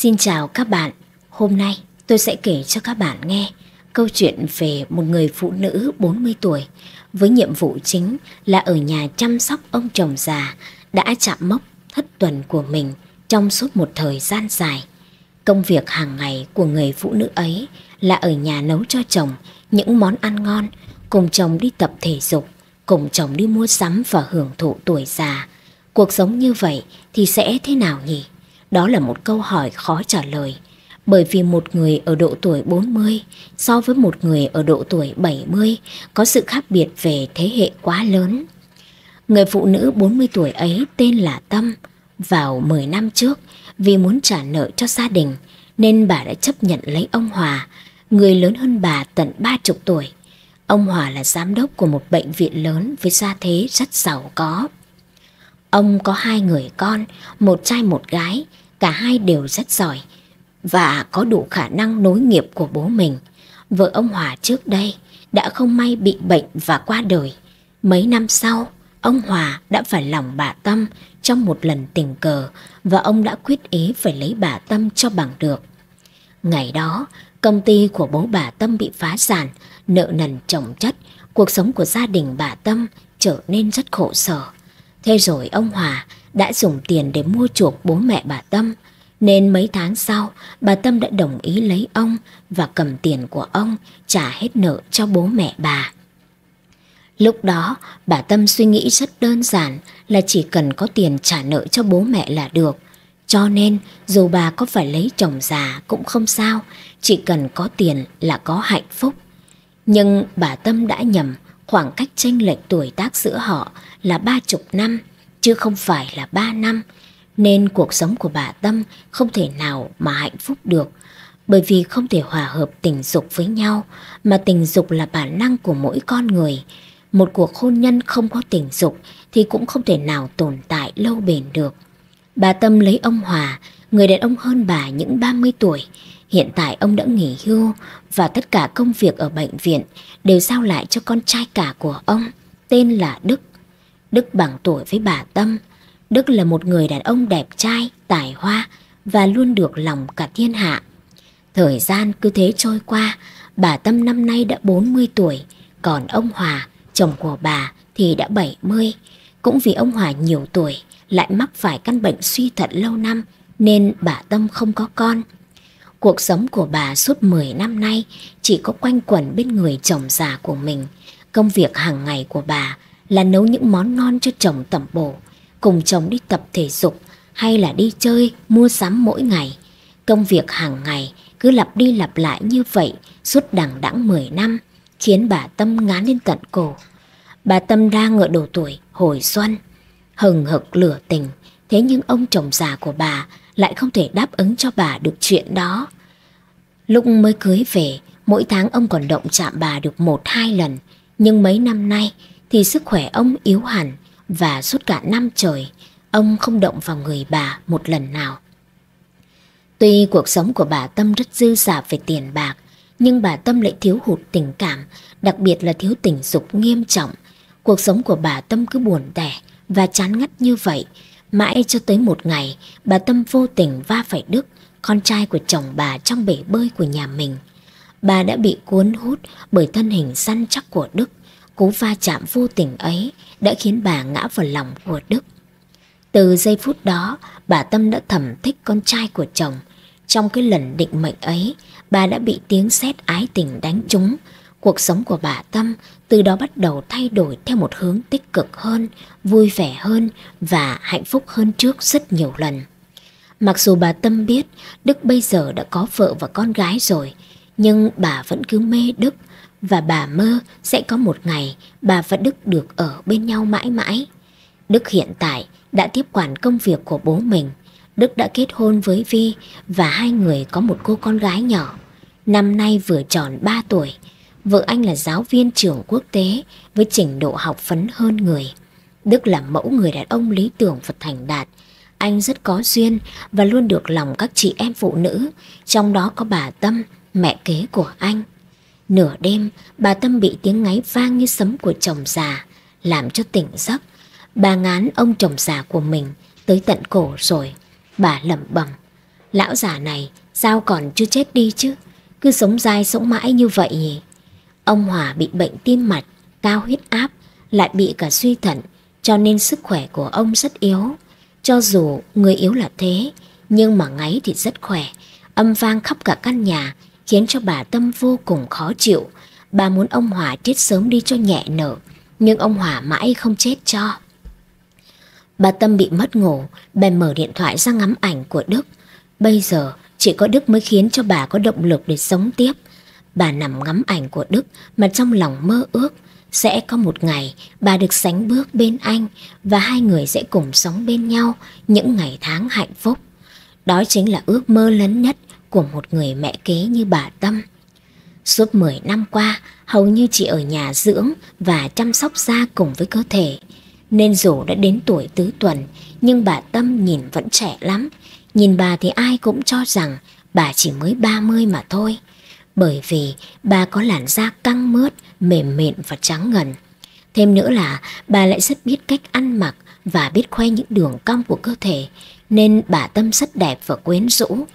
Xin chào các bạn, hôm nay tôi sẽ kể cho các bạn nghe câu chuyện về một người phụ nữ 40 tuổi với nhiệm vụ chính là ở nhà chăm sóc ông chồng già đã chạm mốc thất tuần của mình trong suốt một thời gian dài. Công việc hàng ngày của người phụ nữ ấy là ở nhà nấu cho chồng những món ăn ngon, cùng chồng đi tập thể dục, cùng chồng đi mua sắm và hưởng thụ tuổi già. Cuộc sống như vậy thì sẽ thế nào nhỉ? Đó là một câu hỏi khó trả lời, bởi vì một người ở độ tuổi 40 so với một người ở độ tuổi 70 có sự khác biệt về thế hệ quá lớn. Người phụ nữ 40 tuổi ấy tên là Tâm. Vào 10 năm trước, vì muốn trả nợ cho gia đình, nên bà đã chấp nhận lấy ông Hòa, người lớn hơn bà tận 30 tuổi. Ông Hòa là giám đốc của một bệnh viện lớn với gia thế rất giàu có. Ông có hai người con, một trai một gái, cả hai đều rất giỏi và có đủ khả năng nối nghiệp của bố mình. Vợ ông Hòa trước đây đã không may bị bệnh và qua đời. Mấy năm sau, ông Hòa đã phải lòng bà Tâm trong một lần tình cờ và ông đã quyết ý phải lấy bà Tâm cho bằng được. Ngày đó, công ty của bố bà Tâm bị phá sản, nợ nần chồng chất, cuộc sống của gia đình bà Tâm trở nên rất khổ sở. Thế rồi ông Hòa đã dùng tiền để mua chuộc bố mẹ bà Tâm, nên mấy tháng sau bà Tâm đã đồng ý lấy ông và cầm tiền của ông trả hết nợ cho bố mẹ bà. Lúc đó, bà Tâm suy nghĩ rất đơn giản là chỉ cần có tiền trả nợ cho bố mẹ là được. Cho nên, dù bà có phải lấy chồng già cũng không sao, chỉ cần có tiền là có hạnh phúc. Nhưng bà Tâm đã nhầm, khoảng cách tranh lệch tuổi tác giữa họ là ba chục năm, chứ không phải là ba năm, nên cuộc sống của bà Tâm không thể nào mà hạnh phúc được, bởi vì không thể hòa hợp tình dục với nhau, mà tình dục là bản năng của mỗi con người. Một cuộc hôn nhân không có tình dục thì cũng không thể nào tồn tại lâu bền được. Bà Tâm lấy ông Hòa, người đàn ông hơn bà những 30 tuổi, Hiện tại ông đã nghỉ hưu và tất cả công việc ở bệnh viện đều giao lại cho con trai cả của ông, tên là Đức. Đức bằng tuổi với bà Tâm. Đức là một người đàn ông đẹp trai, tài hoa và luôn được lòng cả thiên hạ. Thời gian cứ thế trôi qua, bà Tâm năm nay đã 40 tuổi, còn ông Hòa, chồng của bà thì đã 70. Cũng vì ông Hòa nhiều tuổi, lại mắc phải căn bệnh suy thận lâu năm nên bà Tâm không có con. Cuộc sống của bà suốt 10 năm nay chỉ có quanh quẩn bên người chồng già của mình. Công việc hàng ngày của bà là nấu những món ngon cho chồng tẩm bổ, cùng chồng đi tập thể dục hay là đi chơi, mua sắm mỗi ngày. Công việc hàng ngày cứ lặp đi lặp lại như vậy suốt đằng đẵng 10 năm, khiến bà Tâm ngán lên tận cổ. Bà Tâm đang ở độ tuổi hồi xuân, hừng hực lửa tình, thế nhưng ông chồng già của bà lại không thể đáp ứng cho bà được chuyện đó. Lúc mới cưới về, mỗi tháng ông còn động chạm bà được một hai lần, nhưng mấy năm nay thì sức khỏe ông yếu hẳn và suốt cả năm trời ông không động vào người bà một lần nào. Tuy cuộc sống của bà Tâm rất dư giả về tiền bạc, nhưng bà Tâm lại thiếu hụt tình cảm, đặc biệt là thiếu tình dục nghiêm trọng. Cuộc sống của bà Tâm cứ buồn tẻ và chán ngắt như vậy, Mãi cho tới một ngày, bà Tâm vô tình va phải Đức, con trai của chồng bà trong bể bơi của nhà mình. Bà đã bị cuốn hút bởi thân hình săn chắc của Đức. Cú va chạm vô tình ấy đã khiến bà ngã vào lòng của Đức. Từ giây phút đó, bà Tâm đã thầm thích con trai của chồng. Trong cái lần định mệnh ấy, bà đã bị tiếng sét ái tình đánh trúng. Cuộc sống của bà Tâm từ đó bắt đầu thay đổi theo một hướng tích cực hơn, vui vẻ hơn và hạnh phúc hơn trước rất nhiều lần. Mặc dù bà Tâm biết Đức bây giờ đã có vợ và con gái rồi, nhưng bà vẫn cứ mê Đức và bà mơ sẽ có một ngày bà và Đức được ở bên nhau mãi mãi. Đức hiện tại đã tiếp quản công việc của bố mình. Đức đã kết hôn với Vi và hai người có một cô con gái nhỏ. Năm nay vừa tròn 3 tuổi Vợ anh là giáo viên trường quốc tế với trình độ học phấn hơn người. Đức là mẫu người đàn ông lý tưởng và thành đạt. Anh rất có duyên và luôn được lòng các chị em phụ nữ, trong đó có bà Tâm, mẹ kế của anh. Nửa đêm, bà Tâm bị tiếng ngáy vang như sấm của chồng già, làm cho tỉnh giấc. Bà ngán ông chồng già của mình tới tận cổ rồi. Bà lẩm bẩm, lão già này sao còn chưa chết đi chứ, cứ sống dai sống mãi như vậy nhỉ? Ông Hòa bị bệnh tim mạch, cao huyết áp, lại bị cả suy thận, cho nên sức khỏe của ông rất yếu. Cho dù người yếu là thế, nhưng mà ngáy thì rất khỏe, âm vang khắp cả căn nhà, khiến cho bà Tâm vô cùng khó chịu. Bà muốn ông Hòa chết sớm đi cho nhẹ nở, nhưng ông Hòa mãi không chết cho. Bà Tâm bị mất ngủ, bèn mở điện thoại ra ngắm ảnh của Đức. Bây giờ, chỉ có Đức mới khiến cho bà có động lực để sống tiếp bà nằm ngắm ảnh của Đức mà trong lòng mơ ước sẽ có một ngày bà được sánh bước bên anh và hai người sẽ cùng sống bên nhau những ngày tháng hạnh phúc. Đó chính là ước mơ lớn nhất của một người mẹ kế như bà Tâm. Suốt 10 năm qua, hầu như chị ở nhà dưỡng và chăm sóc da cùng với cơ thể. Nên dù đã đến tuổi tứ tuần, nhưng bà Tâm nhìn vẫn trẻ lắm. Nhìn bà thì ai cũng cho rằng bà chỉ mới 30 mà thôi bởi vì bà có làn da căng mướt, mềm mịn và trắng ngần. Thêm nữa là bà lại rất biết cách ăn mặc và biết khoe những đường cong của cơ thể, nên bà tâm rất đẹp và quyến rũ.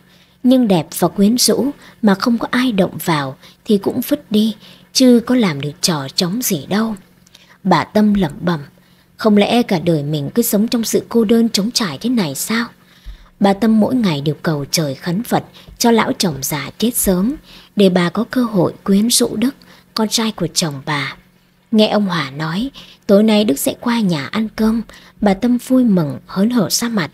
Nhưng đẹp và quyến rũ mà không có ai động vào thì cũng vứt đi, chứ có làm được trò trống gì đâu. Bà Tâm lẩm bẩm, không lẽ cả đời mình cứ sống trong sự cô đơn trống trải thế này sao? Bà Tâm mỗi ngày đều cầu trời khấn Phật cho lão chồng già chết sớm, để bà có cơ hội quyến rũ Đức, con trai của chồng bà. Nghe ông Hòa nói, tối nay Đức sẽ qua nhà ăn cơm, bà Tâm vui mừng, hớn hở ra mặt.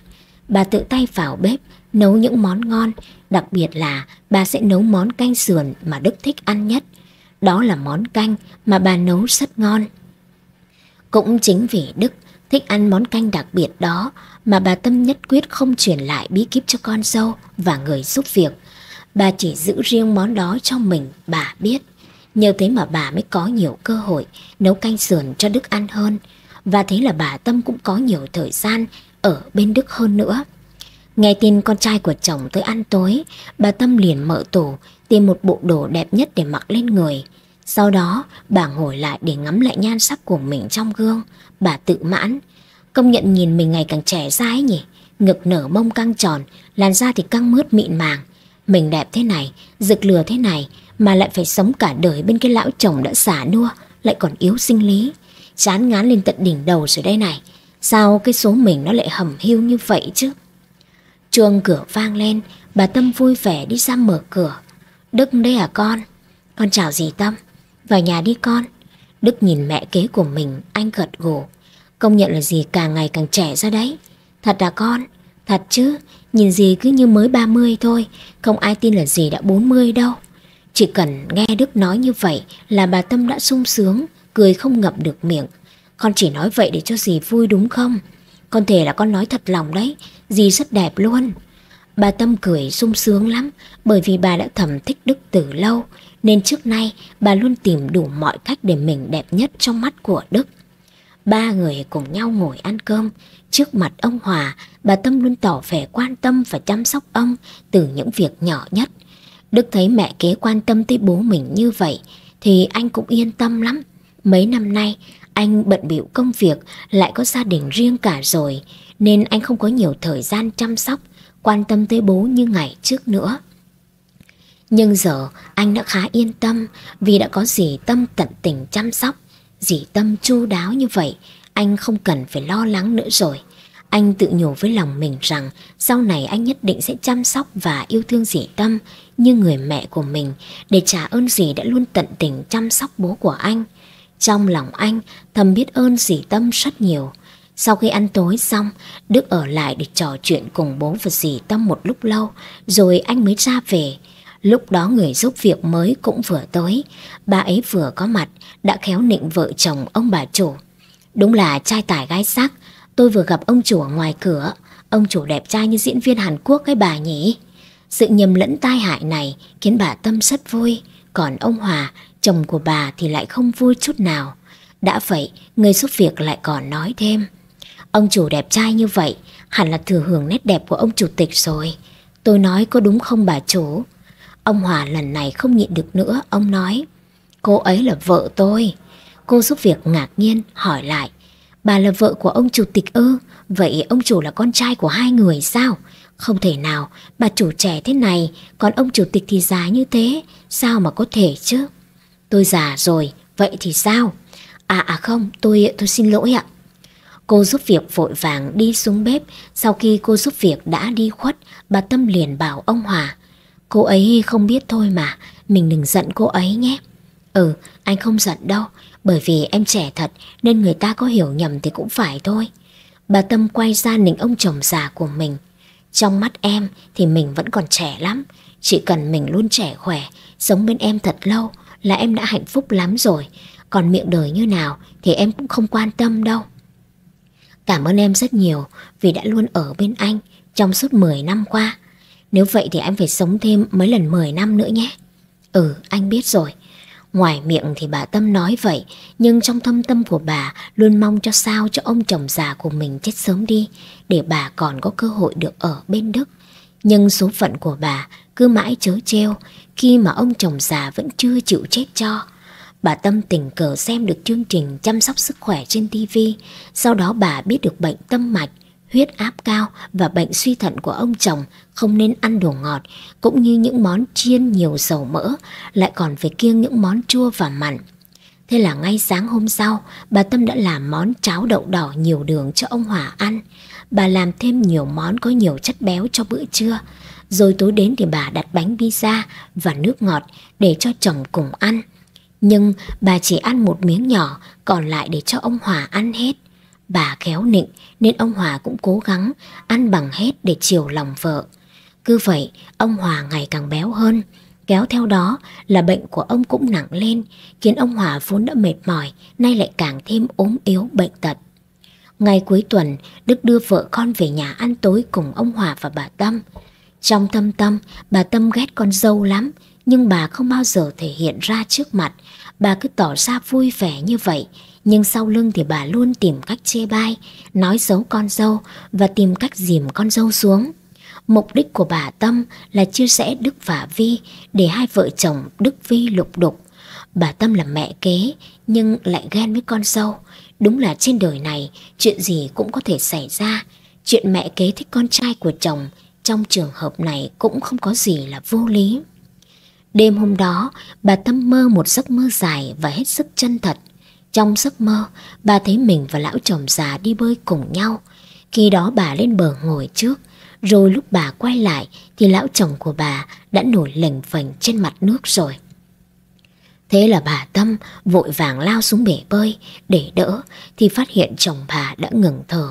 Bà tự tay vào bếp, nấu những món ngon, đặc biệt là bà sẽ nấu món canh sườn mà Đức thích ăn nhất. Đó là món canh mà bà nấu rất ngon. Cũng chính vì Đức thích ăn món canh đặc biệt đó mà bà Tâm nhất quyết không truyền lại bí kíp cho con dâu và người giúp việc – Bà chỉ giữ riêng món đó cho mình, bà biết. Nhờ thế mà bà mới có nhiều cơ hội nấu canh sườn cho Đức ăn hơn. Và thế là bà Tâm cũng có nhiều thời gian ở bên Đức hơn nữa. Nghe tin con trai của chồng tới ăn tối, bà Tâm liền mở tủ tìm một bộ đồ đẹp nhất để mặc lên người. Sau đó, bà ngồi lại để ngắm lại nhan sắc của mình trong gương. Bà tự mãn. Công nhận nhìn mình ngày càng trẻ ra ấy nhỉ. Ngực nở mông căng tròn, làn da thì căng mướt mịn màng, mình đẹp thế này, rực lửa thế này mà lại phải sống cả đời bên cái lão chồng đã xả nua, lại còn yếu sinh lý. Chán ngán lên tận đỉnh đầu rồi đây này, sao cái số mình nó lại hầm hiu như vậy chứ? Chuông cửa vang lên, bà Tâm vui vẻ đi ra mở cửa. Đức đây à con? Con chào dì Tâm, vào nhà đi con. Đức nhìn mẹ kế của mình, anh gật gù. Công nhận là dì càng ngày càng trẻ ra đấy. Thật à con, thật chứ, Nhìn gì cứ như mới 30 thôi, không ai tin là gì đã 40 đâu. Chỉ cần nghe Đức nói như vậy là bà Tâm đã sung sướng, cười không ngậm được miệng. Con chỉ nói vậy để cho dì vui đúng không? Con thể là con nói thật lòng đấy, dì rất đẹp luôn. Bà Tâm cười sung sướng lắm bởi vì bà đã thầm thích Đức từ lâu nên trước nay bà luôn tìm đủ mọi cách để mình đẹp nhất trong mắt của Đức. Ba người cùng nhau ngồi ăn cơm, Trước mặt ông Hòa, bà Tâm luôn tỏ vẻ quan tâm và chăm sóc ông từ những việc nhỏ nhất. Đức thấy mẹ kế quan tâm tới bố mình như vậy thì anh cũng yên tâm lắm. Mấy năm nay, anh bận bịu công việc lại có gia đình riêng cả rồi nên anh không có nhiều thời gian chăm sóc, quan tâm tới bố như ngày trước nữa. Nhưng giờ anh đã khá yên tâm vì đã có dì Tâm tận tình chăm sóc, dì Tâm chu đáo như vậy anh không cần phải lo lắng nữa rồi. Anh tự nhủ với lòng mình rằng sau này anh nhất định sẽ chăm sóc và yêu thương dì Tâm như người mẹ của mình để trả ơn dì đã luôn tận tình chăm sóc bố của anh. Trong lòng anh thầm biết ơn dì Tâm rất nhiều. Sau khi ăn tối xong, Đức ở lại để trò chuyện cùng bố và dì Tâm một lúc lâu, rồi anh mới ra về. Lúc đó người giúp việc mới cũng vừa tới, bà ấy vừa có mặt, đã khéo nịnh vợ chồng ông bà chủ. Đúng là trai tài gái sắc Tôi vừa gặp ông chủ ở ngoài cửa Ông chủ đẹp trai như diễn viên Hàn Quốc cái bà nhỉ Sự nhầm lẫn tai hại này Khiến bà Tâm rất vui Còn ông Hòa Chồng của bà thì lại không vui chút nào Đã vậy người giúp việc lại còn nói thêm Ông chủ đẹp trai như vậy Hẳn là thừa hưởng nét đẹp của ông chủ tịch rồi Tôi nói có đúng không bà chủ Ông Hòa lần này không nhịn được nữa Ông nói Cô ấy là vợ tôi Cô giúp việc ngạc nhiên hỏi lại Bà là vợ của ông chủ tịch ư Vậy ông chủ là con trai của hai người sao Không thể nào Bà chủ trẻ thế này Còn ông chủ tịch thì già như thế Sao mà có thể chứ Tôi già rồi Vậy thì sao À à không tôi tôi xin lỗi ạ Cô giúp việc vội vàng đi xuống bếp Sau khi cô giúp việc đã đi khuất Bà Tâm liền bảo ông Hòa Cô ấy không biết thôi mà Mình đừng giận cô ấy nhé Ừ anh không giận đâu bởi vì em trẻ thật nên người ta có hiểu nhầm thì cũng phải thôi. Bà Tâm quay ra nịnh ông chồng già của mình. Trong mắt em thì mình vẫn còn trẻ lắm. Chỉ cần mình luôn trẻ khỏe, sống bên em thật lâu là em đã hạnh phúc lắm rồi. Còn miệng đời như nào thì em cũng không quan tâm đâu. Cảm ơn em rất nhiều vì đã luôn ở bên anh trong suốt 10 năm qua. Nếu vậy thì em phải sống thêm mấy lần 10 năm nữa nhé. Ừ, anh biết rồi. Ngoài miệng thì bà Tâm nói vậy, nhưng trong thâm tâm của bà luôn mong cho sao cho ông chồng già của mình chết sớm đi, để bà còn có cơ hội được ở bên Đức. Nhưng số phận của bà cứ mãi chớ treo khi mà ông chồng già vẫn chưa chịu chết cho. Bà Tâm tình cờ xem được chương trình chăm sóc sức khỏe trên TV, sau đó bà biết được bệnh tâm mạch huyết áp cao và bệnh suy thận của ông chồng không nên ăn đồ ngọt, cũng như những món chiên nhiều dầu mỡ, lại còn phải kiêng những món chua và mặn. Thế là ngay sáng hôm sau, bà Tâm đã làm món cháo đậu đỏ nhiều đường cho ông Hòa ăn. Bà làm thêm nhiều món có nhiều chất béo cho bữa trưa. Rồi tối đến thì bà đặt bánh pizza và nước ngọt để cho chồng cùng ăn. Nhưng bà chỉ ăn một miếng nhỏ, còn lại để cho ông Hòa ăn hết. Bà khéo nịnh nên ông Hòa cũng cố gắng ăn bằng hết để chiều lòng vợ. Cứ vậy, ông Hòa ngày càng béo hơn. Kéo theo đó là bệnh của ông cũng nặng lên, khiến ông Hòa vốn đã mệt mỏi, nay lại càng thêm ốm yếu bệnh tật. Ngày cuối tuần, Đức đưa vợ con về nhà ăn tối cùng ông Hòa và bà Tâm. Trong thâm tâm, bà Tâm ghét con dâu lắm, nhưng bà không bao giờ thể hiện ra trước mặt, Bà cứ tỏ ra vui vẻ như vậy, nhưng sau lưng thì bà luôn tìm cách chê bai, nói xấu con dâu và tìm cách dìm con dâu xuống. Mục đích của bà Tâm là chia sẻ Đức và Vi để hai vợ chồng Đức Vi lục đục. Bà Tâm là mẹ kế nhưng lại ghen với con dâu. Đúng là trên đời này chuyện gì cũng có thể xảy ra. Chuyện mẹ kế thích con trai của chồng trong trường hợp này cũng không có gì là vô lý. Đêm hôm đó, bà Tâm mơ một giấc mơ dài và hết sức chân thật. Trong giấc mơ, bà thấy mình và lão chồng già đi bơi cùng nhau. Khi đó bà lên bờ ngồi trước, rồi lúc bà quay lại thì lão chồng của bà đã nổi lềnh phềnh trên mặt nước rồi. Thế là bà Tâm vội vàng lao xuống bể bơi để đỡ thì phát hiện chồng bà đã ngừng thở.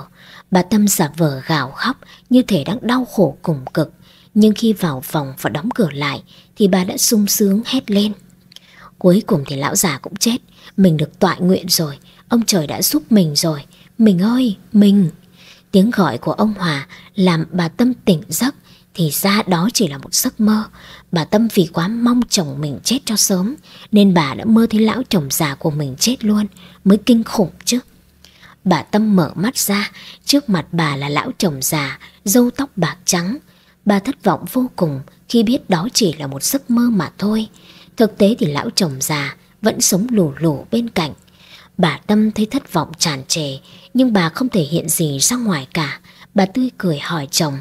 Bà Tâm giả vờ gào khóc như thể đang đau khổ cùng cực. Nhưng khi vào phòng và đóng cửa lại thì bà đã sung sướng hét lên. Cuối cùng thì lão già cũng chết, mình được tọa nguyện rồi, ông trời đã giúp mình rồi. Mình ơi, mình! Tiếng gọi của ông Hòa làm bà Tâm tỉnh giấc, thì ra đó chỉ là một giấc mơ. Bà Tâm vì quá mong chồng mình chết cho sớm, nên bà đã mơ thấy lão chồng già của mình chết luôn, mới kinh khủng chứ. Bà Tâm mở mắt ra, trước mặt bà là lão chồng già, râu tóc bạc trắng. Bà thất vọng vô cùng, khi biết đó chỉ là một giấc mơ mà thôi. Thực tế thì lão chồng già vẫn sống lù lù bên cạnh. Bà Tâm thấy thất vọng tràn trề, nhưng bà không thể hiện gì ra ngoài cả. Bà tươi cười hỏi chồng,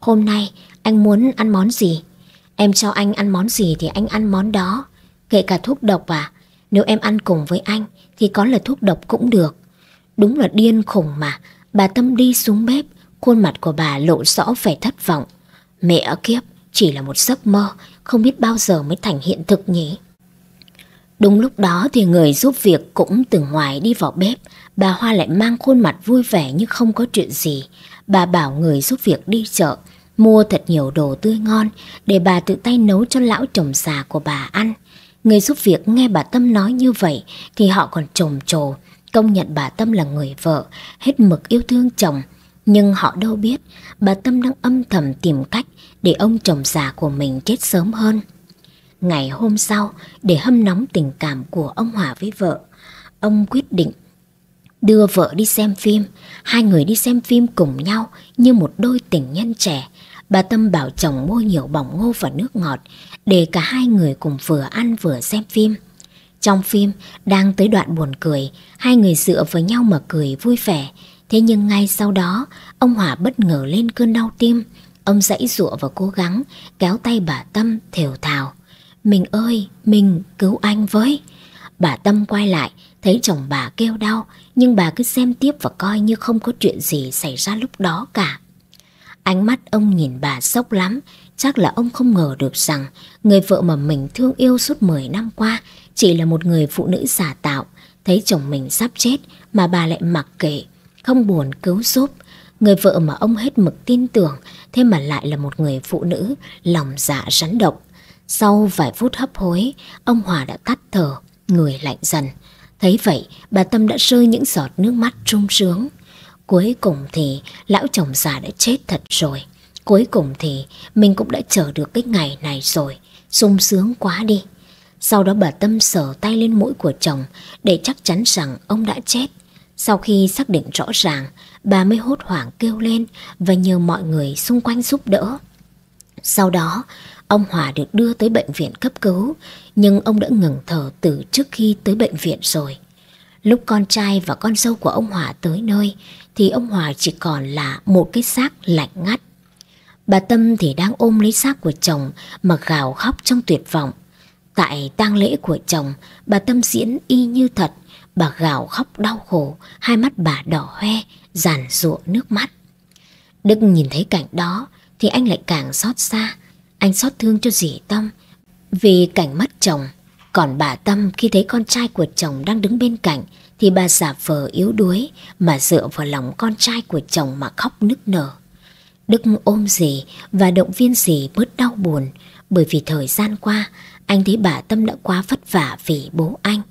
hôm nay anh muốn ăn món gì? Em cho anh ăn món gì thì anh ăn món đó, kể cả thuốc độc à? Nếu em ăn cùng với anh thì có là thuốc độc cũng được. Đúng là điên khủng mà, bà Tâm đi xuống bếp, khuôn mặt của bà lộ rõ vẻ thất vọng. Mẹ kiếp, chỉ là một giấc mơ, không biết bao giờ mới thành hiện thực nhỉ. Đúng lúc đó thì người giúp việc cũng từ ngoài đi vào bếp, bà Hoa lại mang khuôn mặt vui vẻ như không có chuyện gì. Bà bảo người giúp việc đi chợ, mua thật nhiều đồ tươi ngon để bà tự tay nấu cho lão chồng già của bà ăn. Người giúp việc nghe bà Tâm nói như vậy thì họ còn trồm trồ, công nhận bà Tâm là người vợ, hết mực yêu thương chồng. Nhưng họ đâu biết, bà Tâm đang âm thầm tìm cách để ông chồng già của mình chết sớm hơn. Ngày hôm sau, để hâm nóng tình cảm của ông Hòa với vợ, ông quyết định đưa vợ đi xem phim. Hai người đi xem phim cùng nhau như một đôi tình nhân trẻ. Bà Tâm bảo chồng mua nhiều bỏng ngô và nước ngọt để cả hai người cùng vừa ăn vừa xem phim. Trong phim, đang tới đoạn buồn cười, hai người dựa với nhau mà cười vui vẻ. Thế nhưng ngay sau đó, ông Hòa bất ngờ lên cơn đau tim. Ông dãy dụa và cố gắng kéo tay bà Tâm thều thào. Mình ơi, mình cứu anh với. Bà Tâm quay lại, thấy chồng bà kêu đau, nhưng bà cứ xem tiếp và coi như không có chuyện gì xảy ra lúc đó cả. Ánh mắt ông nhìn bà sốc lắm, chắc là ông không ngờ được rằng người vợ mà mình thương yêu suốt 10 năm qua chỉ là một người phụ nữ giả tạo, thấy chồng mình sắp chết mà bà lại mặc kệ, không buồn cứu giúp. Người vợ mà ông hết mực tin tưởng thế mà lại là một người phụ nữ lòng dạ rắn độc. Sau vài phút hấp hối, ông Hòa đã tắt thở, người lạnh dần. Thấy vậy, bà Tâm đã rơi những giọt nước mắt trung sướng. Cuối cùng thì lão chồng già đã chết thật rồi. Cuối cùng thì mình cũng đã chờ được cái ngày này rồi. sung sướng quá đi. Sau đó bà Tâm sờ tay lên mũi của chồng để chắc chắn rằng ông đã chết. Sau khi xác định rõ ràng, bà mới hốt hoảng kêu lên và nhờ mọi người xung quanh giúp đỡ. Sau đó, ông Hòa được đưa tới bệnh viện cấp cứu, nhưng ông đã ngừng thở từ trước khi tới bệnh viện rồi. Lúc con trai và con dâu của ông Hòa tới nơi, thì ông Hòa chỉ còn là một cái xác lạnh ngắt. Bà Tâm thì đang ôm lấy xác của chồng mà gào khóc trong tuyệt vọng. Tại tang lễ của chồng, bà Tâm diễn y như thật, bà gào khóc đau khổ, hai mắt bà đỏ hoe, giàn ruộng nước mắt. Đức nhìn thấy cảnh đó thì anh lại càng xót xa, anh xót thương cho dì Tâm vì cảnh mất chồng. Còn bà Tâm khi thấy con trai của chồng đang đứng bên cạnh thì bà giả vờ yếu đuối mà dựa vào lòng con trai của chồng mà khóc nức nở. Đức ôm dì và động viên dì bớt đau buồn bởi vì thời gian qua anh thấy bà Tâm đã quá vất vả vì bố anh.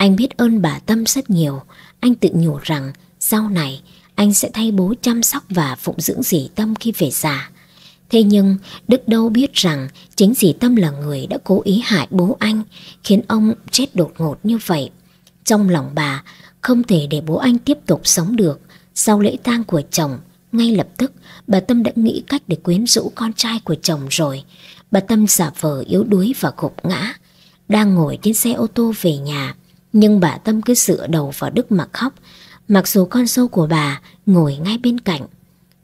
Anh biết ơn bà Tâm rất nhiều, anh tự nhủ rằng sau này anh sẽ thay bố chăm sóc và phụng dưỡng dì Tâm khi về già. Thế nhưng Đức đâu biết rằng chính dì Tâm là người đã cố ý hại bố anh, khiến ông chết đột ngột như vậy. Trong lòng bà, không thể để bố anh tiếp tục sống được. Sau lễ tang của chồng, ngay lập tức bà Tâm đã nghĩ cách để quyến rũ con trai của chồng rồi. Bà Tâm giả vờ yếu đuối và gục ngã. Đang ngồi trên xe ô tô về nhà, nhưng bà Tâm cứ dựa đầu vào Đức mà khóc, mặc dù con dâu của bà ngồi ngay bên cạnh.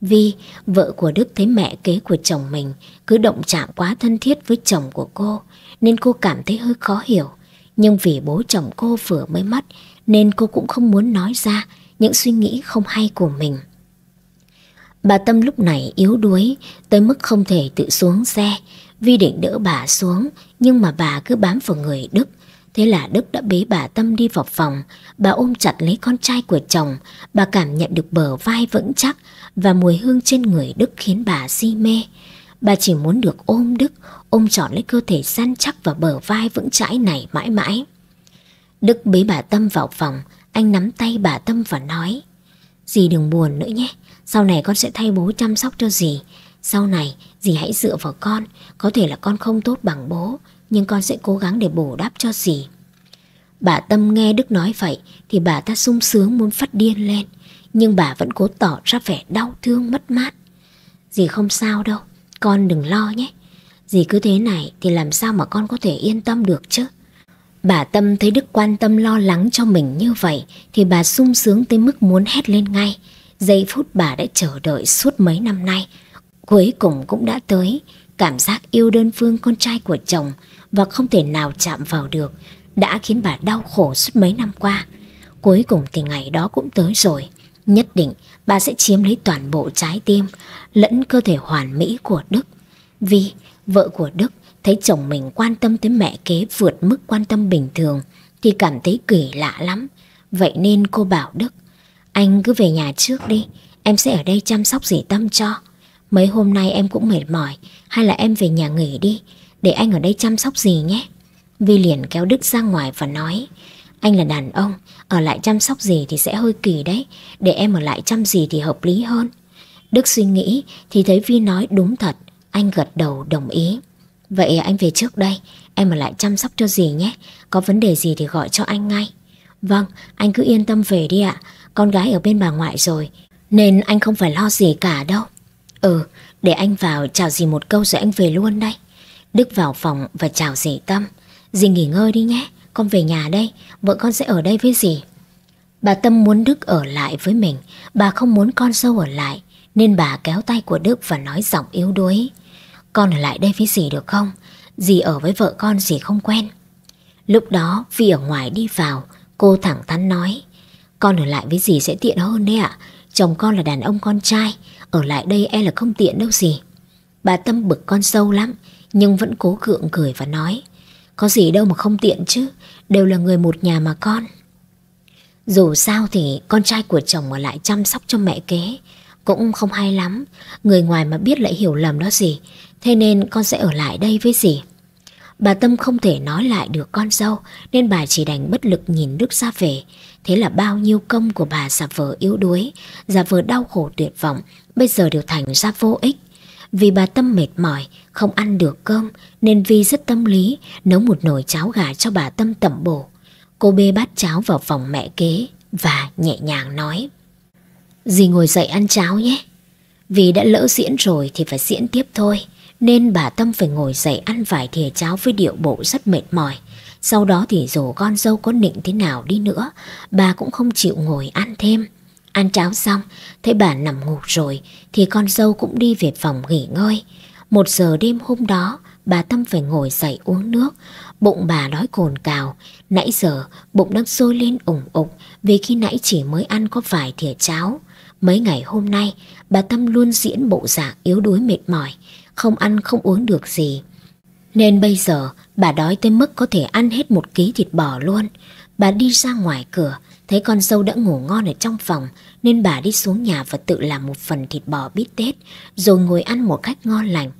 Vì vợ của Đức thấy mẹ kế của chồng mình cứ động chạm quá thân thiết với chồng của cô, nên cô cảm thấy hơi khó hiểu. Nhưng vì bố chồng cô vừa mới mất, nên cô cũng không muốn nói ra những suy nghĩ không hay của mình. Bà Tâm lúc này yếu đuối tới mức không thể tự xuống xe. Vi định đỡ bà xuống nhưng mà bà cứ bám vào người Đức Thế là Đức đã bế bà Tâm đi vào phòng, bà ôm chặt lấy con trai của chồng, bà cảm nhận được bờ vai vững chắc và mùi hương trên người Đức khiến bà si mê. Bà chỉ muốn được ôm Đức, ôm trọn lấy cơ thể săn chắc và bờ vai vững chãi này mãi mãi. Đức bế bà Tâm vào phòng, anh nắm tay bà Tâm và nói Dì đừng buồn nữa nhé, sau này con sẽ thay bố chăm sóc cho dì. Sau này, dì hãy dựa vào con, có thể là con không tốt bằng bố, nhưng con sẽ cố gắng để bổ đáp cho dì. Bà Tâm nghe Đức nói vậy thì bà ta sung sướng muốn phát điên lên, nhưng bà vẫn cố tỏ ra vẻ đau thương mất mát. Dì không sao đâu, con đừng lo nhé. Dì cứ thế này thì làm sao mà con có thể yên tâm được chứ? Bà Tâm thấy Đức quan tâm lo lắng cho mình như vậy thì bà sung sướng tới mức muốn hét lên ngay. Giây phút bà đã chờ đợi suốt mấy năm nay, cuối cùng cũng đã tới. Cảm giác yêu đơn phương con trai của chồng và không thể nào chạm vào được đã khiến bà đau khổ suốt mấy năm qua. Cuối cùng thì ngày đó cũng tới rồi. Nhất định bà sẽ chiếm lấy toàn bộ trái tim lẫn cơ thể hoàn mỹ của Đức. Vì vợ của Đức thấy chồng mình quan tâm tới mẹ kế vượt mức quan tâm bình thường thì cảm thấy kỳ lạ lắm. Vậy nên cô bảo Đức, anh cứ về nhà trước đi, em sẽ ở đây chăm sóc dì Tâm cho. Mấy hôm nay em cũng mệt mỏi, hay là em về nhà nghỉ đi, để anh ở đây chăm sóc gì nhé. Vi liền kéo Đức ra ngoài và nói, anh là đàn ông, ở lại chăm sóc gì thì sẽ hơi kỳ đấy, để em ở lại chăm gì thì hợp lý hơn. Đức suy nghĩ thì thấy Vi nói đúng thật, anh gật đầu đồng ý. Vậy anh về trước đây, em ở lại chăm sóc cho gì nhé, có vấn đề gì thì gọi cho anh ngay. Vâng, anh cứ yên tâm về đi ạ, con gái ở bên bà ngoại rồi, nên anh không phải lo gì cả đâu. Ừ, để anh vào chào gì một câu rồi anh về luôn đây. Đức vào phòng và chào dì Tâm. Dì nghỉ ngơi đi nhé, con về nhà đây, vợ con sẽ ở đây với dì. Bà Tâm muốn Đức ở lại với mình, bà không muốn con dâu ở lại, nên bà kéo tay của Đức và nói giọng yếu đuối. Con ở lại đây với dì được không? Dì ở với vợ con dì không quen. Lúc đó Vi ở ngoài đi vào, cô thẳng thắn nói. Con ở lại với dì sẽ tiện hơn đấy ạ, chồng con là đàn ông con trai, ở lại đây e là không tiện đâu dì. Bà Tâm bực con sâu lắm, nhưng vẫn cố cượng cười và nói Có gì đâu mà không tiện chứ, đều là người một nhà mà con Dù sao thì con trai của chồng ở lại chăm sóc cho mẹ kế Cũng không hay lắm, người ngoài mà biết lại hiểu lầm đó gì Thế nên con sẽ ở lại đây với gì Bà Tâm không thể nói lại được con dâu Nên bà chỉ đành bất lực nhìn Đức ra về Thế là bao nhiêu công của bà giả vờ yếu đuối Giả vờ đau khổ tuyệt vọng Bây giờ đều thành ra vô ích vì bà Tâm mệt mỏi, không ăn được cơm nên Vi rất tâm lý nấu một nồi cháo gà cho bà Tâm tẩm bổ. Cô bê bát cháo vào phòng mẹ kế và nhẹ nhàng nói. Dì ngồi dậy ăn cháo nhé. Vì đã lỡ diễn rồi thì phải diễn tiếp thôi nên bà Tâm phải ngồi dậy ăn vài thìa cháo với điệu bộ rất mệt mỏi. Sau đó thì dù con dâu có nịnh thế nào đi nữa, bà cũng không chịu ngồi ăn thêm. Ăn cháo xong, thấy bà nằm ngủ rồi thì con dâu cũng đi về phòng nghỉ ngơi. Một giờ đêm hôm đó, bà Tâm phải ngồi dậy uống nước. Bụng bà đói cồn cào. Nãy giờ, bụng đang sôi lên ủng ục vì khi nãy chỉ mới ăn có vài thìa cháo. Mấy ngày hôm nay, bà Tâm luôn diễn bộ dạng yếu đuối mệt mỏi, không ăn không uống được gì. Nên bây giờ, bà đói tới mức có thể ăn hết một ký thịt bò luôn. Bà đi ra ngoài cửa, Thấy con dâu đã ngủ ngon ở trong phòng nên bà đi xuống nhà và tự làm một phần thịt bò bít tết rồi ngồi ăn một cách ngon lành.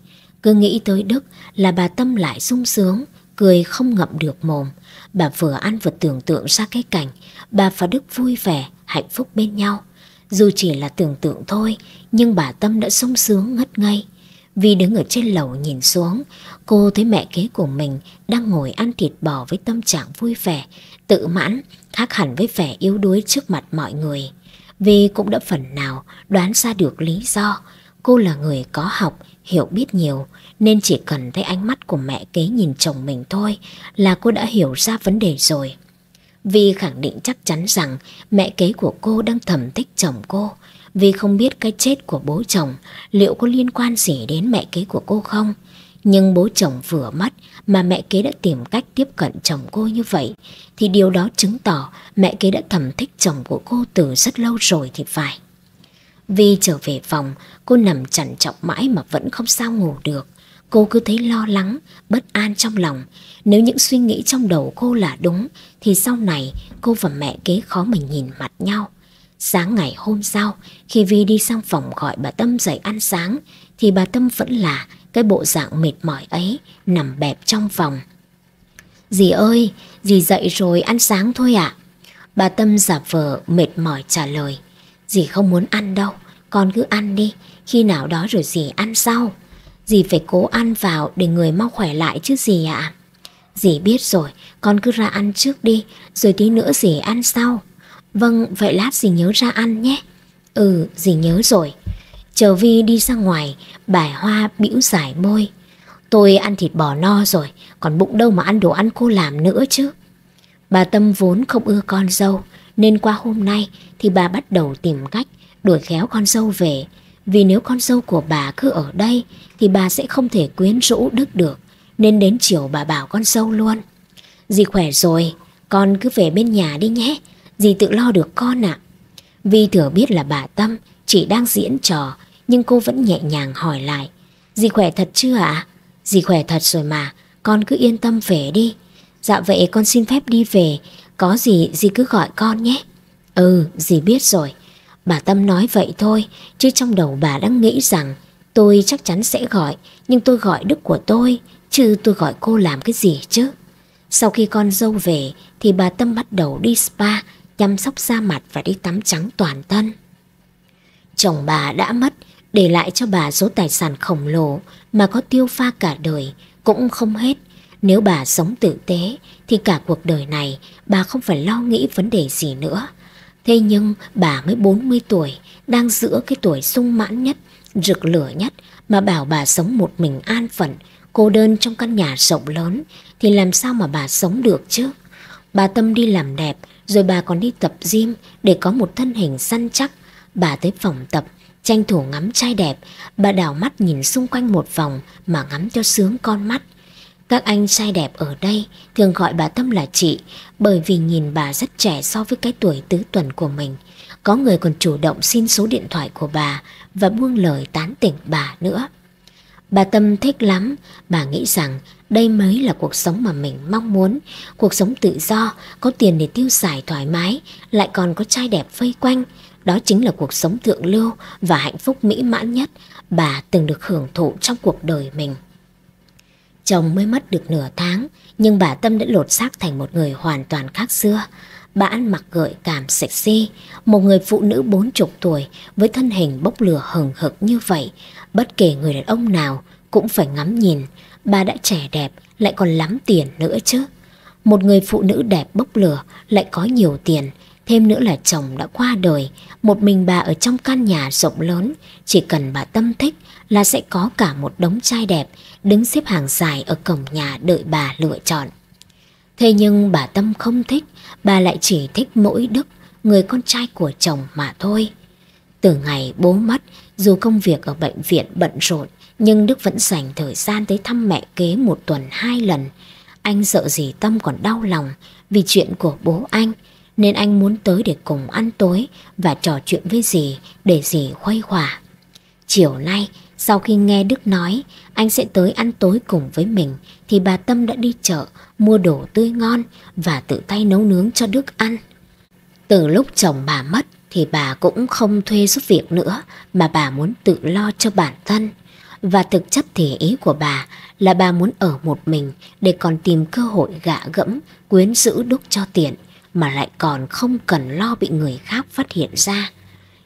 Cứ nghĩ tới Đức là bà tâm lại sung sướng, cười không ngậm được mồm. Bà vừa ăn vừa tưởng tượng ra cái cảnh bà và Đức vui vẻ, hạnh phúc bên nhau. Dù chỉ là tưởng tượng thôi, nhưng bà Tâm đã sung sướng ngất ngây. Vì đứng ở trên lầu nhìn xuống, cô thấy mẹ kế của mình đang ngồi ăn thịt bò với tâm trạng vui vẻ, tự mãn khác hẳn với vẻ yếu đuối trước mặt mọi người. Vì cũng đã phần nào đoán ra được lý do cô là người có học, hiểu biết nhiều nên chỉ cần thấy ánh mắt của mẹ kế nhìn chồng mình thôi là cô đã hiểu ra vấn đề rồi. Vì khẳng định chắc chắn rằng mẹ kế của cô đang thầm thích chồng cô vì không biết cái chết của bố chồng liệu có liên quan gì đến mẹ kế của cô không nhưng bố chồng vừa mất mà mẹ kế đã tìm cách tiếp cận chồng cô như vậy thì điều đó chứng tỏ mẹ kế đã thầm thích chồng của cô từ rất lâu rồi thì phải. Vi trở về phòng, cô nằm chằn chọc mãi mà vẫn không sao ngủ được. Cô cứ thấy lo lắng, bất an trong lòng. Nếu những suy nghĩ trong đầu cô là đúng, thì sau này cô và mẹ kế khó mà nhìn mặt nhau. Sáng ngày hôm sau, khi Vi đi sang phòng gọi bà Tâm dậy ăn sáng, thì bà Tâm vẫn là cái bộ dạng mệt mỏi ấy nằm bẹp trong phòng. Dì ơi, dì dậy rồi ăn sáng thôi ạ. À? Bà Tâm giả vờ mệt mỏi trả lời. Dì không muốn ăn đâu, con cứ ăn đi, khi nào đó rồi dì ăn sau. Dì phải cố ăn vào để người mau khỏe lại chứ gì ạ. À? Dì biết rồi, con cứ ra ăn trước đi, rồi tí nữa dì ăn sau. Vâng, vậy lát dì nhớ ra ăn nhé. Ừ, dì nhớ rồi. Chờ Vi đi ra ngoài, bài hoa bĩu giải môi. Tôi ăn thịt bò no rồi, còn bụng đâu mà ăn đồ ăn cô làm nữa chứ. Bà Tâm vốn không ưa con dâu, nên qua hôm nay thì bà bắt đầu tìm cách đuổi khéo con dâu về. Vì nếu con dâu của bà cứ ở đây thì bà sẽ không thể quyến rũ Đức được, nên đến chiều bà bảo con dâu luôn. Dì khỏe rồi, con cứ về bên nhà đi nhé, dì tự lo được con ạ. À. Vi thừa biết là bà Tâm chỉ đang diễn trò nhưng cô vẫn nhẹ nhàng hỏi lại. Dì khỏe thật chứ ạ? Dì khỏe thật rồi mà, con cứ yên tâm về đi. Dạ vậy con xin phép đi về, có gì dì cứ gọi con nhé. Ừ, dì biết rồi. Bà Tâm nói vậy thôi, chứ trong đầu bà đang nghĩ rằng tôi chắc chắn sẽ gọi, nhưng tôi gọi đức của tôi, chứ tôi gọi cô làm cái gì chứ. Sau khi con dâu về thì bà Tâm bắt đầu đi spa, chăm sóc da mặt và đi tắm trắng toàn thân. Chồng bà đã mất để lại cho bà số tài sản khổng lồ mà có tiêu pha cả đời cũng không hết. Nếu bà sống tử tế thì cả cuộc đời này bà không phải lo nghĩ vấn đề gì nữa. Thế nhưng bà mới 40 tuổi, đang giữa cái tuổi sung mãn nhất, rực lửa nhất mà bảo bà sống một mình an phận, cô đơn trong căn nhà rộng lớn thì làm sao mà bà sống được chứ? Bà Tâm đi làm đẹp, rồi bà còn đi tập gym để có một thân hình săn chắc. Bà tới phòng tập Tranh thủ ngắm trai đẹp, bà đảo mắt nhìn xung quanh một vòng mà ngắm cho sướng con mắt. Các anh trai đẹp ở đây thường gọi bà Tâm là chị bởi vì nhìn bà rất trẻ so với cái tuổi tứ tuần của mình. Có người còn chủ động xin số điện thoại của bà và buông lời tán tỉnh bà nữa. Bà Tâm thích lắm, bà nghĩ rằng đây mới là cuộc sống mà mình mong muốn, cuộc sống tự do, có tiền để tiêu xài thoải mái, lại còn có trai đẹp vây quanh. Đó chính là cuộc sống thượng lưu và hạnh phúc mỹ mãn nhất bà từng được hưởng thụ trong cuộc đời mình. Chồng mới mất được nửa tháng, nhưng bà Tâm đã lột xác thành một người hoàn toàn khác xưa. Bà ăn mặc gợi cảm sexy, một người phụ nữ bốn chục tuổi với thân hình bốc lửa hừng hực như vậy. Bất kể người đàn ông nào cũng phải ngắm nhìn, bà đã trẻ đẹp lại còn lắm tiền nữa chứ. Một người phụ nữ đẹp bốc lửa lại có nhiều tiền Thêm nữa là chồng đã qua đời, một mình bà ở trong căn nhà rộng lớn, chỉ cần bà tâm thích là sẽ có cả một đống trai đẹp đứng xếp hàng dài ở cổng nhà đợi bà lựa chọn. Thế nhưng bà Tâm không thích, bà lại chỉ thích mỗi Đức, người con trai của chồng mà thôi. Từ ngày bố mất, dù công việc ở bệnh viện bận rộn, nhưng Đức vẫn dành thời gian tới thăm mẹ kế một tuần hai lần. Anh sợ gì Tâm còn đau lòng vì chuyện của bố anh, nên anh muốn tới để cùng ăn tối và trò chuyện với dì để dì khuây khỏa. Chiều nay, sau khi nghe Đức nói anh sẽ tới ăn tối cùng với mình thì bà Tâm đã đi chợ mua đồ tươi ngon và tự tay nấu nướng cho Đức ăn. Từ lúc chồng bà mất thì bà cũng không thuê giúp việc nữa mà bà muốn tự lo cho bản thân. Và thực chất thể ý của bà là bà muốn ở một mình để còn tìm cơ hội gạ gẫm, quyến rũ đúc cho tiện mà lại còn không cần lo bị người khác phát hiện ra.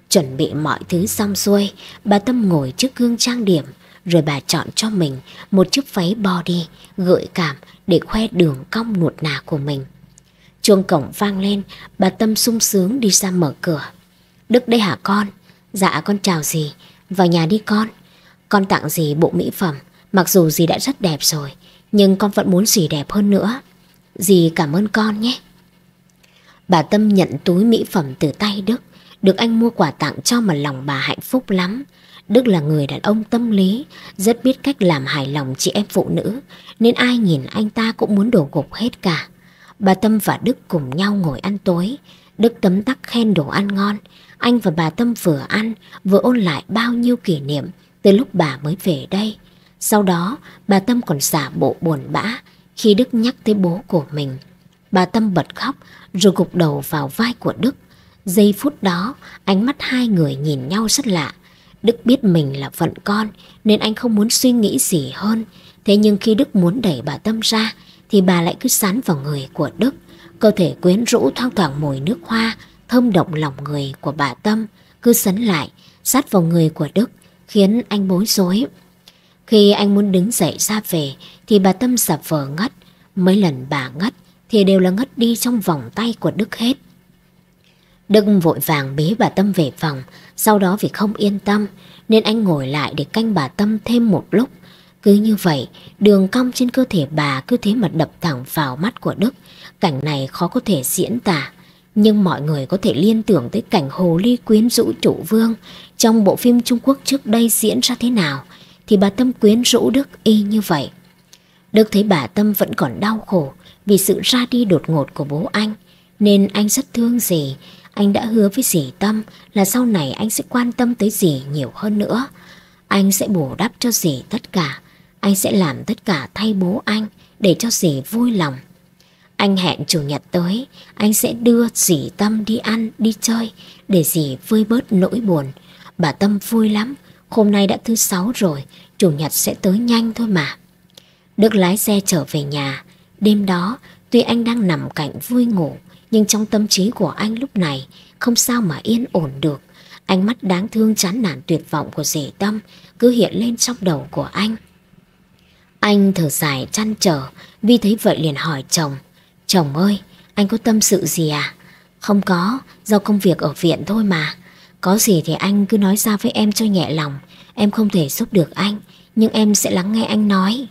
Chuẩn bị mọi thứ xong xuôi, bà Tâm ngồi trước gương trang điểm, rồi bà chọn cho mình một chiếc váy body gợi cảm để khoe đường cong nuột nà của mình. Chuông cổng vang lên, bà Tâm sung sướng đi ra mở cửa. Đức đây hả con? Dạ con chào gì? vào nhà đi con. Con tặng gì bộ mỹ phẩm, mặc dù gì đã rất đẹp rồi, nhưng con vẫn muốn gì đẹp hơn nữa. Dì cảm ơn con nhé. Bà Tâm nhận túi mỹ phẩm từ tay Đức, được anh mua quà tặng cho mà lòng bà hạnh phúc lắm. Đức là người đàn ông tâm lý, rất biết cách làm hài lòng chị em phụ nữ, nên ai nhìn anh ta cũng muốn đổ gục hết cả. Bà Tâm và Đức cùng nhau ngồi ăn tối, Đức tấm tắc khen đồ ăn ngon, anh và bà Tâm vừa ăn, vừa ôn lại bao nhiêu kỷ niệm từ lúc bà mới về đây. Sau đó, bà Tâm còn xả bộ buồn bã khi Đức nhắc tới bố của mình. Bà Tâm bật khóc rồi gục đầu vào vai của Đức. Giây phút đó, ánh mắt hai người nhìn nhau rất lạ. Đức biết mình là phận con nên anh không muốn suy nghĩ gì hơn. Thế nhưng khi Đức muốn đẩy bà Tâm ra thì bà lại cứ sán vào người của Đức. Cơ thể quyến rũ thoang thoảng mùi nước hoa, thơm động lòng người của bà Tâm, cứ sấn lại, sát vào người của Đức, khiến anh bối rối. Khi anh muốn đứng dậy ra về thì bà Tâm sập vờ ngất, mấy lần bà ngất thì đều là ngất đi trong vòng tay của Đức hết. Đức vội vàng bế bà Tâm về phòng, sau đó vì không yên tâm nên anh ngồi lại để canh bà Tâm thêm một lúc. Cứ như vậy, đường cong trên cơ thể bà cứ thế mà đập thẳng vào mắt của Đức. Cảnh này khó có thể diễn tả, nhưng mọi người có thể liên tưởng tới cảnh hồ ly quyến rũ chủ vương trong bộ phim Trung Quốc trước đây diễn ra thế nào, thì bà Tâm quyến rũ Đức y như vậy. Đức thấy bà Tâm vẫn còn đau khổ, vì sự ra đi đột ngột của bố anh nên anh rất thương dì. Anh đã hứa với dì Tâm là sau này anh sẽ quan tâm tới dì nhiều hơn nữa. Anh sẽ bù đắp cho dì tất cả. Anh sẽ làm tất cả thay bố anh để cho dì vui lòng. Anh hẹn chủ nhật tới, anh sẽ đưa dì Tâm đi ăn, đi chơi để dì vơi bớt nỗi buồn. Bà Tâm vui lắm, hôm nay đã thứ sáu rồi, chủ nhật sẽ tới nhanh thôi mà. Đức lái xe trở về nhà, Đêm đó, tuy anh đang nằm cạnh vui ngủ, nhưng trong tâm trí của anh lúc này không sao mà yên ổn được. Ánh mắt đáng thương chán nản tuyệt vọng của dễ tâm cứ hiện lên trong đầu của anh. Anh thở dài chăn trở, vì thấy vậy liền hỏi chồng. Chồng ơi, anh có tâm sự gì à? Không có, do công việc ở viện thôi mà. Có gì thì anh cứ nói ra với em cho nhẹ lòng. Em không thể giúp được anh, nhưng em sẽ lắng nghe anh nói.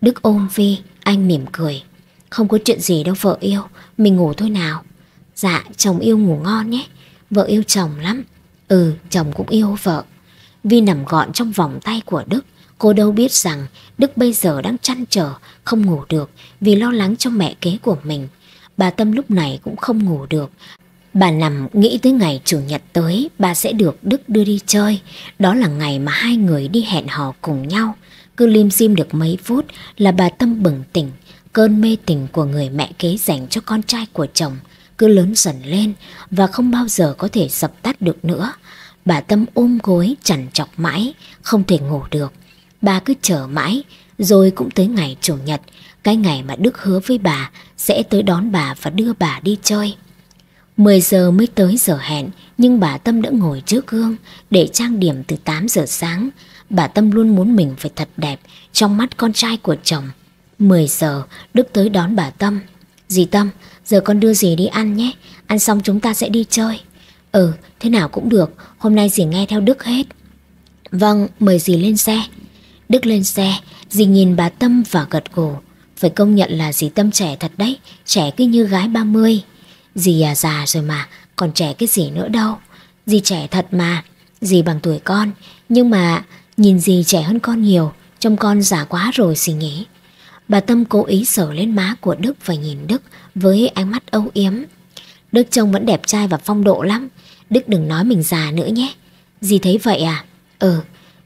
Đức ôm Vi, anh mỉm cười. Không có chuyện gì đâu vợ yêu, mình ngủ thôi nào. Dạ, chồng yêu ngủ ngon nhé. Vợ yêu chồng lắm. Ừ, chồng cũng yêu vợ. Vi nằm gọn trong vòng tay của Đức. Cô đâu biết rằng Đức bây giờ đang chăn trở, không ngủ được vì lo lắng cho mẹ kế của mình. Bà Tâm lúc này cũng không ngủ được. Bà nằm nghĩ tới ngày Chủ nhật tới bà sẽ được Đức đưa đi chơi. Đó là ngày mà hai người đi hẹn hò cùng nhau. Cứ lim dim được mấy phút là bà Tâm bừng tỉnh, cơn mê tình của người mẹ kế dành cho con trai của chồng cứ lớn dần lên và không bao giờ có thể dập tắt được nữa. Bà Tâm ôm gối chằn chọc mãi, không thể ngủ được. Bà cứ chờ mãi, rồi cũng tới ngày Chủ nhật, cái ngày mà Đức hứa với bà sẽ tới đón bà và đưa bà đi chơi. 10 giờ mới tới giờ hẹn, nhưng bà Tâm đã ngồi trước gương để trang điểm từ 8 giờ sáng. Bà Tâm luôn muốn mình phải thật đẹp trong mắt con trai của chồng. 10 giờ, Đức tới đón bà Tâm. Dì Tâm, giờ con đưa dì đi ăn nhé, ăn xong chúng ta sẽ đi chơi. Ừ, thế nào cũng được, hôm nay dì nghe theo Đức hết. Vâng, mời dì lên xe. Đức lên xe, dì nhìn bà Tâm và gật gù. Phải công nhận là dì Tâm trẻ thật đấy, trẻ cứ như gái 30. Dì à già rồi mà, còn trẻ cái gì nữa đâu. Dì trẻ thật mà, dì bằng tuổi con, nhưng mà nhìn dì trẻ hơn con nhiều, trông con già quá rồi dì nhỉ. Bà Tâm cố ý sờ lên má của Đức và nhìn Đức với ánh mắt âu yếm. Đức trông vẫn đẹp trai và phong độ lắm, Đức đừng nói mình già nữa nhé. Dì thấy vậy à? Ừ,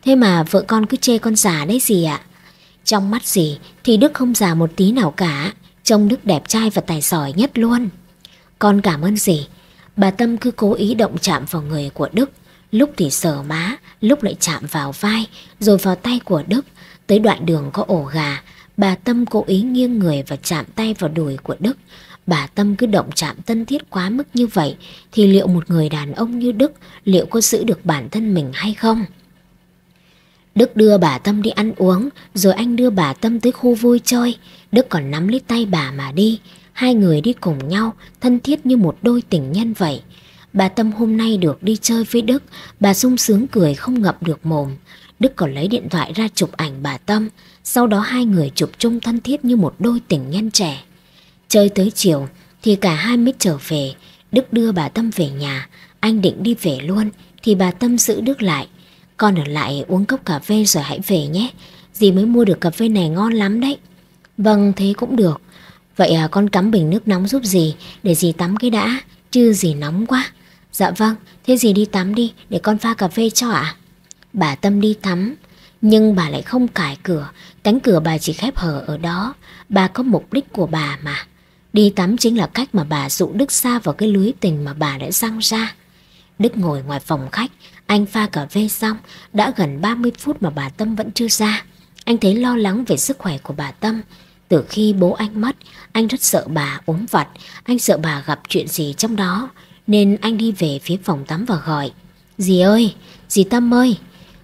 thế mà vợ con cứ chê con già đấy dì ạ. À? Trong mắt dì thì Đức không già một tí nào cả, trông Đức đẹp trai và tài giỏi nhất luôn. Con cảm ơn gì? Bà Tâm cứ cố ý động chạm vào người của Đức, lúc thì sờ má, lúc lại chạm vào vai, rồi vào tay của Đức. Tới đoạn đường có ổ gà, bà Tâm cố ý nghiêng người và chạm tay vào đùi của Đức. Bà Tâm cứ động chạm thân thiết quá mức như vậy thì liệu một người đàn ông như Đức liệu có giữ được bản thân mình hay không? Đức đưa bà Tâm đi ăn uống, rồi anh đưa bà Tâm tới khu vui chơi. Đức còn nắm lấy tay bà mà đi, Hai người đi cùng nhau, thân thiết như một đôi tình nhân vậy. Bà Tâm hôm nay được đi chơi với Đức, bà sung sướng cười không ngậm được mồm. Đức còn lấy điện thoại ra chụp ảnh bà Tâm, sau đó hai người chụp chung thân thiết như một đôi tình nhân trẻ. Chơi tới chiều thì cả hai mới trở về, Đức đưa bà Tâm về nhà, anh định đi về luôn thì bà Tâm giữ Đức lại. Con ở lại uống cốc cà phê rồi hãy về nhé, dì mới mua được cà phê này ngon lắm đấy. Vâng thế cũng được, Vậy à, con cắm bình nước nóng giúp dì, để dì tắm cái đã, chứ dì nóng quá. Dạ vâng, thế dì đi tắm đi, để con pha cà phê cho ạ. À? Bà Tâm đi tắm, nhưng bà lại không cài cửa, cánh cửa bà chỉ khép hở ở đó, bà có mục đích của bà mà. Đi tắm chính là cách mà bà dụ Đức xa vào cái lưới tình mà bà đã răng ra. Đức ngồi ngoài phòng khách, anh pha cà phê xong, đã gần 30 phút mà bà Tâm vẫn chưa ra. Anh thấy lo lắng về sức khỏe của bà Tâm, từ khi bố anh mất, anh rất sợ bà ốm vặt, anh sợ bà gặp chuyện gì trong đó, nên anh đi về phía phòng tắm và gọi. Dì ơi, dì Tâm ơi.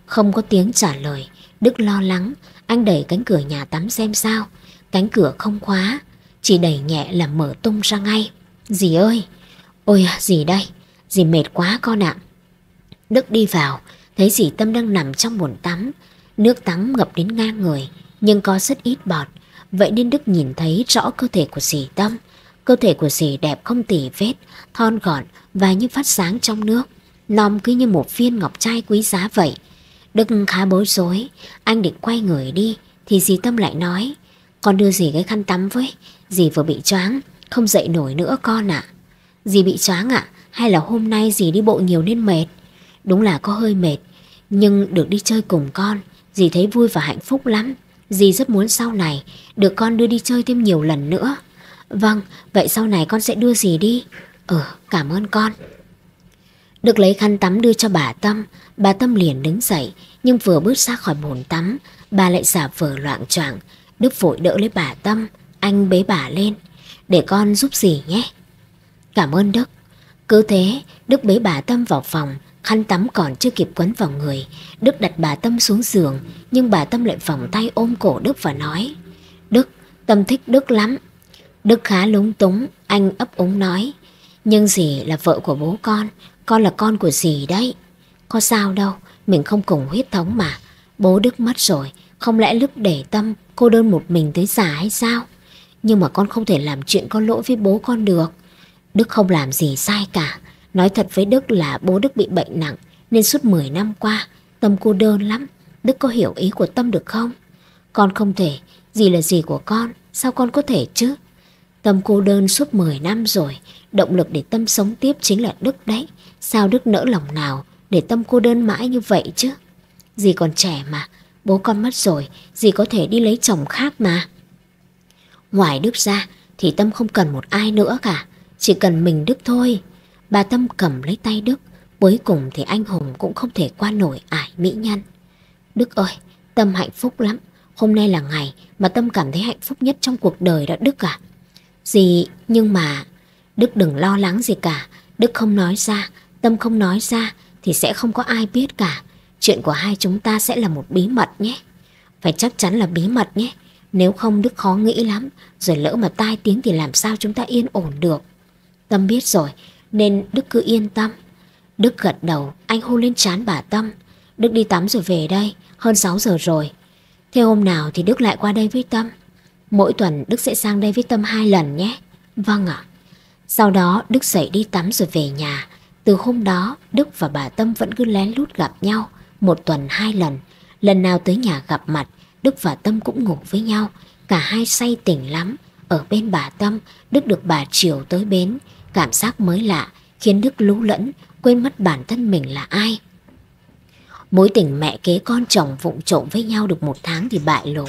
Không có tiếng trả lời, Đức lo lắng, anh đẩy cánh cửa nhà tắm xem sao. Cánh cửa không khóa, chỉ đẩy nhẹ là mở tung ra ngay. Dì ơi, ôi dì đây, dì mệt quá con ạ. Đức đi vào, thấy dì Tâm đang nằm trong bồn tắm, nước tắm ngập đến ngang người, nhưng có rất ít bọt. Vậy nên Đức nhìn thấy rõ cơ thể của dì Tâm. Cơ thể của dì đẹp không tỉ vết, thon gọn và như phát sáng trong nước. Nòng cứ như một viên ngọc trai quý giá vậy. Đức khá bối rối, anh định quay người đi thì dì Tâm lại nói Con đưa dì cái khăn tắm với, dì vừa bị choáng, không dậy nổi nữa con ạ. À. Dì bị choáng ạ, à? hay là hôm nay dì đi bộ nhiều nên mệt? Đúng là có hơi mệt, nhưng được đi chơi cùng con, dì thấy vui và hạnh phúc lắm. Dì rất muốn sau này được con đưa đi chơi thêm nhiều lần nữa. Vâng, vậy sau này con sẽ đưa dì đi. Ừ, cảm ơn con. Được lấy khăn tắm đưa cho bà Tâm, bà Tâm liền đứng dậy, nhưng vừa bước ra khỏi bồn tắm, bà lại giả vờ loạn choạng. Đức vội đỡ lấy bà Tâm, anh bế bà lên, để con giúp dì nhé. Cảm ơn Đức. Cứ thế, Đức bế bà Tâm vào phòng, Khăn tắm còn chưa kịp quấn vào người, Đức đặt bà Tâm xuống giường, nhưng bà Tâm lại vòng tay ôm cổ Đức và nói, Đức, Tâm thích Đức lắm. Đức khá lúng túng, anh ấp úng nói, nhưng dì là vợ của bố con, con là con của dì đấy. Có sao đâu, mình không cùng huyết thống mà, bố Đức mất rồi, không lẽ lúc để Tâm cô đơn một mình tới già hay sao? Nhưng mà con không thể làm chuyện con lỗi với bố con được. Đức không làm gì sai cả. Nói thật với Đức là bố Đức bị bệnh nặng nên suốt 10 năm qua Tâm cô đơn lắm. Đức có hiểu ý của Tâm được không? Con không thể, gì là gì của con, sao con có thể chứ? Tâm cô đơn suốt 10 năm rồi, động lực để Tâm sống tiếp chính là Đức đấy. Sao Đức nỡ lòng nào để Tâm cô đơn mãi như vậy chứ? Dì còn trẻ mà, bố con mất rồi, dì có thể đi lấy chồng khác mà. Ngoài Đức ra thì Tâm không cần một ai nữa cả, chỉ cần mình Đức thôi. Bà Tâm cầm lấy tay Đức, cuối cùng thì anh hùng cũng không thể qua nổi ải mỹ nhân. Đức ơi, Tâm hạnh phúc lắm, hôm nay là ngày mà Tâm cảm thấy hạnh phúc nhất trong cuộc đời đó Đức à. Gì, nhưng mà... Đức đừng lo lắng gì cả, Đức không nói ra, Tâm không nói ra thì sẽ không có ai biết cả. Chuyện của hai chúng ta sẽ là một bí mật nhé. Phải chắc chắn là bí mật nhé. Nếu không Đức khó nghĩ lắm, rồi lỡ mà tai tiếng thì làm sao chúng ta yên ổn được. Tâm biết rồi, nên Đức cứ yên tâm. Đức gật đầu, anh hôn lên trán bà Tâm. Đức đi tắm rồi về đây, hơn 6 giờ rồi. Thế hôm nào thì Đức lại qua đây với Tâm. Mỗi tuần Đức sẽ sang đây với Tâm hai lần nhé. Vâng ạ. Sau đó Đức dậy đi tắm rồi về nhà. Từ hôm đó Đức và bà Tâm vẫn cứ lén lút gặp nhau một tuần hai lần. Lần nào tới nhà gặp mặt Đức và Tâm cũng ngủ với nhau. Cả hai say tỉnh lắm. Ở bên bà Tâm Đức được bà chiều tới bến Cảm giác mới lạ khiến Đức lú lẫn quên mất bản thân mình là ai. Mối tình mẹ kế con chồng vụng trộm với nhau được một tháng thì bại lộ.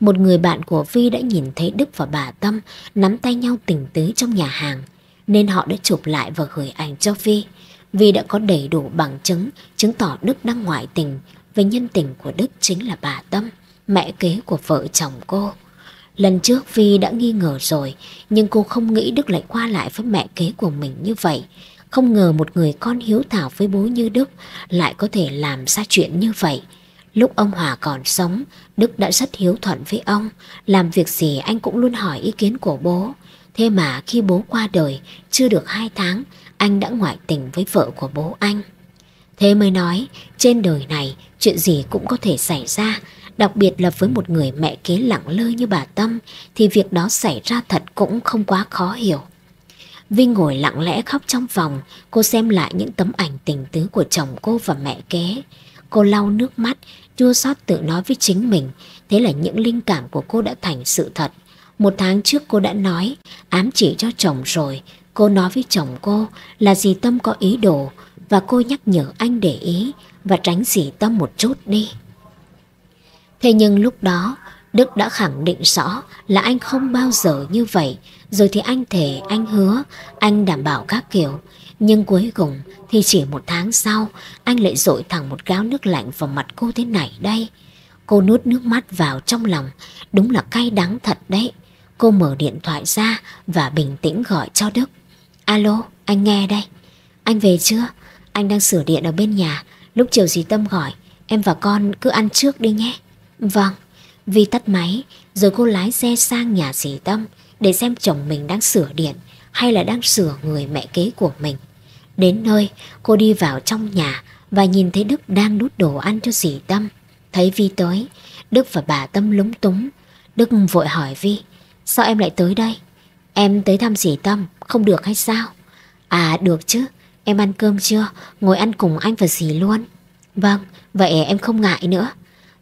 Một người bạn của Vi đã nhìn thấy Đức và bà Tâm nắm tay nhau tình tứ trong nhà hàng, nên họ đã chụp lại và gửi ảnh cho Vi. Vi đã có đầy đủ bằng chứng chứng tỏ Đức đang ngoại tình, với nhân tình của Đức chính là bà Tâm, mẹ kế của vợ chồng cô. Lần trước Vi đã nghi ngờ rồi, nhưng cô không nghĩ Đức lại qua lại với mẹ kế của mình như vậy. Không ngờ một người con hiếu thảo với bố như Đức lại có thể làm ra chuyện như vậy. Lúc ông Hòa còn sống, Đức đã rất hiếu thuận với ông, làm việc gì anh cũng luôn hỏi ý kiến của bố. Thế mà khi bố qua đời, chưa được hai tháng, anh đã ngoại tình với vợ của bố anh. Thế mới nói, trên đời này chuyện gì cũng có thể xảy ra, Đặc biệt là với một người mẹ kế lặng lơ như bà Tâm thì việc đó xảy ra thật cũng không quá khó hiểu. Vinh ngồi lặng lẽ khóc trong phòng, cô xem lại những tấm ảnh tình tứ của chồng cô và mẹ kế. Cô lau nước mắt, chua xót tự nói với chính mình, thế là những linh cảm của cô đã thành sự thật. Một tháng trước cô đã nói, ám chỉ cho chồng rồi, cô nói với chồng cô là dì Tâm có ý đồ và cô nhắc nhở anh để ý và tránh dì Tâm một chút đi. Thế nhưng lúc đó, Đức đã khẳng định rõ là anh không bao giờ như vậy, rồi thì anh thề anh hứa, anh đảm bảo các kiểu. Nhưng cuối cùng thì chỉ một tháng sau, anh lại dội thẳng một gáo nước lạnh vào mặt cô thế này đây. Cô nuốt nước mắt vào trong lòng, đúng là cay đắng thật đấy. Cô mở điện thoại ra và bình tĩnh gọi cho Đức. Alo, anh nghe đây. Anh về chưa? Anh đang sửa điện ở bên nhà. Lúc chiều gì Tâm gọi, em và con cứ ăn trước đi nhé. Vâng, Vi tắt máy, rồi cô lái xe sang nhà dì Tâm để xem chồng mình đang sửa điện hay là đang sửa người mẹ kế của mình. Đến nơi, cô đi vào trong nhà và nhìn thấy Đức đang đút đồ ăn cho dì Tâm. Thấy Vi tới, Đức và bà Tâm lúng túng. Đức vội hỏi Vi, sao em lại tới đây? Em tới thăm dì Tâm, không được hay sao? À được chứ, em ăn cơm chưa? Ngồi ăn cùng anh và dì luôn. Vâng, vậy em không ngại nữa.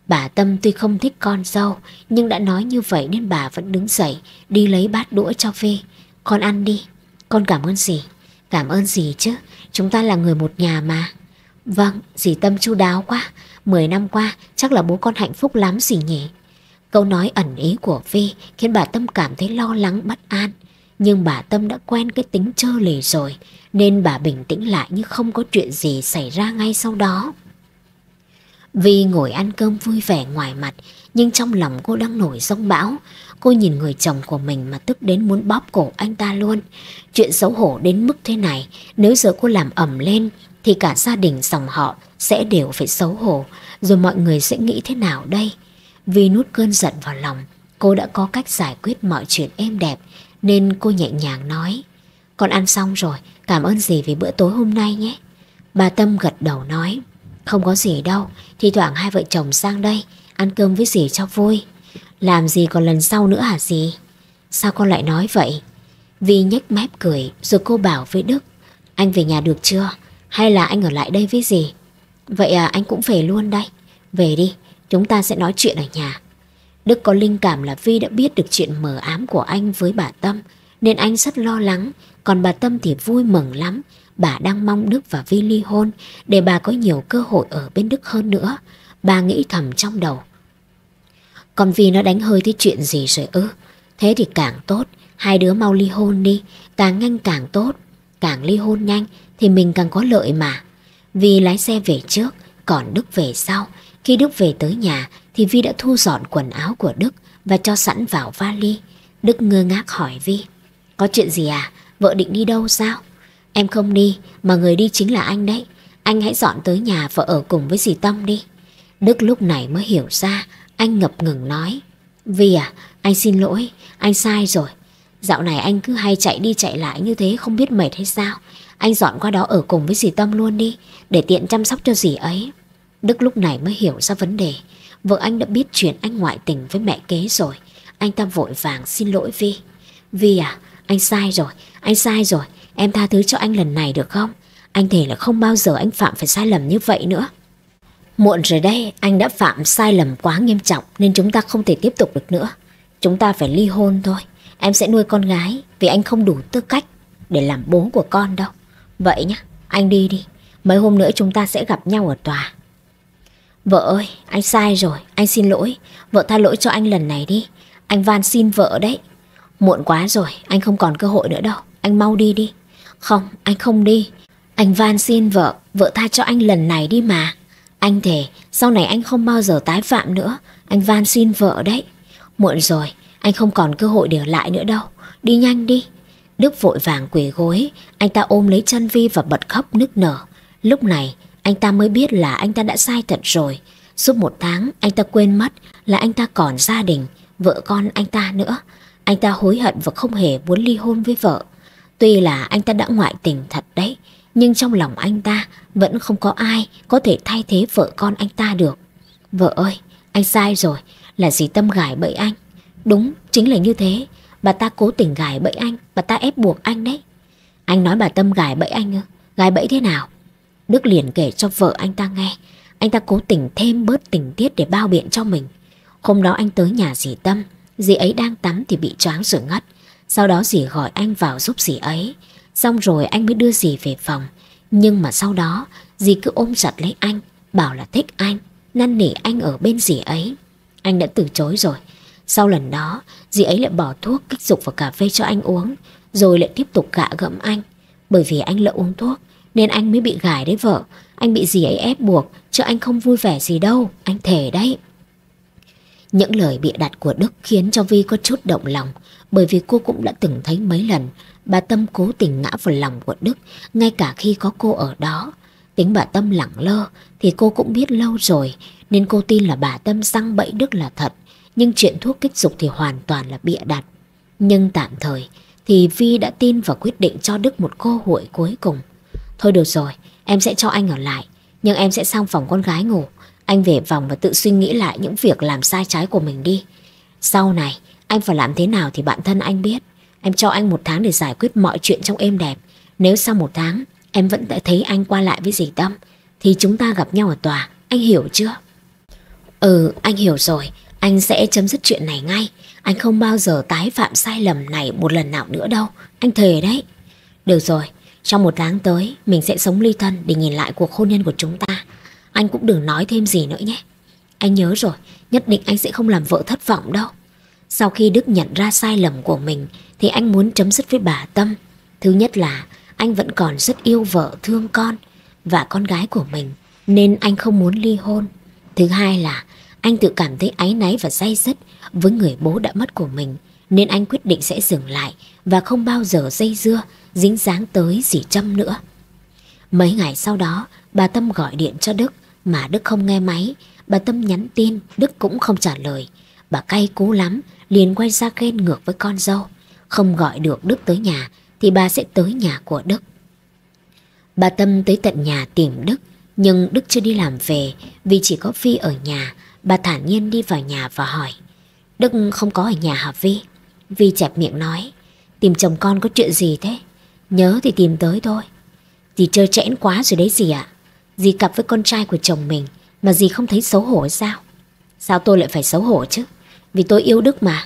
Bà Tâm tuy không thích con dâu, nhưng đã nói như vậy nên bà vẫn đứng dậy, đi lấy bát đũa cho Vê. Con ăn đi, con cảm ơn gì? Cảm ơn gì chứ, chúng ta là người một nhà mà. Vâng, dì Tâm chu đáo quá, mười năm qua chắc là bố con hạnh phúc lắm gì nhỉ? Câu nói ẩn ý của Vê khiến bà Tâm cảm thấy lo lắng bất an. Nhưng bà Tâm đã quen cái tính trơ lì rồi, nên bà bình tĩnh lại như không có chuyện gì xảy ra ngay sau đó. Vi ngồi ăn cơm vui vẻ ngoài mặt, nhưng trong lòng cô đang nổi sông bão. Cô nhìn người chồng của mình mà tức đến muốn bóp cổ anh ta luôn. Chuyện xấu hổ đến mức thế này, nếu giờ cô làm ẩm lên thì cả gia đình dòng họ sẽ đều phải xấu hổ, rồi mọi người sẽ nghĩ thế nào đây? Vi nút cơn giận vào lòng, cô đã có cách giải quyết mọi chuyện êm đẹp, nên cô nhẹ nhàng nói. Con ăn xong rồi, cảm ơn gì vì bữa tối hôm nay nhé. Bà Tâm gật đầu nói. Không có gì đâu, thi thoảng hai vợ chồng sang đây, ăn cơm với dì cho vui. Làm gì còn lần sau nữa hả dì? Sao con lại nói vậy? Vi nhếch mép cười rồi cô bảo với Đức, anh về nhà được chưa? Hay là anh ở lại đây với dì? Vậy à, anh cũng về luôn đây. Về đi, chúng ta sẽ nói chuyện ở nhà. Đức có linh cảm là Vi đã biết được chuyện mờ ám của anh với bà Tâm, nên anh rất lo lắng, còn bà Tâm thì vui mừng lắm Bà đang mong Đức và Vi ly hôn để bà có nhiều cơ hội ở bên Đức hơn nữa. Bà nghĩ thầm trong đầu. Còn Vi nó đánh hơi cái chuyện gì rồi ư? Thế thì càng tốt, hai đứa mau ly hôn đi, càng nhanh càng tốt. Càng ly hôn nhanh thì mình càng có lợi mà. Vi lái xe về trước, còn Đức về sau. Khi Đức về tới nhà thì Vi đã thu dọn quần áo của Đức và cho sẵn vào vali. Đức ngơ ngác hỏi Vi. Có chuyện gì à? Vợ định đi đâu sao? Em không đi, mà người đi chính là anh đấy. Anh hãy dọn tới nhà và ở cùng với dì Tâm đi. Đức lúc này mới hiểu ra, anh ngập ngừng nói. Vì à, anh xin lỗi, anh sai rồi. Dạo này anh cứ hay chạy đi chạy lại như thế không biết mệt hay sao. Anh dọn qua đó ở cùng với dì Tâm luôn đi, để tiện chăm sóc cho dì ấy. Đức lúc này mới hiểu ra vấn đề. Vợ anh đã biết chuyện anh ngoại tình với mẹ kế rồi. Anh ta vội vàng xin lỗi Vi. Vi à, anh sai rồi, anh sai rồi. Em tha thứ cho anh lần này được không? Anh thề là không bao giờ anh phạm phải sai lầm như vậy nữa. Muộn rồi đây, anh đã phạm sai lầm quá nghiêm trọng nên chúng ta không thể tiếp tục được nữa. Chúng ta phải ly hôn thôi. Em sẽ nuôi con gái vì anh không đủ tư cách để làm bố của con đâu. Vậy nhá, anh đi đi. Mấy hôm nữa chúng ta sẽ gặp nhau ở tòa. Vợ ơi, anh sai rồi, anh xin lỗi. Vợ tha lỗi cho anh lần này đi. Anh van xin vợ đấy. Muộn quá rồi, anh không còn cơ hội nữa đâu. Anh mau đi đi. Không, anh không đi. Anh van xin vợ, vợ tha cho anh lần này đi mà. Anh thề, sau này anh không bao giờ tái phạm nữa. Anh van xin vợ đấy. Muộn rồi, anh không còn cơ hội để ở lại nữa đâu. Đi nhanh đi. Đức vội vàng quỳ gối, anh ta ôm lấy chân Vi và bật khóc nức nở. Lúc này, anh ta mới biết là anh ta đã sai thật rồi. Suốt một tháng, anh ta quên mất là anh ta còn gia đình, vợ con anh ta nữa. Anh ta hối hận và không hề muốn ly hôn với vợ. Tuy là anh ta đã ngoại tình thật đấy, nhưng trong lòng anh ta vẫn không có ai có thể thay thế vợ con anh ta được. Vợ ơi, anh sai rồi, là dì Tâm gài bẫy anh. Đúng, chính là như thế, bà ta cố tình gài bẫy anh, bà ta ép buộc anh đấy. Anh nói bà Tâm gài bẫy anh Gài bẫy thế nào? Đức liền kể cho vợ anh ta nghe, anh ta cố tình thêm bớt tình tiết để bao biện cho mình. Hôm đó anh tới nhà dì Tâm, dì ấy đang tắm thì bị choáng rồi ngất. Sau đó dì gọi anh vào giúp dì ấy Xong rồi anh mới đưa dì về phòng Nhưng mà sau đó Dì cứ ôm chặt lấy anh Bảo là thích anh Năn nỉ anh ở bên dì ấy Anh đã từ chối rồi Sau lần đó dì ấy lại bỏ thuốc kích dục và cà phê cho anh uống Rồi lại tiếp tục gạ gẫm anh Bởi vì anh lỡ uống thuốc Nên anh mới bị gài đấy vợ Anh bị dì ấy ép buộc Chứ anh không vui vẻ gì đâu Anh thề đấy những lời bịa đặt của Đức khiến cho Vi có chút động lòng, bởi vì cô cũng đã từng thấy mấy lần bà Tâm cố tình ngã vào lòng của Đức, ngay cả khi có cô ở đó. Tính bà Tâm lẳng lơ thì cô cũng biết lâu rồi, nên cô tin là bà Tâm răng bẫy Đức là thật, nhưng chuyện thuốc kích dục thì hoàn toàn là bịa đặt. Nhưng tạm thời thì Vi đã tin và quyết định cho Đức một cơ hội cuối cùng. Thôi được rồi, em sẽ cho anh ở lại, nhưng em sẽ sang phòng con gái ngủ. Anh về phòng và tự suy nghĩ lại những việc làm sai trái của mình đi. Sau này, anh phải làm thế nào thì bản thân anh biết. Em cho anh một tháng để giải quyết mọi chuyện trong êm đẹp. Nếu sau một tháng, em vẫn đã thấy anh qua lại với dì Tâm, thì chúng ta gặp nhau ở tòa. Anh hiểu chưa? Ừ, anh hiểu rồi. Anh sẽ chấm dứt chuyện này ngay. Anh không bao giờ tái phạm sai lầm này một lần nào nữa đâu. Anh thề đấy. Được rồi, trong một tháng tới, mình sẽ sống ly thân để nhìn lại cuộc hôn nhân của chúng ta. Anh cũng đừng nói thêm gì nữa nhé Anh nhớ rồi Nhất định anh sẽ không làm vợ thất vọng đâu Sau khi Đức nhận ra sai lầm của mình Thì anh muốn chấm dứt với bà Tâm Thứ nhất là anh vẫn còn rất yêu vợ thương con Và con gái của mình Nên anh không muốn ly hôn Thứ hai là anh tự cảm thấy áy náy và say dứt Với người bố đã mất của mình Nên anh quyết định sẽ dừng lại Và không bao giờ dây dưa Dính dáng tới dì Trâm nữa Mấy ngày sau đó, bà Tâm gọi điện cho Đức mà Đức không nghe máy Bà Tâm nhắn tin Đức cũng không trả lời Bà cay cú lắm liền quay ra ghen ngược với con dâu Không gọi được Đức tới nhà Thì bà sẽ tới nhà của Đức Bà Tâm tới tận nhà tìm Đức Nhưng Đức chưa đi làm về Vì chỉ có Phi ở nhà Bà thản nhiên đi vào nhà và hỏi Đức không có ở nhà hả Vi Vi chẹp miệng nói Tìm chồng con có chuyện gì thế Nhớ thì tìm tới thôi Thì chơi chẽn quá rồi đấy gì ạ à? Dì cặp với con trai của chồng mình Mà dì không thấy xấu hổ sao Sao tôi lại phải xấu hổ chứ Vì tôi yêu Đức mà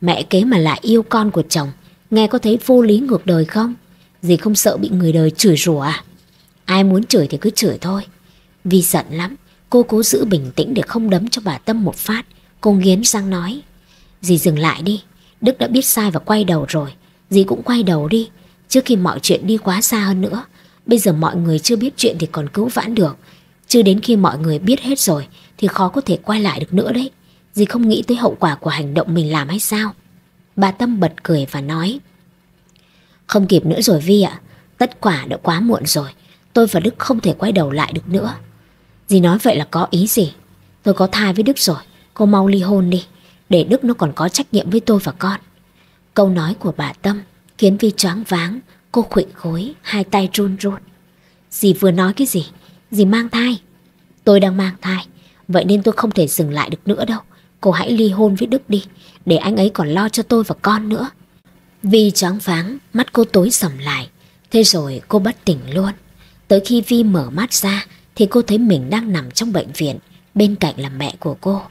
Mẹ kế mà lại yêu con của chồng Nghe có thấy vô lý ngược đời không Dì không sợ bị người đời chửi rủa à Ai muốn chửi thì cứ chửi thôi Vì giận lắm Cô cố giữ bình tĩnh để không đấm cho bà Tâm một phát Cô nghiến răng nói Dì dừng lại đi Đức đã biết sai và quay đầu rồi Dì cũng quay đầu đi Trước khi mọi chuyện đi quá xa hơn nữa Bây giờ mọi người chưa biết chuyện thì còn cứu vãn được chưa đến khi mọi người biết hết rồi Thì khó có thể quay lại được nữa đấy Dì không nghĩ tới hậu quả của hành động mình làm hay sao Bà Tâm bật cười và nói Không kịp nữa rồi Vi ạ Tất quả đã quá muộn rồi Tôi và Đức không thể quay đầu lại được nữa Dì nói vậy là có ý gì Tôi có thai với Đức rồi Cô mau ly hôn đi Để Đức nó còn có trách nhiệm với tôi và con Câu nói của bà Tâm khiến Vi choáng váng Cô khuỵu gối, hai tay run run. Dì vừa nói cái gì? Dì mang thai. Tôi đang mang thai, vậy nên tôi không thể dừng lại được nữa đâu. Cô hãy ly hôn với Đức đi, để anh ấy còn lo cho tôi và con nữa. Vi choáng váng, mắt cô tối sầm lại. Thế rồi cô bất tỉnh luôn. Tới khi Vi mở mắt ra thì cô thấy mình đang nằm trong bệnh viện, bên cạnh là mẹ của cô.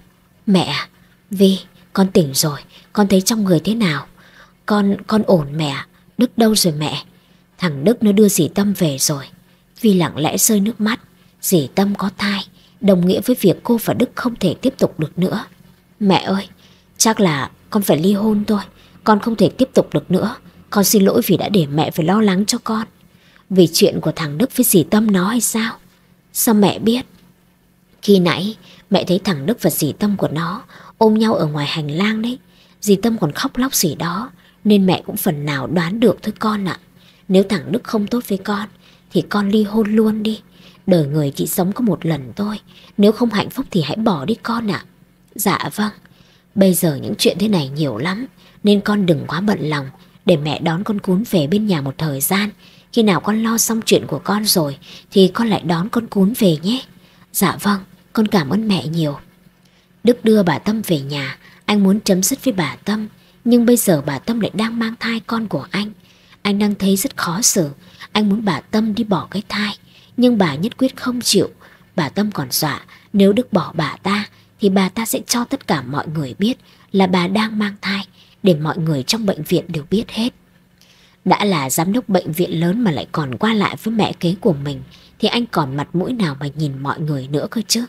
Mẹ à, Vi, con tỉnh rồi, con thấy trong người thế nào? Con, con ổn mẹ à? Đức đâu rồi mẹ? Thằng Đức nó đưa dì Tâm về rồi. Vì lặng lẽ rơi nước mắt, dì Tâm có thai, đồng nghĩa với việc cô và Đức không thể tiếp tục được nữa. Mẹ ơi, chắc là con phải ly hôn thôi, con không thể tiếp tục được nữa. Con xin lỗi vì đã để mẹ phải lo lắng cho con. Vì chuyện của thằng Đức với dì Tâm nó hay sao? Sao mẹ biết? Khi nãy, mẹ thấy thằng Đức và dì Tâm của nó ôm nhau ở ngoài hành lang đấy. Dì Tâm còn khóc lóc gì đó, nên mẹ cũng phần nào đoán được thôi con ạ. À. Nếu thằng Đức không tốt với con Thì con ly hôn luôn đi Đời người chỉ sống có một lần thôi Nếu không hạnh phúc thì hãy bỏ đi con ạ à. Dạ vâng Bây giờ những chuyện thế này nhiều lắm Nên con đừng quá bận lòng Để mẹ đón con cún về bên nhà một thời gian Khi nào con lo xong chuyện của con rồi Thì con lại đón con cún về nhé Dạ vâng Con cảm ơn mẹ nhiều Đức đưa bà Tâm về nhà Anh muốn chấm dứt với bà Tâm Nhưng bây giờ bà Tâm lại đang mang thai con của anh anh đang thấy rất khó xử Anh muốn bà Tâm đi bỏ cái thai Nhưng bà nhất quyết không chịu Bà Tâm còn dọa Nếu Đức bỏ bà ta Thì bà ta sẽ cho tất cả mọi người biết Là bà đang mang thai Để mọi người trong bệnh viện đều biết hết Đã là giám đốc bệnh viện lớn Mà lại còn qua lại với mẹ kế của mình Thì anh còn mặt mũi nào mà nhìn mọi người nữa cơ chứ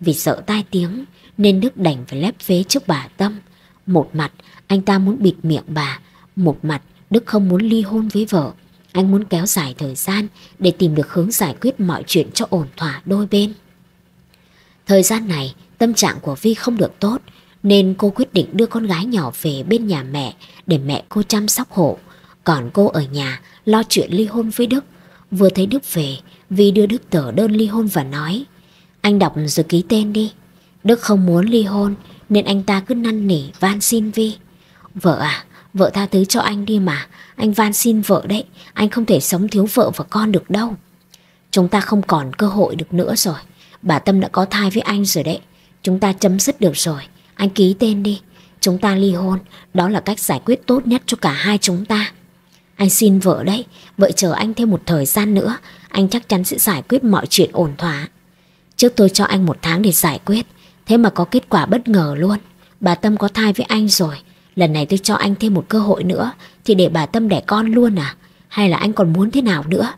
Vì sợ tai tiếng Nên Đức đành phải lép vế trước bà Tâm Một mặt anh ta muốn bịt miệng bà Một mặt Đức không muốn ly hôn với vợ, anh muốn kéo dài thời gian để tìm được hướng giải quyết mọi chuyện cho ổn thỏa đôi bên. Thời gian này, tâm trạng của Vi không được tốt, nên cô quyết định đưa con gái nhỏ về bên nhà mẹ để mẹ cô chăm sóc hộ. Còn cô ở nhà lo chuyện ly hôn với Đức. Vừa thấy Đức về, Vi đưa Đức tờ đơn ly hôn và nói Anh đọc rồi ký tên đi. Đức không muốn ly hôn nên anh ta cứ năn nỉ van xin Vi. Vợ à, Vợ tha thứ cho anh đi mà Anh van xin vợ đấy Anh không thể sống thiếu vợ và con được đâu Chúng ta không còn cơ hội được nữa rồi Bà Tâm đã có thai với anh rồi đấy Chúng ta chấm dứt được rồi Anh ký tên đi Chúng ta ly hôn Đó là cách giải quyết tốt nhất cho cả hai chúng ta Anh xin vợ đấy Vợ chờ anh thêm một thời gian nữa Anh chắc chắn sẽ giải quyết mọi chuyện ổn thỏa Trước tôi cho anh một tháng để giải quyết Thế mà có kết quả bất ngờ luôn Bà Tâm có thai với anh rồi Lần này tôi cho anh thêm một cơ hội nữa Thì để bà Tâm đẻ con luôn à Hay là anh còn muốn thế nào nữa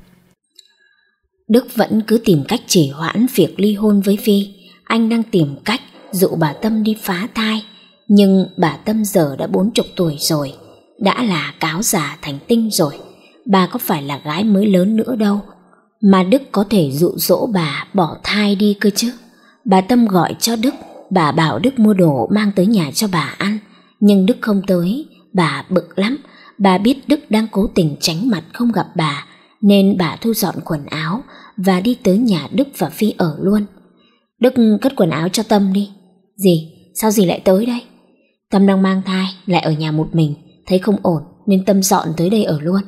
Đức vẫn cứ tìm cách trì hoãn việc ly hôn với phi Anh đang tìm cách dụ bà Tâm đi phá thai Nhưng bà Tâm giờ đã bốn chục tuổi rồi Đã là cáo già thành tinh rồi Bà có phải là gái mới lớn nữa đâu Mà Đức có thể dụ dỗ bà bỏ thai đi cơ chứ Bà Tâm gọi cho Đức Bà bảo Đức mua đồ mang tới nhà cho bà ăn nhưng Đức không tới, bà bực lắm, bà biết Đức đang cố tình tránh mặt không gặp bà, nên bà thu dọn quần áo và đi tới nhà Đức và Phi ở luôn. Đức cất quần áo cho Tâm đi. Gì? Sao gì lại tới đây? Tâm đang mang thai, lại ở nhà một mình, thấy không ổn nên Tâm dọn tới đây ở luôn.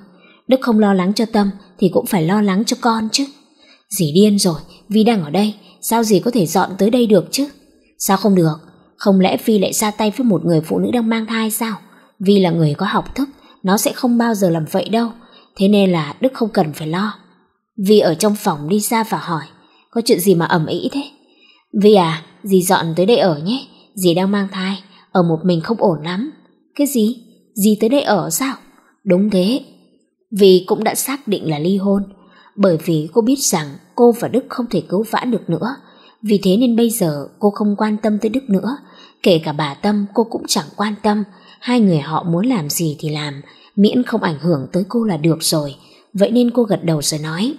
Đức không lo lắng cho Tâm thì cũng phải lo lắng cho con chứ. Dì điên rồi, Vi đang ở đây, sao dì có thể dọn tới đây được chứ? Sao không được? Không lẽ Vi lại ra tay với một người phụ nữ đang mang thai sao? Vi là người có học thức, nó sẽ không bao giờ làm vậy đâu. Thế nên là Đức không cần phải lo. Vi ở trong phòng đi ra và hỏi, có chuyện gì mà ẩm ý thế? Vi à, dì dọn tới đây ở nhé, dì đang mang thai, ở một mình không ổn lắm. Cái gì? Dì tới đây ở sao? Đúng thế. Vi cũng đã xác định là ly hôn, bởi vì cô biết rằng cô và Đức không thể cứu vãn được nữa. Vì thế nên bây giờ cô không quan tâm tới Đức nữa, Kể cả bà Tâm cô cũng chẳng quan tâm, hai người họ muốn làm gì thì làm, miễn không ảnh hưởng tới cô là được rồi. Vậy nên cô gật đầu rồi nói.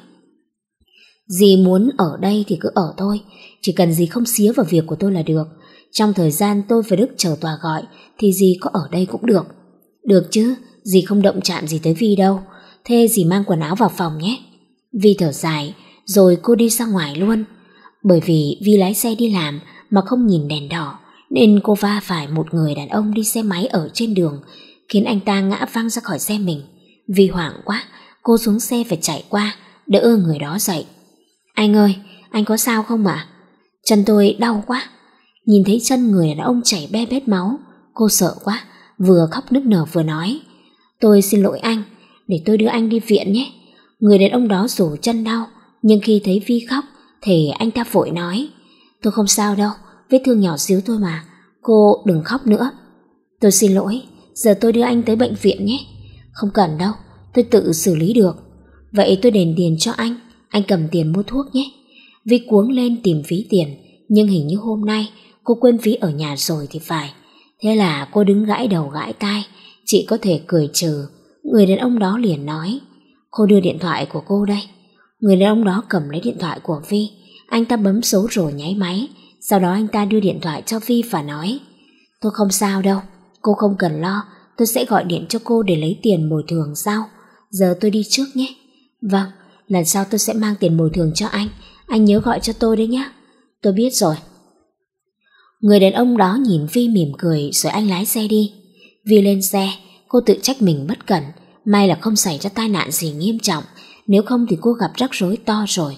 Dì muốn ở đây thì cứ ở thôi, chỉ cần dì không xía vào việc của tôi là được. Trong thời gian tôi và Đức chờ tòa gọi thì dì có ở đây cũng được. Được chứ, dì không động chạm gì tới Vi đâu. Thế dì mang quần áo vào phòng nhé. Vi thở dài, rồi cô đi ra ngoài luôn. Bởi vì Vi lái xe đi làm mà không nhìn đèn đỏ, nên cô va phải một người đàn ông đi xe máy ở trên đường, khiến anh ta ngã văng ra khỏi xe mình. Vì hoảng quá, cô xuống xe phải chạy qua, đỡ người đó dậy. Anh ơi, anh có sao không ạ? Chân tôi đau quá. Nhìn thấy chân người đàn ông chảy be bét máu, cô sợ quá, vừa khóc nức nở vừa nói. Tôi xin lỗi anh, để tôi đưa anh đi viện nhé. Người đàn ông đó rủ chân đau, nhưng khi thấy Vi khóc, thì anh ta vội nói. Tôi không sao đâu, vết thương nhỏ xíu thôi mà, cô đừng khóc nữa. Tôi xin lỗi, giờ tôi đưa anh tới bệnh viện nhé. Không cần đâu, tôi tự xử lý được. Vậy tôi đền tiền cho anh, anh cầm tiền mua thuốc nhé. Vi cuống lên tìm ví tiền, nhưng hình như hôm nay cô quên ví ở nhà rồi thì phải. Thế là cô đứng gãi đầu gãi tai, chị có thể cười trừ. Người đàn ông đó liền nói, cô đưa điện thoại của cô đây. Người đàn ông đó cầm lấy điện thoại của Vi, anh ta bấm số rồi nháy máy, sau đó anh ta đưa điện thoại cho Vi và nói Tôi không sao đâu, cô không cần lo Tôi sẽ gọi điện cho cô để lấy tiền bồi thường sau. Giờ tôi đi trước nhé Vâng, lần sau tôi sẽ mang tiền bồi thường cho anh Anh nhớ gọi cho tôi đấy nhé Tôi biết rồi Người đàn ông đó nhìn Vi mỉm cười rồi anh lái xe đi Vi lên xe, cô tự trách mình bất cẩn May là không xảy ra tai nạn gì nghiêm trọng Nếu không thì cô gặp rắc rối to rồi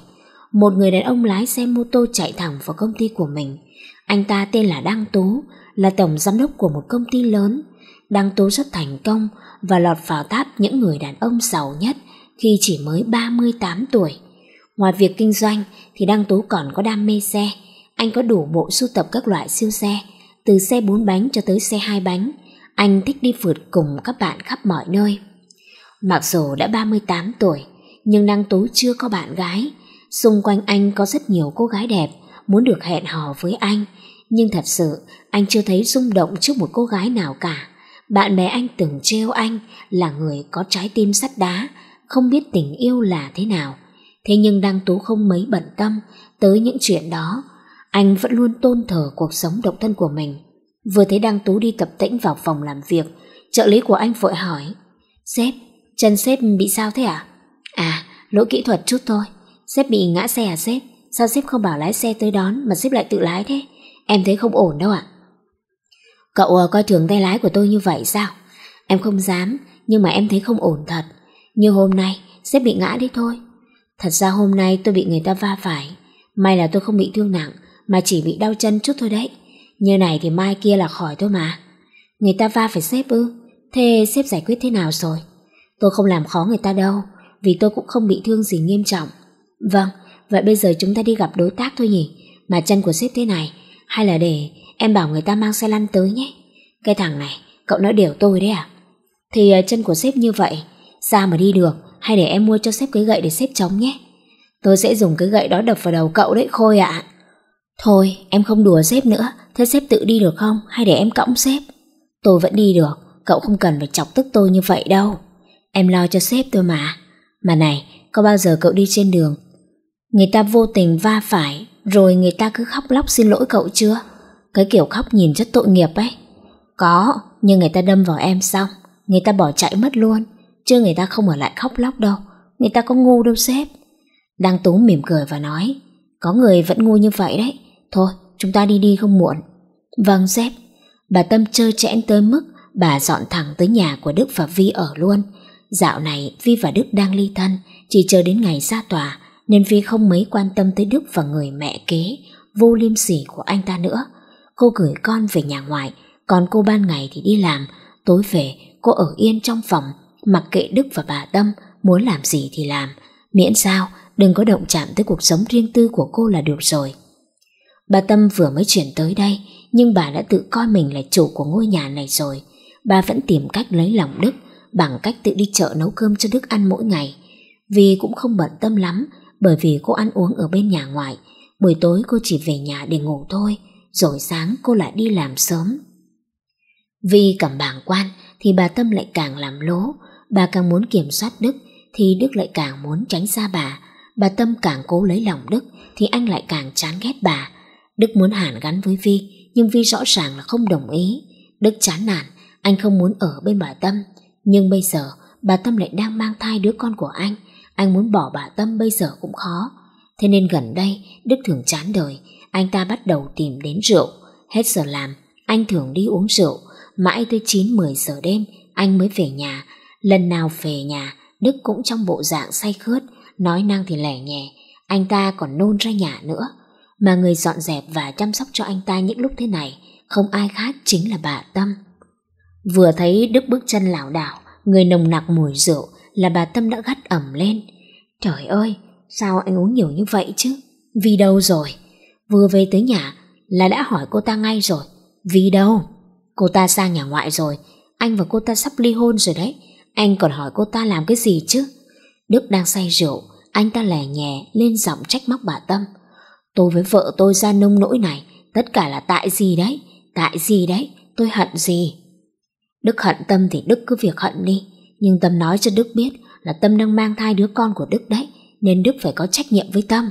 một người đàn ông lái xe mô tô chạy thẳng vào công ty của mình. Anh ta tên là Đăng Tú, là tổng giám đốc của một công ty lớn. Đăng Tú rất thành công và lọt vào tháp những người đàn ông giàu nhất khi chỉ mới 38 tuổi. Ngoài việc kinh doanh thì Đăng Tú còn có đam mê xe. Anh có đủ bộ sưu tập các loại siêu xe, từ xe 4 bánh cho tới xe 2 bánh. Anh thích đi phượt cùng các bạn khắp mọi nơi. Mặc dù đã 38 tuổi, nhưng Đăng Tú chưa có bạn gái, Xung quanh anh có rất nhiều cô gái đẹp muốn được hẹn hò với anh, nhưng thật sự anh chưa thấy rung động trước một cô gái nào cả. Bạn bè anh từng trêu anh là người có trái tim sắt đá, không biết tình yêu là thế nào. Thế nhưng đăng Tú không mấy bận tâm tới những chuyện đó, anh vẫn luôn tôn thờ cuộc sống độc thân của mình. Vừa thấy Đăng Tú đi tập tĩnh vào phòng làm việc, trợ lý của anh vội hỏi, Sếp, chân sếp bị sao thế ạ? À? à, lỗi kỹ thuật chút thôi. Sếp bị ngã xe à sếp Sao sếp không bảo lái xe tới đón Mà sếp lại tự lái thế Em thấy không ổn đâu ạ Cậu ờ, coi thường tay lái của tôi như vậy sao Em không dám Nhưng mà em thấy không ổn thật Như hôm nay sếp bị ngã đấy thôi Thật ra hôm nay tôi bị người ta va phải May là tôi không bị thương nặng Mà chỉ bị đau chân chút thôi đấy Như này thì mai kia là khỏi thôi mà Người ta va phải sếp ư Thế sếp giải quyết thế nào rồi Tôi không làm khó người ta đâu Vì tôi cũng không bị thương gì nghiêm trọng Vâng, vậy bây giờ chúng ta đi gặp đối tác thôi nhỉ? Mà chân của sếp thế này, hay là để em bảo người ta mang xe lăn tới nhé? Cái thằng này, cậu nói điều tôi đấy à? Thì ờ, chân của sếp như vậy, sao mà đi được, hay để em mua cho sếp cái gậy để sếp chống nhé? Tôi sẽ dùng cái gậy đó đập vào đầu cậu đấy Khôi ạ. À. Thôi, em không đùa sếp nữa, thế sếp tự đi được không, hay để em cõng sếp? Tôi vẫn đi được, cậu không cần phải chọc tức tôi như vậy đâu. Em lo cho sếp tôi mà. Mà này, có bao giờ cậu đi trên đường Người ta vô tình va phải Rồi người ta cứ khóc lóc xin lỗi cậu chưa Cái kiểu khóc nhìn rất tội nghiệp ấy Có Nhưng người ta đâm vào em xong Người ta bỏ chạy mất luôn Chứ người ta không ở lại khóc lóc đâu Người ta có ngu đâu sếp Đăng Tú mỉm cười và nói Có người vẫn ngu như vậy đấy Thôi chúng ta đi đi không muộn Vâng sếp Bà Tâm chơi chẽn tới mức Bà dọn thẳng tới nhà của Đức và Vi ở luôn Dạo này Vi và Đức đang ly thân Chỉ chờ đến ngày ra tòa nên phi không mấy quan tâm tới Đức và người mẹ kế vô liêm sỉ của anh ta nữa. Cô gửi con về nhà ngoại, còn cô ban ngày thì đi làm, tối về cô ở yên trong phòng, mặc kệ Đức và bà Tâm muốn làm gì thì làm, miễn sao đừng có động chạm tới cuộc sống riêng tư của cô là được rồi. Bà Tâm vừa mới chuyển tới đây, nhưng bà đã tự coi mình là chủ của ngôi nhà này rồi. Bà vẫn tìm cách lấy lòng Đức bằng cách tự đi chợ nấu cơm cho Đức ăn mỗi ngày. Vì cũng không bận tâm lắm bởi vì cô ăn uống ở bên nhà ngoại, buổi tối cô chỉ về nhà để ngủ thôi, rồi sáng cô lại đi làm sớm. Vì cầm bảng quan thì bà Tâm lại càng làm lố, bà càng muốn kiểm soát Đức thì Đức lại càng muốn tránh xa bà, bà Tâm càng cố lấy lòng Đức thì anh lại càng chán ghét bà. Đức muốn Hàn gắn với Vi nhưng Vi rõ ràng là không đồng ý. Đức chán nản, anh không muốn ở bên bà Tâm, nhưng bây giờ bà Tâm lại đang mang thai đứa con của anh anh muốn bỏ bà Tâm bây giờ cũng khó. Thế nên gần đây, Đức thường chán đời, anh ta bắt đầu tìm đến rượu. Hết giờ làm, anh thường đi uống rượu, mãi tới 9-10 giờ đêm, anh mới về nhà. Lần nào về nhà, Đức cũng trong bộ dạng say khướt, nói năng thì lẻ nhẹ, anh ta còn nôn ra nhà nữa. Mà người dọn dẹp và chăm sóc cho anh ta những lúc thế này, không ai khác chính là bà Tâm. Vừa thấy Đức bước chân lảo đảo, người nồng nặc mùi rượu, là bà Tâm đã gắt ẩm lên. Trời ơi, sao anh uống nhiều như vậy chứ? Vì đâu rồi? Vừa về tới nhà là đã hỏi cô ta ngay rồi. Vì đâu? Cô ta sang nhà ngoại rồi, anh và cô ta sắp ly hôn rồi đấy. Anh còn hỏi cô ta làm cái gì chứ? Đức đang say rượu, anh ta lè nhẹ lên giọng trách móc bà Tâm. Tôi với vợ tôi ra nông nỗi này, tất cả là tại gì đấy? Tại gì đấy? Tôi hận gì? Đức hận Tâm thì Đức cứ việc hận đi. Nhưng Tâm nói cho Đức biết là Tâm đang mang thai đứa con của Đức đấy, nên Đức phải có trách nhiệm với Tâm.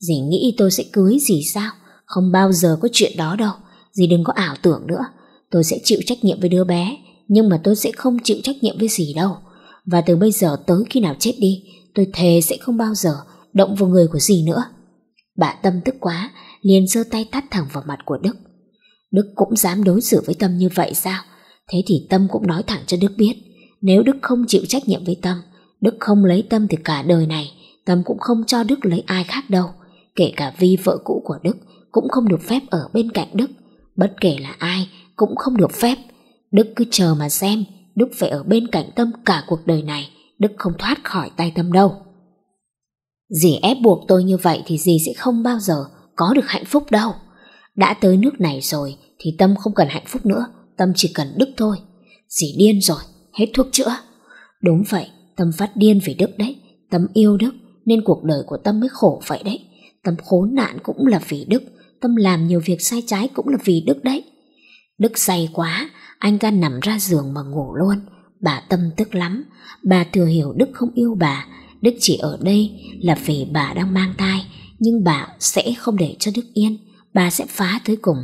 Dì nghĩ tôi sẽ cưới dì sao? Không bao giờ có chuyện đó đâu, dì đừng có ảo tưởng nữa. Tôi sẽ chịu trách nhiệm với đứa bé, nhưng mà tôi sẽ không chịu trách nhiệm với dì đâu. Và từ bây giờ tới khi nào chết đi, tôi thề sẽ không bao giờ động vào người của dì nữa. Bà Tâm tức quá, liền giơ tay tát thẳng vào mặt của Đức. Đức cũng dám đối xử với Tâm như vậy sao? Thế thì Tâm cũng nói thẳng cho Đức biết. Nếu Đức không chịu trách nhiệm với Tâm, Đức không lấy Tâm thì cả đời này, Tâm cũng không cho Đức lấy ai khác đâu. Kể cả Vi vợ cũ của Đức cũng không được phép ở bên cạnh Đức. Bất kể là ai cũng không được phép. Đức cứ chờ mà xem, Đức phải ở bên cạnh Tâm cả cuộc đời này. Đức không thoát khỏi tay Tâm đâu. Dì ép buộc tôi như vậy thì dì sẽ không bao giờ có được hạnh phúc đâu. Đã tới nước này rồi thì Tâm không cần hạnh phúc nữa, Tâm chỉ cần Đức thôi. Dì điên rồi hết thuốc chữa. Đúng vậy, Tâm phát điên vì Đức đấy, Tâm yêu Đức nên cuộc đời của Tâm mới khổ vậy đấy. Tâm khốn nạn cũng là vì Đức, Tâm làm nhiều việc sai trái cũng là vì Đức đấy. Đức say quá, anh ta nằm ra giường mà ngủ luôn. Bà Tâm tức lắm, bà thừa hiểu Đức không yêu bà, Đức chỉ ở đây là vì bà đang mang thai, nhưng bà sẽ không để cho Đức yên, bà sẽ phá tới cùng.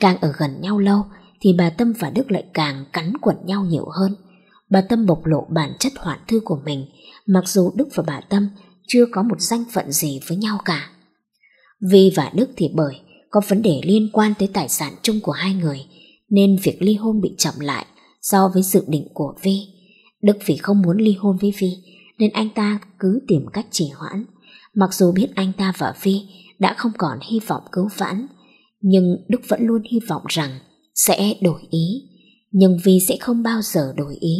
Càng ở gần nhau lâu thì bà Tâm và Đức lại càng cắn quẩn nhau nhiều hơn bà Tâm bộc lộ bản chất hoạn thư của mình, mặc dù Đức và bà Tâm chưa có một danh phận gì với nhau cả. Vi và Đức thì bởi có vấn đề liên quan tới tài sản chung của hai người, nên việc ly hôn bị chậm lại so với dự định của Vi. Đức vì không muốn ly hôn với Vi, nên anh ta cứ tìm cách trì hoãn. Mặc dù biết anh ta và Vi đã không còn hy vọng cứu vãn, nhưng Đức vẫn luôn hy vọng rằng sẽ đổi ý. Nhưng Vi sẽ không bao giờ đổi ý,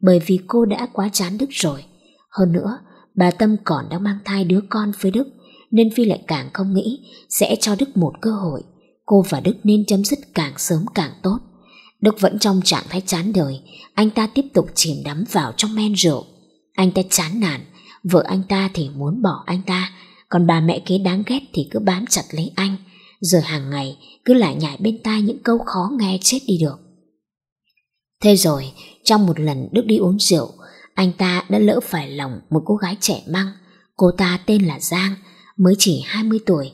bởi vì cô đã quá chán Đức rồi. Hơn nữa, bà Tâm còn đang mang thai đứa con với Đức, nên Phi lại càng không nghĩ sẽ cho Đức một cơ hội. Cô và Đức nên chấm dứt càng sớm càng tốt. Đức vẫn trong trạng thái chán đời, anh ta tiếp tục chìm đắm vào trong men rượu. Anh ta chán nản, vợ anh ta thì muốn bỏ anh ta, còn bà mẹ kế đáng ghét thì cứ bám chặt lấy anh, rồi hàng ngày cứ lại nhảy bên tai những câu khó nghe chết đi được. Thế rồi, trong một lần Đức đi uống rượu, anh ta đã lỡ phải lòng một cô gái trẻ măng. Cô ta tên là Giang, mới chỉ 20 tuổi,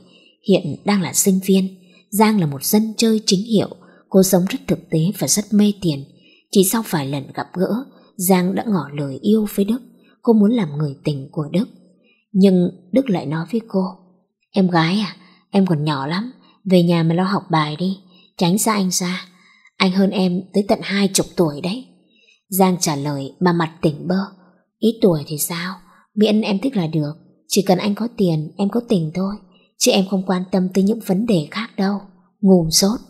hiện đang là sinh viên. Giang là một dân chơi chính hiệu, cô sống rất thực tế và rất mê tiền. Chỉ sau vài lần gặp gỡ, Giang đã ngỏ lời yêu với Đức. Cô muốn làm người tình của Đức. Nhưng Đức lại nói với cô, Em gái à, em còn nhỏ lắm, về nhà mà lo học bài đi, tránh xa anh ra. Anh hơn em tới tận hai chục tuổi đấy. Giang trả lời mà mặt tỉnh bơ. Ít tuổi thì sao? Miễn em thích là được. Chỉ cần anh có tiền, em có tình thôi. Chứ em không quan tâm tới những vấn đề khác đâu. Ngùm sốt.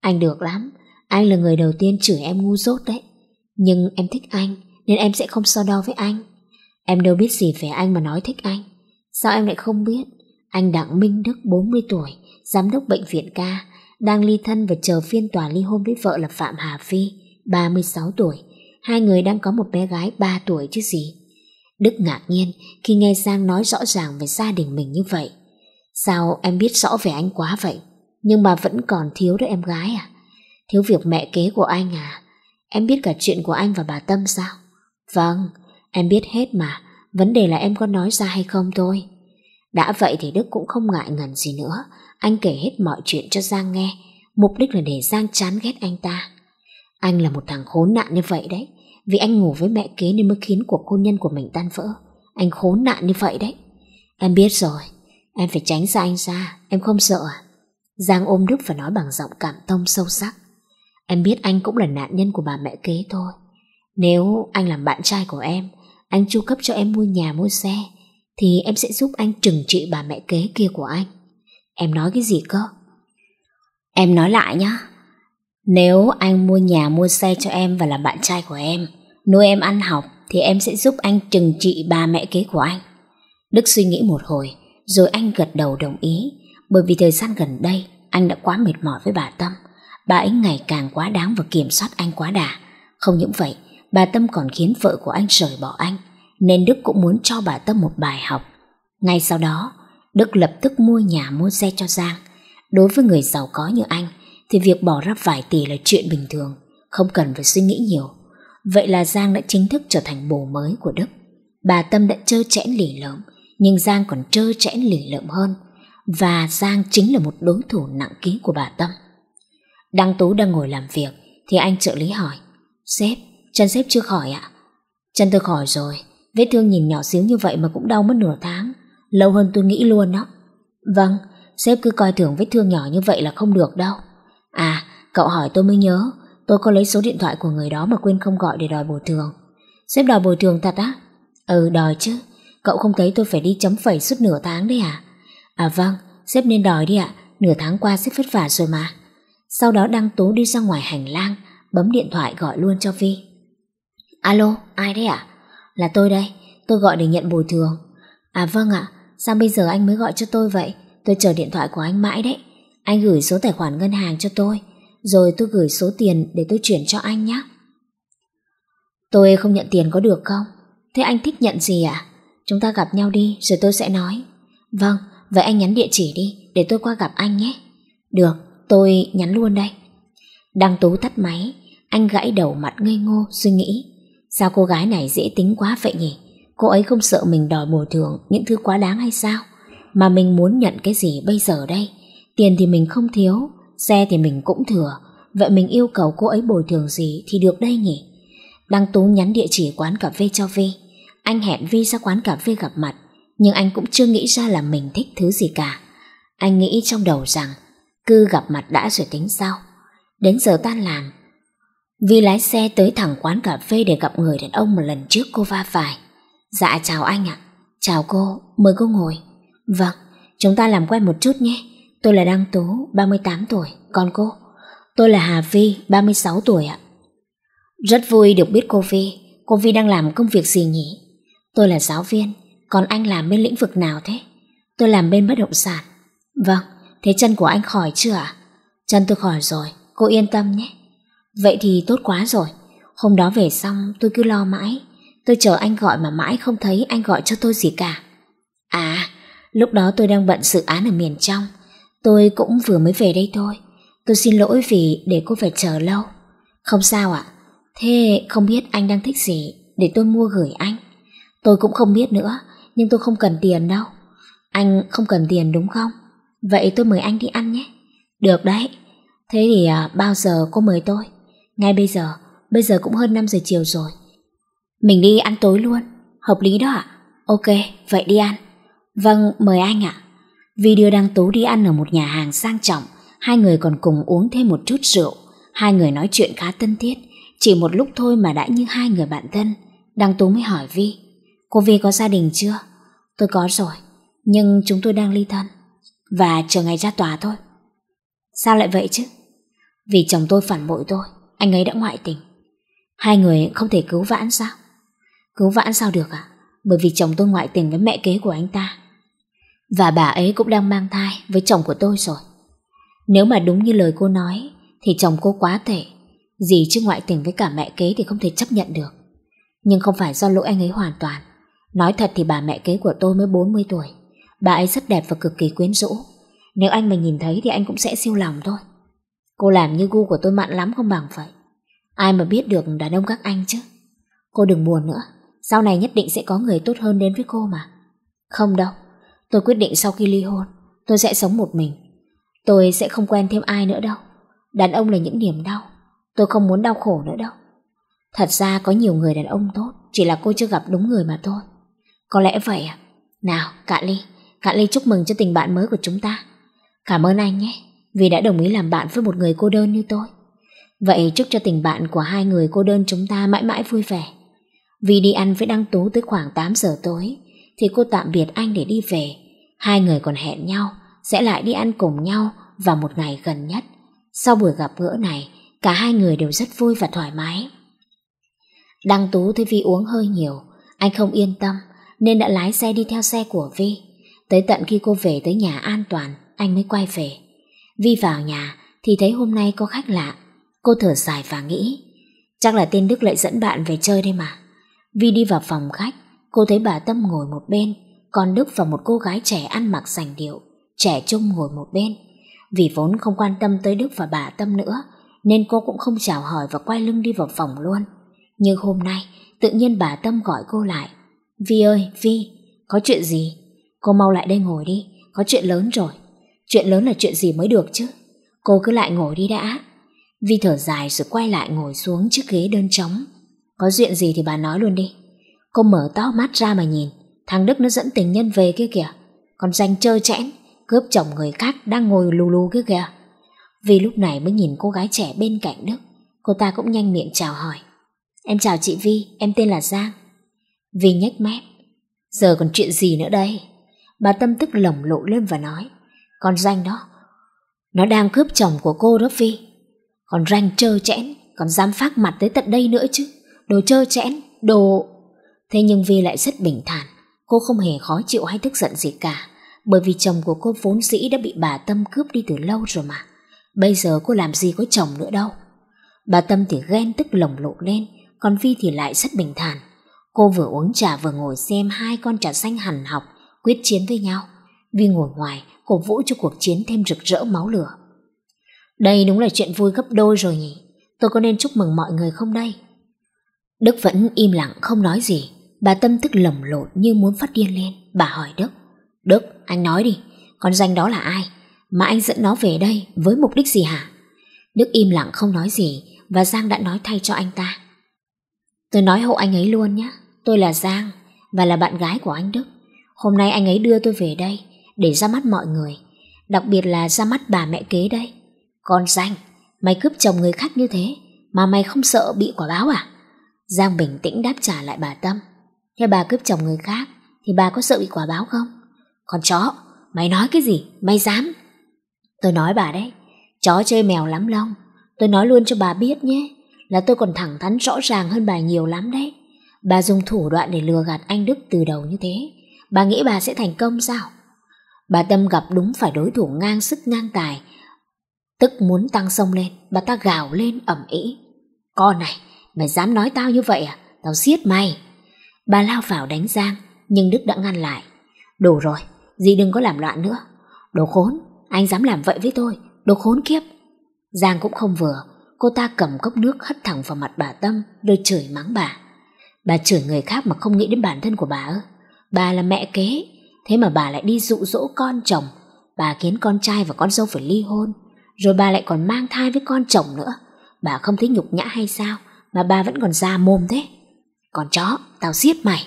Anh được lắm. Anh là người đầu tiên chửi em ngu dốt đấy. Nhưng em thích anh, nên em sẽ không so đo với anh. Em đâu biết gì về anh mà nói thích anh. Sao em lại không biết? Anh Đặng Minh Đức 40 tuổi, giám đốc bệnh viện ca, đang ly thân và chờ phiên tòa ly hôn với vợ là Phạm Hà Phi. 36 tuổi, hai người đang có một bé gái 3 tuổi chứ gì. Đức ngạc nhiên khi nghe Giang nói rõ ràng về gia đình mình như vậy. Sao em biết rõ về anh quá vậy? Nhưng mà vẫn còn thiếu đứa em gái à? Thiếu việc mẹ kế của anh à? Em biết cả chuyện của anh và bà Tâm sao? Vâng, em biết hết mà. Vấn đề là em có nói ra hay không thôi. Đã vậy thì Đức cũng không ngại ngần gì nữa. Anh kể hết mọi chuyện cho Giang nghe. Mục đích là để Giang chán ghét anh ta. Anh là một thằng khốn nạn như vậy đấy Vì anh ngủ với mẹ kế nên mới khiến cuộc hôn nhân của mình tan vỡ Anh khốn nạn như vậy đấy Em biết rồi Em phải tránh xa anh ra Em không sợ à Giang ôm Đức và nói bằng giọng cảm thông sâu sắc Em biết anh cũng là nạn nhân của bà mẹ kế thôi Nếu anh làm bạn trai của em Anh chu cấp cho em mua nhà mua xe Thì em sẽ giúp anh trừng trị bà mẹ kế kia của anh Em nói cái gì cơ Em nói lại nhá nếu anh mua nhà mua xe cho em và là bạn trai của em, nuôi em ăn học thì em sẽ giúp anh trừng trị bà mẹ kế của anh. Đức suy nghĩ một hồi, rồi anh gật đầu đồng ý, bởi vì thời gian gần đây anh đã quá mệt mỏi với bà Tâm. Bà ấy ngày càng quá đáng và kiểm soát anh quá đà. Không những vậy, bà Tâm còn khiến vợ của anh rời bỏ anh, nên Đức cũng muốn cho bà Tâm một bài học. Ngay sau đó, Đức lập tức mua nhà mua xe cho Giang. Đối với người giàu có như anh, thì việc bỏ ra vài tỷ là chuyện bình thường, không cần phải suy nghĩ nhiều. Vậy là Giang đã chính thức trở thành bồ mới của Đức. Bà Tâm đã trơ trẽn lì lợm, nhưng Giang còn trơ trẽn lì lợm hơn. Và Giang chính là một đối thủ nặng ký của bà Tâm. Đăng Tú đang ngồi làm việc, thì anh trợ lý hỏi. Sếp, chân sếp chưa khỏi ạ? Chân tôi khỏi rồi, vết thương nhìn nhỏ xíu như vậy mà cũng đau mất nửa tháng. Lâu hơn tôi nghĩ luôn đó. Vâng, sếp cứ coi thường vết thương nhỏ như vậy là không được đâu. À, cậu hỏi tôi mới nhớ, tôi có lấy số điện thoại của người đó mà quên không gọi để đòi bồi thường. Sếp đòi bồi thường thật á? Ừ, đòi chứ. Cậu không thấy tôi phải đi chấm phẩy suốt nửa tháng đấy à? À vâng, sếp nên đòi đi ạ, nửa tháng qua sếp vất vả rồi mà. Sau đó Đăng Tú đi ra ngoài hành lang, bấm điện thoại gọi luôn cho Vi. Alo, ai đấy ạ? Là tôi đây, tôi gọi để nhận bồi thường. À vâng ạ, sao bây giờ anh mới gọi cho tôi vậy? Tôi chờ điện thoại của anh mãi đấy. Anh gửi số tài khoản ngân hàng cho tôi, rồi tôi gửi số tiền để tôi chuyển cho anh nhé. Tôi không nhận tiền có được không? Thế anh thích nhận gì ạ? Chúng ta gặp nhau đi rồi tôi sẽ nói. Vâng, vậy anh nhắn địa chỉ đi để tôi qua gặp anh nhé. Được, tôi nhắn luôn đây. Đăng Tú tắt máy, anh gãy đầu mặt ngây ngô suy nghĩ. Sao cô gái này dễ tính quá vậy nhỉ? Cô ấy không sợ mình đòi bồi thường những thứ quá đáng hay sao? Mà mình muốn nhận cái gì bây giờ đây? Tiền thì mình không thiếu, xe thì mình cũng thừa, vậy mình yêu cầu cô ấy bồi thường gì thì được đây nhỉ? Đăng Tú nhắn địa chỉ quán cà phê cho Vi. Anh hẹn Vi ra quán cà phê gặp mặt, nhưng anh cũng chưa nghĩ ra là mình thích thứ gì cả. Anh nghĩ trong đầu rằng, cứ gặp mặt đã rồi tính sau. Đến giờ tan làm, Vi lái xe tới thẳng quán cà phê để gặp người đàn ông mà lần trước cô va phải. Dạ chào anh ạ. Chào cô, mời cô ngồi. Vâng, chúng ta làm quen một chút nhé. Tôi là Đăng Tú, 38 tuổi, còn cô? Tôi là Hà Vi, 36 tuổi ạ. Rất vui được biết cô Vi, cô Vi đang làm công việc gì nhỉ? Tôi là giáo viên, còn anh làm bên lĩnh vực nào thế? Tôi làm bên bất động sản. Vâng, thế chân của anh khỏi chưa ạ? Chân tôi khỏi rồi, cô yên tâm nhé. Vậy thì tốt quá rồi, hôm đó về xong tôi cứ lo mãi, tôi chờ anh gọi mà mãi không thấy anh gọi cho tôi gì cả. À, lúc đó tôi đang bận dự án ở miền trong, Tôi cũng vừa mới về đây thôi. Tôi xin lỗi vì để cô phải chờ lâu. Không sao ạ. Thế không biết anh đang thích gì để tôi mua gửi anh. Tôi cũng không biết nữa, nhưng tôi không cần tiền đâu. Anh không cần tiền đúng không? Vậy tôi mời anh đi ăn nhé. Được đấy. Thế thì à, bao giờ cô mời tôi? Ngay bây giờ, bây giờ cũng hơn 5 giờ chiều rồi. Mình đi ăn tối luôn, hợp lý đó ạ. Ok, vậy đi ăn. Vâng, mời anh ạ. À. Vì đưa Đăng Tú đi ăn ở một nhà hàng sang trọng, hai người còn cùng uống thêm một chút rượu. Hai người nói chuyện khá tân thiết, chỉ một lúc thôi mà đã như hai người bạn thân. Đăng Tú mới hỏi Vi, cô Vi có gia đình chưa? Tôi có rồi, nhưng chúng tôi đang ly thân, và chờ ngày ra tòa thôi. Sao lại vậy chứ? Vì chồng tôi phản bội tôi, anh ấy đã ngoại tình. Hai người không thể cứu vãn sao? Cứu vãn sao được À? Bởi vì chồng tôi ngoại tình với mẹ kế của anh ta và bà ấy cũng đang mang thai với chồng của tôi rồi. Nếu mà đúng như lời cô nói, thì chồng cô quá tệ. Gì chứ ngoại tình với cả mẹ kế thì không thể chấp nhận được. Nhưng không phải do lỗi anh ấy hoàn toàn. Nói thật thì bà mẹ kế của tôi mới 40 tuổi. Bà ấy rất đẹp và cực kỳ quyến rũ. Nếu anh mà nhìn thấy thì anh cũng sẽ siêu lòng thôi. Cô làm như gu của tôi mặn lắm không bằng vậy. Ai mà biết được đàn ông các anh chứ. Cô đừng buồn nữa. Sau này nhất định sẽ có người tốt hơn đến với cô mà. Không đâu. Tôi quyết định sau khi ly hôn, tôi sẽ sống một mình. Tôi sẽ không quen thêm ai nữa đâu. Đàn ông là những niềm đau. Tôi không muốn đau khổ nữa đâu. Thật ra có nhiều người đàn ông tốt, chỉ là cô chưa gặp đúng người mà thôi. Có lẽ vậy à? Nào, cạn Ly, cạn Ly chúc mừng cho tình bạn mới của chúng ta. Cảm ơn anh nhé, vì đã đồng ý làm bạn với một người cô đơn như tôi. Vậy chúc cho tình bạn của hai người cô đơn chúng ta mãi mãi vui vẻ. Vì đi ăn với Đăng Tú tới khoảng 8 giờ tối, thì cô tạm biệt anh để đi về. Hai người còn hẹn nhau, sẽ lại đi ăn cùng nhau vào một ngày gần nhất. Sau buổi gặp gỡ này, cả hai người đều rất vui và thoải mái. Đăng Tú thấy Vi uống hơi nhiều, anh không yên tâm nên đã lái xe đi theo xe của Vi. Tới tận khi cô về tới nhà an toàn, anh mới quay về. Vi vào nhà thì thấy hôm nay có khách lạ. Cô thở dài và nghĩ, chắc là tên Đức lại dẫn bạn về chơi đây mà. Vi đi vào phòng khách, Cô thấy bà Tâm ngồi một bên, còn Đức và một cô gái trẻ ăn mặc sành điệu, trẻ trung ngồi một bên. Vì vốn không quan tâm tới Đức và bà Tâm nữa, nên cô cũng không chào hỏi và quay lưng đi vào phòng luôn. Nhưng hôm nay, tự nhiên bà Tâm gọi cô lại. Vi ơi, Vi, có chuyện gì? Cô mau lại đây ngồi đi, có chuyện lớn rồi. Chuyện lớn là chuyện gì mới được chứ? Cô cứ lại ngồi đi đã. Vi thở dài rồi quay lại ngồi xuống chiếc ghế đơn trống. Có chuyện gì thì bà nói luôn đi. Cô mở to mắt ra mà nhìn, thằng Đức nó dẫn tình nhân về kia kìa. Còn danh chơi chẽn, cướp chồng người khác đang ngồi lù lù kia kìa. Vì lúc này mới nhìn cô gái trẻ bên cạnh Đức, cô ta cũng nhanh miệng chào hỏi. Em chào chị Vi, em tên là Giang. Vi nhếch mép. Giờ còn chuyện gì nữa đây? Bà Tâm tức lồng lộ lên và nói. Con danh đó, nó đang cướp chồng của cô đó vi Còn ranh trơ chẽn, còn dám phát mặt tới tận đây nữa chứ. Đồ trơ chẽn, đồ... Thế nhưng Vi lại rất bình thản Cô không hề khó chịu hay tức giận gì cả Bởi vì chồng của cô vốn dĩ đã bị bà Tâm cướp đi từ lâu rồi mà Bây giờ cô làm gì có chồng nữa đâu Bà Tâm thì ghen tức lồng lộ lên Còn Vi thì lại rất bình thản Cô vừa uống trà vừa ngồi xem hai con trà xanh hằn học quyết chiến với nhau. Vi ngồi ngoài, cổ vũ cho cuộc chiến thêm rực rỡ máu lửa. Đây đúng là chuyện vui gấp đôi rồi nhỉ? Tôi có nên chúc mừng mọi người không đây? Đức vẫn im lặng không nói gì. Bà Tâm thức lồng lột như muốn phát điên lên Bà hỏi Đức Đức, anh nói đi Con danh đó là ai Mà anh dẫn nó về đây với mục đích gì hả Đức im lặng không nói gì Và Giang đã nói thay cho anh ta Tôi nói hộ anh ấy luôn nhé Tôi là Giang Và là bạn gái của anh Đức Hôm nay anh ấy đưa tôi về đây Để ra mắt mọi người Đặc biệt là ra mắt bà mẹ kế đây Con danh Mày cướp chồng người khác như thế Mà mày không sợ bị quả báo à Giang bình tĩnh đáp trả lại bà Tâm Thế bà cướp chồng người khác Thì bà có sợ bị quả báo không Còn chó Mày nói cái gì Mày dám Tôi nói bà đấy Chó chơi mèo lắm Long Tôi nói luôn cho bà biết nhé Là tôi còn thẳng thắn rõ ràng hơn bà nhiều lắm đấy Bà dùng thủ đoạn để lừa gạt anh Đức từ đầu như thế Bà nghĩ bà sẽ thành công sao Bà Tâm gặp đúng phải đối thủ ngang sức ngang tài Tức muốn tăng sông lên Bà ta gào lên ẩm ĩ Con này Mày dám nói tao như vậy à Tao giết mày Bà lao vào đánh Giang, nhưng Đức đã ngăn lại. Đủ rồi, dì đừng có làm loạn nữa. Đồ khốn, anh dám làm vậy với tôi, đồ khốn kiếp. Giang cũng không vừa, cô ta cầm cốc nước hất thẳng vào mặt bà Tâm rồi chửi mắng bà. Bà chửi người khác mà không nghĩ đến bản thân của bà ơ Bà là mẹ kế, thế mà bà lại đi dụ dỗ con chồng. Bà khiến con trai và con dâu phải ly hôn, rồi bà lại còn mang thai với con chồng nữa. Bà không thấy nhục nhã hay sao mà bà vẫn còn ra mồm thế. Con chó, tao giết mày.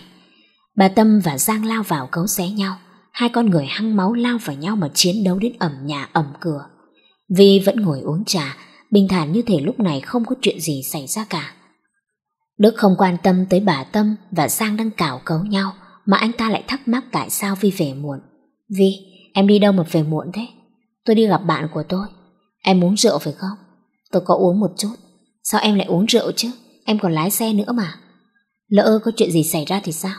Bà Tâm và Giang lao vào cấu xé nhau. Hai con người hăng máu lao vào nhau mà chiến đấu đến ẩm nhà ẩm cửa. Vi vẫn ngồi uống trà, bình thản như thể lúc này không có chuyện gì xảy ra cả. Đức không quan tâm tới bà Tâm và Giang đang cào cấu nhau, mà anh ta lại thắc mắc tại sao Vi về muộn. Vi, em đi đâu mà về muộn thế? Tôi đi gặp bạn của tôi. Em uống rượu phải không? Tôi có uống một chút. Sao em lại uống rượu chứ? Em còn lái xe nữa mà. Lỡ có chuyện gì xảy ra thì sao?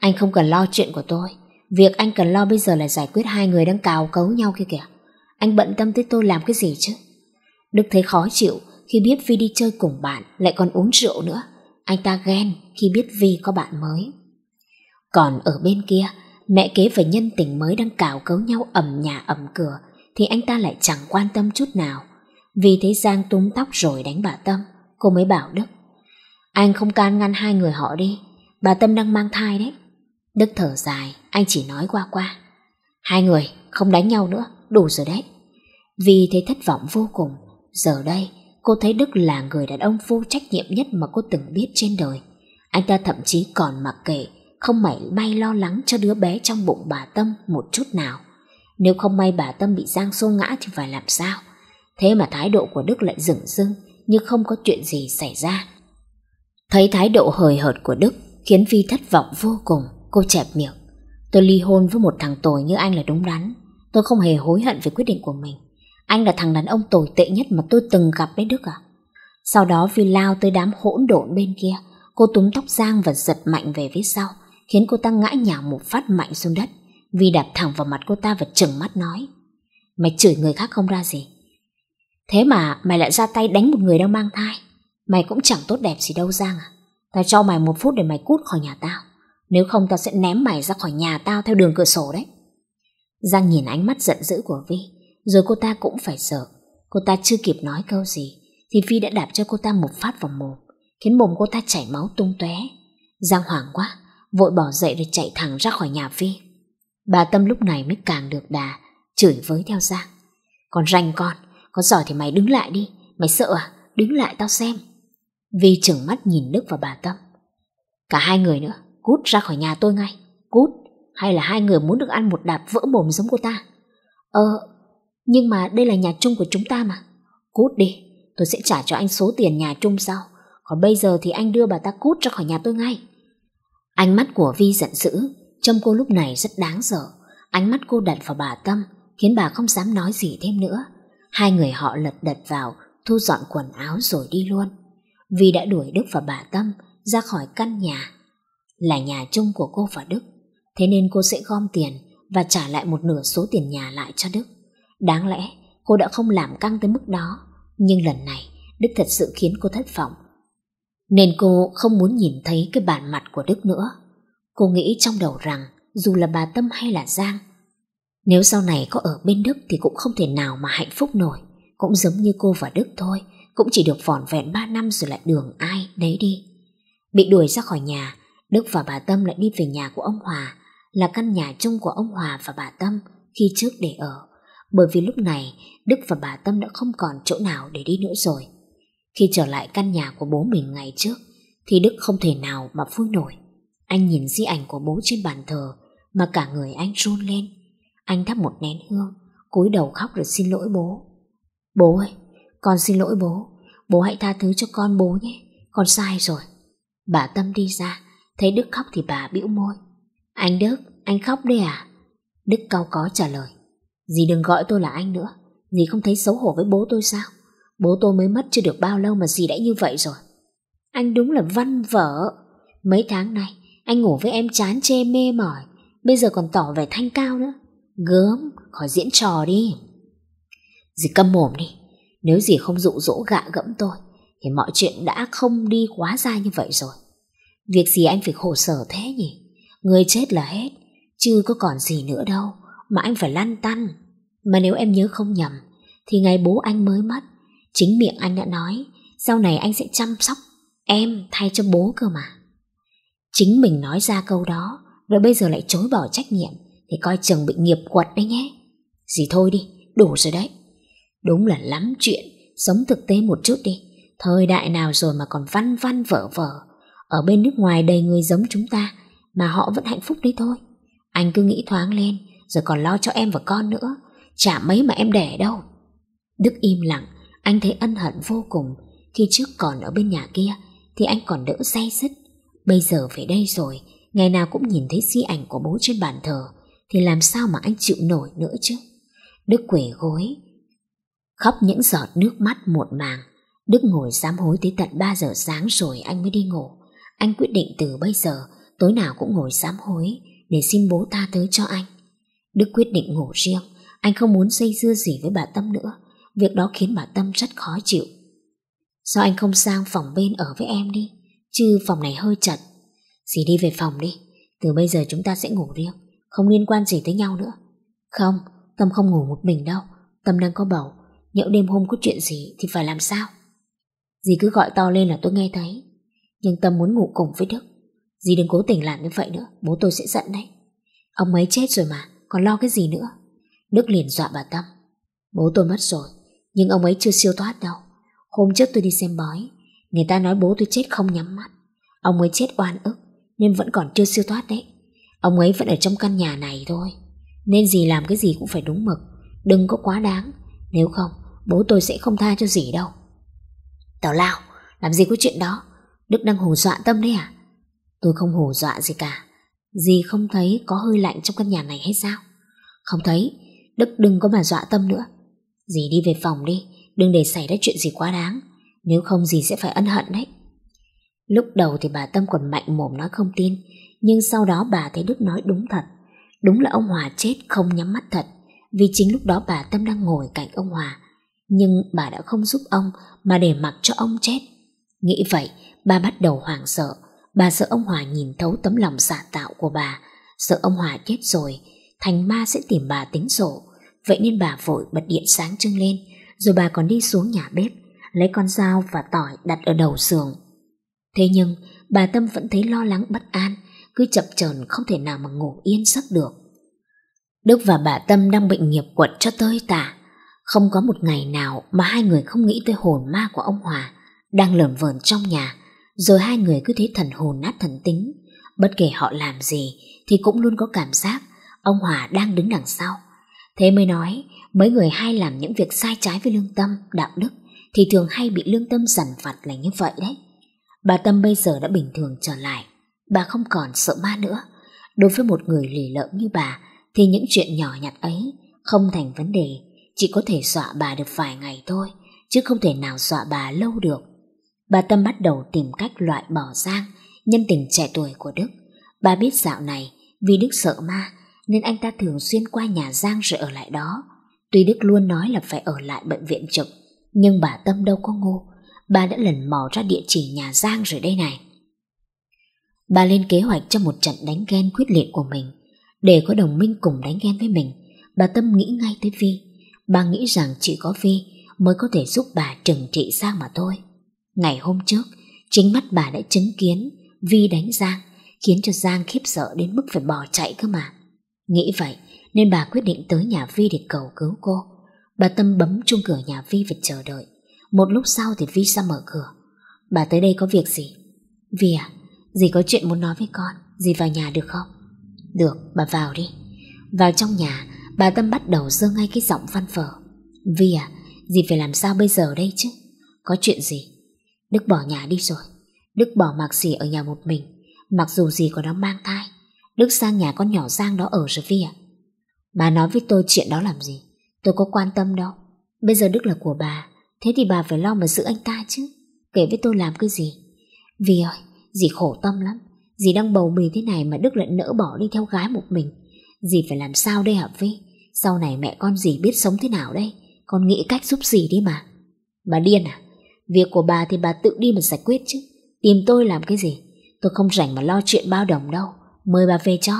Anh không cần lo chuyện của tôi. Việc anh cần lo bây giờ là giải quyết hai người đang cào cấu nhau kia kìa. Anh bận tâm tới tôi làm cái gì chứ? Đức thấy khó chịu khi biết Vi đi chơi cùng bạn lại còn uống rượu nữa. Anh ta ghen khi biết Vi có bạn mới. Còn ở bên kia, mẹ kế và nhân tình mới đang cào cấu nhau ẩm nhà ẩm cửa thì anh ta lại chẳng quan tâm chút nào. Vì thấy Giang túm tóc rồi đánh bà Tâm, cô mới bảo Đức. Anh không can ngăn hai người họ đi, bà Tâm đang mang thai đấy. Đức thở dài, anh chỉ nói qua qua. Hai người không đánh nhau nữa, đủ rồi đấy. Vì thấy thất vọng vô cùng, giờ đây cô thấy Đức là người đàn ông vô trách nhiệm nhất mà cô từng biết trên đời. Anh ta thậm chí còn mặc kệ, không mảy may lo lắng cho đứa bé trong bụng bà Tâm một chút nào. Nếu không may bà Tâm bị Giang xô ngã thì phải làm sao? Thế mà thái độ của Đức lại dửng dưng như không có chuyện gì xảy ra. Thấy thái độ hời hợt của Đức khiến Vi thất vọng vô cùng, cô chẹp miệng. Tôi ly hôn với một thằng tồi như anh là đúng đắn. Tôi không hề hối hận về quyết định của mình. Anh là thằng đàn ông tồi tệ nhất mà tôi từng gặp đấy Đức à. Sau đó Vi lao tới đám hỗn độn bên kia. Cô túm tóc Giang và giật mạnh về phía sau, khiến cô ta ngã nhào một phát mạnh xuống đất. Vi đạp thẳng vào mặt cô ta và trừng mắt nói. Mày chửi người khác không ra gì. Thế mà mày lại ra tay đánh một người đang mang thai. Mày cũng chẳng tốt đẹp gì đâu Giang à Tao cho mày một phút để mày cút khỏi nhà tao Nếu không tao sẽ ném mày ra khỏi nhà tao Theo đường cửa sổ đấy Giang nhìn ánh mắt giận dữ của Vi Rồi cô ta cũng phải sợ Cô ta chưa kịp nói câu gì Thì Vi đã đạp cho cô ta một phát vào mồm Khiến mồm cô ta chảy máu tung tóe. Giang hoảng quá Vội bỏ dậy rồi chạy thẳng ra khỏi nhà Vi Bà Tâm lúc này mới càng được đà Chửi với theo Giang Còn ranh con Có giỏi thì mày đứng lại đi Mày sợ à? Đứng lại tao xem Vi chừng mắt nhìn Đức và bà Tâm. Cả hai người nữa, cút ra khỏi nhà tôi ngay, cút, hay là hai người muốn được ăn một đạp vỡ mồm giống cô ta. Ờ, nhưng mà đây là nhà chung của chúng ta mà. Cút đi, tôi sẽ trả cho anh số tiền nhà chung sau. Còn bây giờ thì anh đưa bà ta cút ra khỏi nhà tôi ngay. Ánh mắt của Vi giận dữ, trông cô lúc này rất đáng sợ. Ánh mắt cô đặt vào bà Tâm, khiến bà không dám nói gì thêm nữa. Hai người họ lật đật vào, thu dọn quần áo rồi đi luôn vì đã đuổi Đức và bà Tâm ra khỏi căn nhà, là nhà chung của cô và Đức. Thế nên cô sẽ gom tiền và trả lại một nửa số tiền nhà lại cho Đức. Đáng lẽ cô đã không làm căng tới mức đó, nhưng lần này Đức thật sự khiến cô thất vọng. Nên cô không muốn nhìn thấy cái bản mặt của Đức nữa. Cô nghĩ trong đầu rằng dù là bà Tâm hay là Giang, nếu sau này có ở bên Đức thì cũng không thể nào mà hạnh phúc nổi, cũng giống như cô và Đức thôi, cũng chỉ được vỏn vẹn 3 năm rồi lại đường ai đấy đi. Bị đuổi ra khỏi nhà, Đức và bà Tâm lại đi về nhà của ông Hòa, là căn nhà chung của ông Hòa và bà Tâm khi trước để ở, bởi vì lúc này Đức và bà Tâm đã không còn chỗ nào để đi nữa rồi. Khi trở lại căn nhà của bố mình ngày trước, thì Đức không thể nào mà vui nổi. Anh nhìn di ảnh của bố trên bàn thờ mà cả người anh run lên. Anh thắp một nén hương, cúi đầu khóc rồi xin lỗi bố. Bố ơi, con xin lỗi bố Bố hãy tha thứ cho con bố nhé Con sai rồi Bà Tâm đi ra Thấy Đức khóc thì bà bĩu môi Anh Đức, anh khóc đấy à Đức cau có trả lời Dì đừng gọi tôi là anh nữa Dì không thấy xấu hổ với bố tôi sao Bố tôi mới mất chưa được bao lâu mà dì đã như vậy rồi Anh đúng là văn vở Mấy tháng nay Anh ngủ với em chán chê mê mỏi Bây giờ còn tỏ vẻ thanh cao nữa Gớm, khỏi diễn trò đi Dì câm mồm đi nếu gì không dụ dỗ gạ gẫm tôi, thì mọi chuyện đã không đi quá xa như vậy rồi. Việc gì anh phải khổ sở thế nhỉ? Người chết là hết, chứ có còn gì nữa đâu, mà anh phải lăn tăn. Mà nếu em nhớ không nhầm, thì ngày bố anh mới mất, chính miệng anh đã nói, sau này anh sẽ chăm sóc em thay cho bố cơ mà. Chính mình nói ra câu đó, rồi bây giờ lại chối bỏ trách nhiệm, thì coi chừng bị nghiệp quật đấy nhé. Gì thôi đi, đủ rồi đấy. Đúng là lắm chuyện, sống thực tế một chút đi. Thời đại nào rồi mà còn văn văn vở vở. Ở bên nước ngoài đầy người giống chúng ta, mà họ vẫn hạnh phúc đấy thôi. Anh cứ nghĩ thoáng lên, rồi còn lo cho em và con nữa. Chả mấy mà em đẻ đâu. Đức im lặng, anh thấy ân hận vô cùng. Khi trước còn ở bên nhà kia, thì anh còn đỡ say sứt. Bây giờ về đây rồi, ngày nào cũng nhìn thấy di ảnh của bố trên bàn thờ, thì làm sao mà anh chịu nổi nữa chứ? Đức quỷ gối, khóc những giọt nước mắt muộn màng. Đức ngồi sám hối tới tận 3 giờ sáng rồi anh mới đi ngủ. Anh quyết định từ bây giờ, tối nào cũng ngồi sám hối để xin bố tha thứ cho anh. Đức quyết định ngủ riêng, anh không muốn dây dưa gì với bà Tâm nữa. Việc đó khiến bà Tâm rất khó chịu. Sao anh không sang phòng bên ở với em đi, chứ phòng này hơi chật. Dì đi về phòng đi, từ bây giờ chúng ta sẽ ngủ riêng, không liên quan gì tới nhau nữa. Không, Tâm không ngủ một mình đâu, Tâm đang có bầu, Nhỡ đêm hôm có chuyện gì thì phải làm sao Dì cứ gọi to lên là tôi nghe thấy Nhưng Tâm muốn ngủ cùng với Đức Dì đừng cố tình làm như vậy nữa Bố tôi sẽ giận đấy Ông ấy chết rồi mà Còn lo cái gì nữa Đức liền dọa bà Tâm Bố tôi mất rồi Nhưng ông ấy chưa siêu thoát đâu Hôm trước tôi đi xem bói Người ta nói bố tôi chết không nhắm mắt Ông ấy chết oan ức Nên vẫn còn chưa siêu thoát đấy Ông ấy vẫn ở trong căn nhà này thôi Nên gì làm cái gì cũng phải đúng mực Đừng có quá đáng Nếu không Bố tôi sẽ không tha cho gì đâu Tào lao Làm gì có chuyện đó Đức đang hù dọa Tâm đấy à Tôi không hù dọa gì cả Dì không thấy có hơi lạnh trong căn nhà này hay sao Không thấy Đức đừng có mà dọa Tâm nữa Dì đi về phòng đi Đừng để xảy ra chuyện gì quá đáng Nếu không dì sẽ phải ân hận đấy Lúc đầu thì bà Tâm còn mạnh mồm nói không tin Nhưng sau đó bà thấy Đức nói đúng thật Đúng là ông Hòa chết không nhắm mắt thật Vì chính lúc đó bà Tâm đang ngồi cạnh ông Hòa nhưng bà đã không giúp ông mà để mặc cho ông chết. Nghĩ vậy, bà bắt đầu hoảng sợ. Bà sợ ông Hòa nhìn thấu tấm lòng giả tạo của bà, sợ ông Hòa chết rồi, thành ma sẽ tìm bà tính sổ. Vậy nên bà vội bật điện sáng trưng lên, rồi bà còn đi xuống nhà bếp, lấy con dao và tỏi đặt ở đầu giường. Thế nhưng, bà Tâm vẫn thấy lo lắng bất an, cứ chập chờn không thể nào mà ngủ yên giấc được. Đức và bà Tâm đang bệnh nghiệp quật cho tơi tả, không có một ngày nào mà hai người không nghĩ tới hồn ma của ông Hòa đang lởn vởn trong nhà, rồi hai người cứ thế thần hồn nát thần tính. Bất kể họ làm gì thì cũng luôn có cảm giác ông Hòa đang đứng đằng sau. Thế mới nói, mấy người hay làm những việc sai trái với lương tâm, đạo đức thì thường hay bị lương tâm giằn vặt là như vậy đấy. Bà Tâm bây giờ đã bình thường trở lại, bà không còn sợ ma nữa. Đối với một người lì lợm như bà thì những chuyện nhỏ nhặt ấy không thành vấn đề chỉ có thể dọa bà được vài ngày thôi, chứ không thể nào dọa bà lâu được. Bà Tâm bắt đầu tìm cách loại bỏ Giang, nhân tình trẻ tuổi của Đức. Bà biết dạo này, vì Đức sợ ma, nên anh ta thường xuyên qua nhà Giang rồi ở lại đó. Tuy Đức luôn nói là phải ở lại bệnh viện trực, nhưng bà Tâm đâu có ngu, bà đã lần mò ra địa chỉ nhà Giang rồi đây này. Bà lên kế hoạch cho một trận đánh ghen quyết liệt của mình, để có đồng minh cùng đánh ghen với mình, bà Tâm nghĩ ngay tới Vi. Bà nghĩ rằng chỉ có Vi mới có thể giúp bà trừng trị Giang mà thôi. Ngày hôm trước, chính mắt bà đã chứng kiến Vi đánh Giang, khiến cho Giang khiếp sợ đến mức phải bỏ chạy cơ mà. Nghĩ vậy, nên bà quyết định tới nhà Vi để cầu cứu cô. Bà Tâm bấm chung cửa nhà Vi và chờ đợi. Một lúc sau thì Vi ra mở cửa. Bà tới đây có việc gì? Vi à, dì có chuyện muốn nói với con, dì vào nhà được không? Được, bà vào đi. Vào trong nhà, Bà Tâm bắt đầu dơ ngay cái giọng văn phở Vi à Dì phải làm sao bây giờ đây chứ Có chuyện gì Đức bỏ nhà đi rồi Đức bỏ mặc Dì ở nhà một mình Mặc dù dì có nó mang thai Đức sang nhà con nhỏ Giang đó ở rồi Vi à Bà nói với tôi chuyện đó làm gì Tôi có quan tâm đâu Bây giờ Đức là của bà Thế thì bà phải lo mà giữ anh ta chứ Kể với tôi làm cái gì Vì ơi, dì khổ tâm lắm Dì đang bầu bì thế này mà Đức lại nỡ bỏ đi theo gái một mình Dì phải làm sao đây hả Vi sau này mẹ con gì biết sống thế nào đây Con nghĩ cách giúp gì đi mà Bà điên à Việc của bà thì bà tự đi mà giải quyết chứ Tìm tôi làm cái gì Tôi không rảnh mà lo chuyện bao đồng đâu Mời bà về cho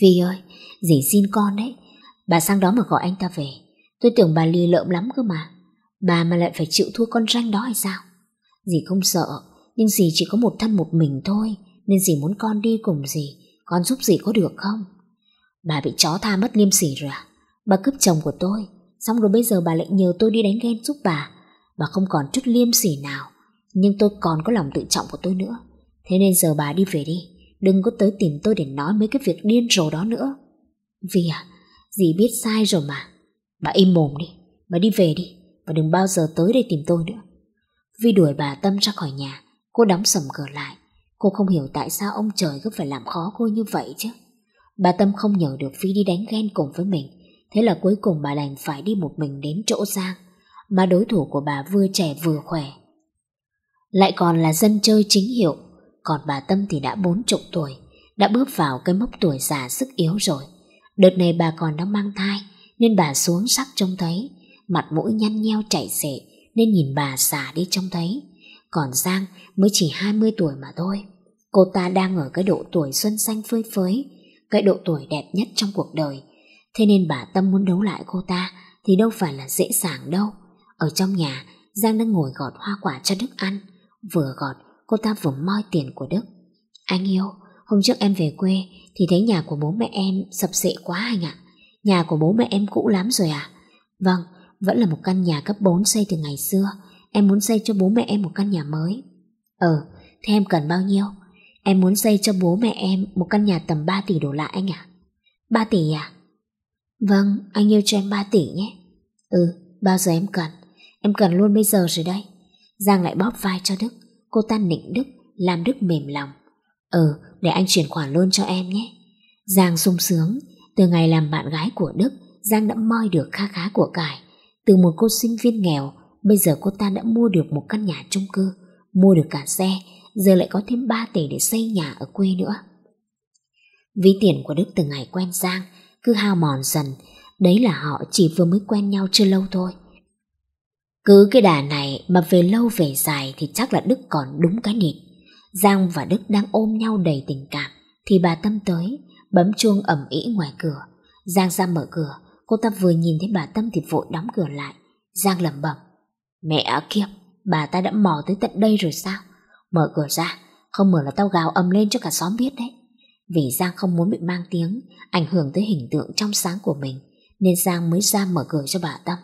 Phi ơi dì xin con đấy Bà sang đó mà gọi anh ta về Tôi tưởng bà lì lợm lắm cơ mà Bà mà lại phải chịu thua con ranh đó hay sao Dì không sợ Nhưng dì chỉ có một thân một mình thôi Nên dì muốn con đi cùng dì Con giúp dì có được không Bà bị chó tha mất liêm sỉ rồi à? Bà cướp chồng của tôi, xong rồi bây giờ bà lại nhờ tôi đi đánh ghen giúp bà. Bà không còn chút liêm sỉ nào, nhưng tôi còn có lòng tự trọng của tôi nữa. Thế nên giờ bà đi về đi, đừng có tới tìm tôi để nói mấy cái việc điên rồ đó nữa. Vì à, dì biết sai rồi mà. Bà im mồm đi, bà đi về đi, và đừng bao giờ tới đây tìm tôi nữa. Vi đuổi bà Tâm ra khỏi nhà, cô đóng sầm cửa lại. Cô không hiểu tại sao ông trời cứ phải làm khó cô như vậy chứ. Bà Tâm không nhờ được Phi đi đánh ghen cùng với mình, thế là cuối cùng bà đành phải đi một mình đến chỗ Giang, mà đối thủ của bà vừa trẻ vừa khỏe. Lại còn là dân chơi chính hiệu, còn bà Tâm thì đã bốn chục tuổi, đã bước vào cái mốc tuổi già sức yếu rồi. Đợt này bà còn đang mang thai, nên bà xuống sắc trông thấy, mặt mũi nhăn nheo chảy xệ, nên nhìn bà già đi trông thấy. Còn Giang mới chỉ 20 tuổi mà thôi, cô ta đang ở cái độ tuổi xuân xanh phơi phới, cái độ tuổi đẹp nhất trong cuộc đời. Thế nên bà Tâm muốn đấu lại cô ta thì đâu phải là dễ dàng đâu. Ở trong nhà, Giang đang ngồi gọt hoa quả cho Đức ăn. Vừa gọt, cô ta vừa moi tiền của Đức. Anh yêu, hôm trước em về quê thì thấy nhà của bố mẹ em sập sệ quá anh ạ. Nhà của bố mẹ em cũ lắm rồi à? Vâng, vẫn là một căn nhà cấp 4 xây từ ngày xưa. Em muốn xây cho bố mẹ em một căn nhà mới. Ừ, thế em cần bao nhiêu? Em muốn xây cho bố mẹ em một căn nhà tầm 3 tỷ đổ lại anh à? 3 tỷ à? Vâng, anh yêu cho em 3 tỷ nhé. Ừ, bao giờ em cần? Em cần luôn bây giờ rồi đây. Giang lại bóp vai cho Đức. Cô ta nịnh Đức, làm Đức mềm lòng. Ừ, để anh chuyển khoản luôn cho em nhé. Giang sung sướng. Từ ngày làm bạn gái của Đức, Giang đã moi được kha khá của cải. Từ một cô sinh viên nghèo, bây giờ cô ta đã mua được một căn nhà chung cư, mua được cả xe, giờ lại có thêm 3 tỷ để xây nhà ở quê nữa. Ví tiền của Đức từ ngày quen Giang cứ hao mòn dần, đấy là họ chỉ vừa mới quen nhau chưa lâu thôi. Cứ cái đà này mà về lâu về dài thì chắc là Đức còn đúng cái nịt. Giang và Đức đang ôm nhau đầy tình cảm, thì bà Tâm tới, bấm chuông ẩm ĩ ngoài cửa. Giang ra mở cửa, cô ta vừa nhìn thấy bà Tâm thì vội đóng cửa lại. Giang lẩm bẩm, mẹ kiếp, bà ta đã mò tới tận đây rồi sao? Mở cửa ra, không mở là tao gào ầm lên cho cả xóm biết đấy. Vì Giang không muốn bị mang tiếng, ảnh hưởng tới hình tượng trong sáng của mình, nên Giang mới ra mở cửa cho bà Tâm.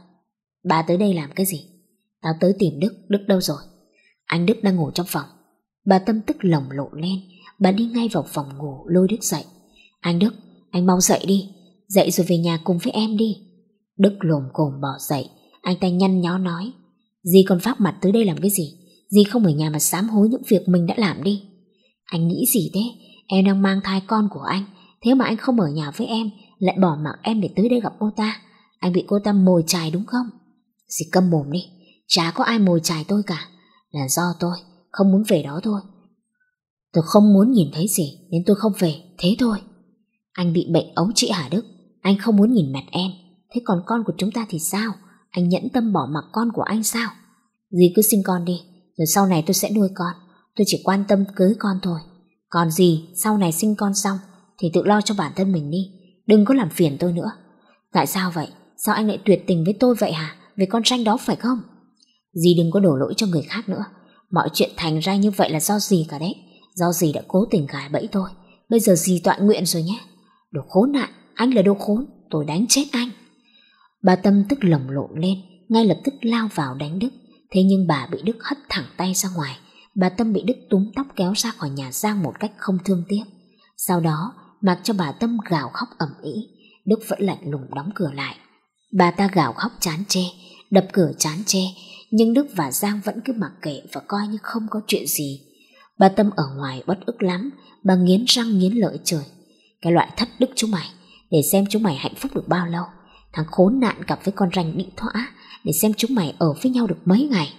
Bà tới đây làm cái gì? Tao tới tìm Đức, Đức đâu rồi? Anh Đức đang ngủ trong phòng. Bà Tâm tức lồng lộn lên, bà đi ngay vào phòng ngủ lôi Đức dậy. Anh Đức, anh mau dậy đi, dậy rồi về nhà cùng với em đi. Đức lồm cồm bỏ dậy, anh ta nhăn nhó nói. dì con phát mặt tới đây làm cái gì? Di không ở nhà mà sám hối những việc mình đã làm đi. Anh nghĩ gì thế? Em đang mang thai con của anh, thế mà anh không ở nhà với em, lại bỏ mặc em để tới đây gặp cô ta. Anh bị cô ta mồi chài đúng không? Di câm mồm đi, chả có ai mồi chài tôi cả. Là do tôi, không muốn về đó thôi. Tôi không muốn nhìn thấy gì, nên tôi không về, thế thôi. Anh bị bệnh ống chị Hà Đức, anh không muốn nhìn mặt em. Thế còn con của chúng ta thì sao? Anh nhẫn tâm bỏ mặc con của anh sao? Dì cứ sinh con đi, rồi sau này tôi sẽ nuôi con Tôi chỉ quan tâm cưới con thôi Còn gì sau này sinh con xong Thì tự lo cho bản thân mình đi Đừng có làm phiền tôi nữa Tại sao vậy? Sao anh lại tuyệt tình với tôi vậy hả? Về con tranh đó phải không? Dì đừng có đổ lỗi cho người khác nữa Mọi chuyện thành ra như vậy là do dì cả đấy Do dì đã cố tình gài bẫy tôi Bây giờ dì tọa nguyện rồi nhé Đồ khốn nạn, anh là đồ khốn Tôi đánh chết anh Bà Tâm tức lồng lộn lên Ngay lập tức lao vào đánh Đức Thế nhưng bà bị Đức hất thẳng tay ra ngoài, bà Tâm bị Đức túm tóc kéo ra khỏi nhà Giang một cách không thương tiếc. Sau đó, mặc cho bà Tâm gào khóc ầm ĩ, Đức vẫn lạnh lùng đóng cửa lại. Bà ta gào khóc chán chê, đập cửa chán chê, nhưng Đức và Giang vẫn cứ mặc kệ và coi như không có chuyện gì. Bà Tâm ở ngoài bất ức lắm, bà nghiến răng nghiến lợi trời. Cái loại thất đức chúng mày, để xem chúng mày hạnh phúc được bao lâu. Thằng khốn nạn gặp với con ranh bị thỏa, để xem chúng mày ở với nhau được mấy ngày.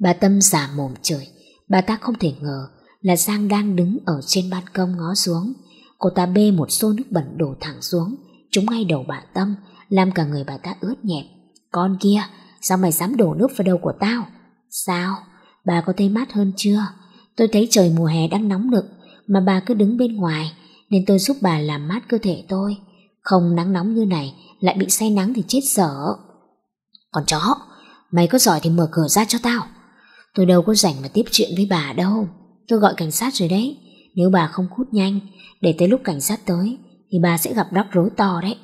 Bà Tâm giả mồm trời, bà ta không thể ngờ là Giang đang đứng ở trên ban công ngó xuống. Cô ta bê một xô nước bẩn đổ thẳng xuống, Chúng ngay đầu bà Tâm, làm cả người bà ta ướt nhẹp. Con kia, sao mày dám đổ nước vào đầu của tao? Sao? Bà có thấy mát hơn chưa? Tôi thấy trời mùa hè đang nóng nực, mà bà cứ đứng bên ngoài, nên tôi giúp bà làm mát cơ thể tôi. Không nắng nóng như này, lại bị say nắng thì chết sợ. Con chó, mày có giỏi thì mở cửa ra cho tao. Tôi đâu có rảnh mà tiếp chuyện với bà đâu. Tôi gọi cảnh sát rồi đấy. Nếu bà không cút nhanh, để tới lúc cảnh sát tới, thì bà sẽ gặp rắc rối to đấy.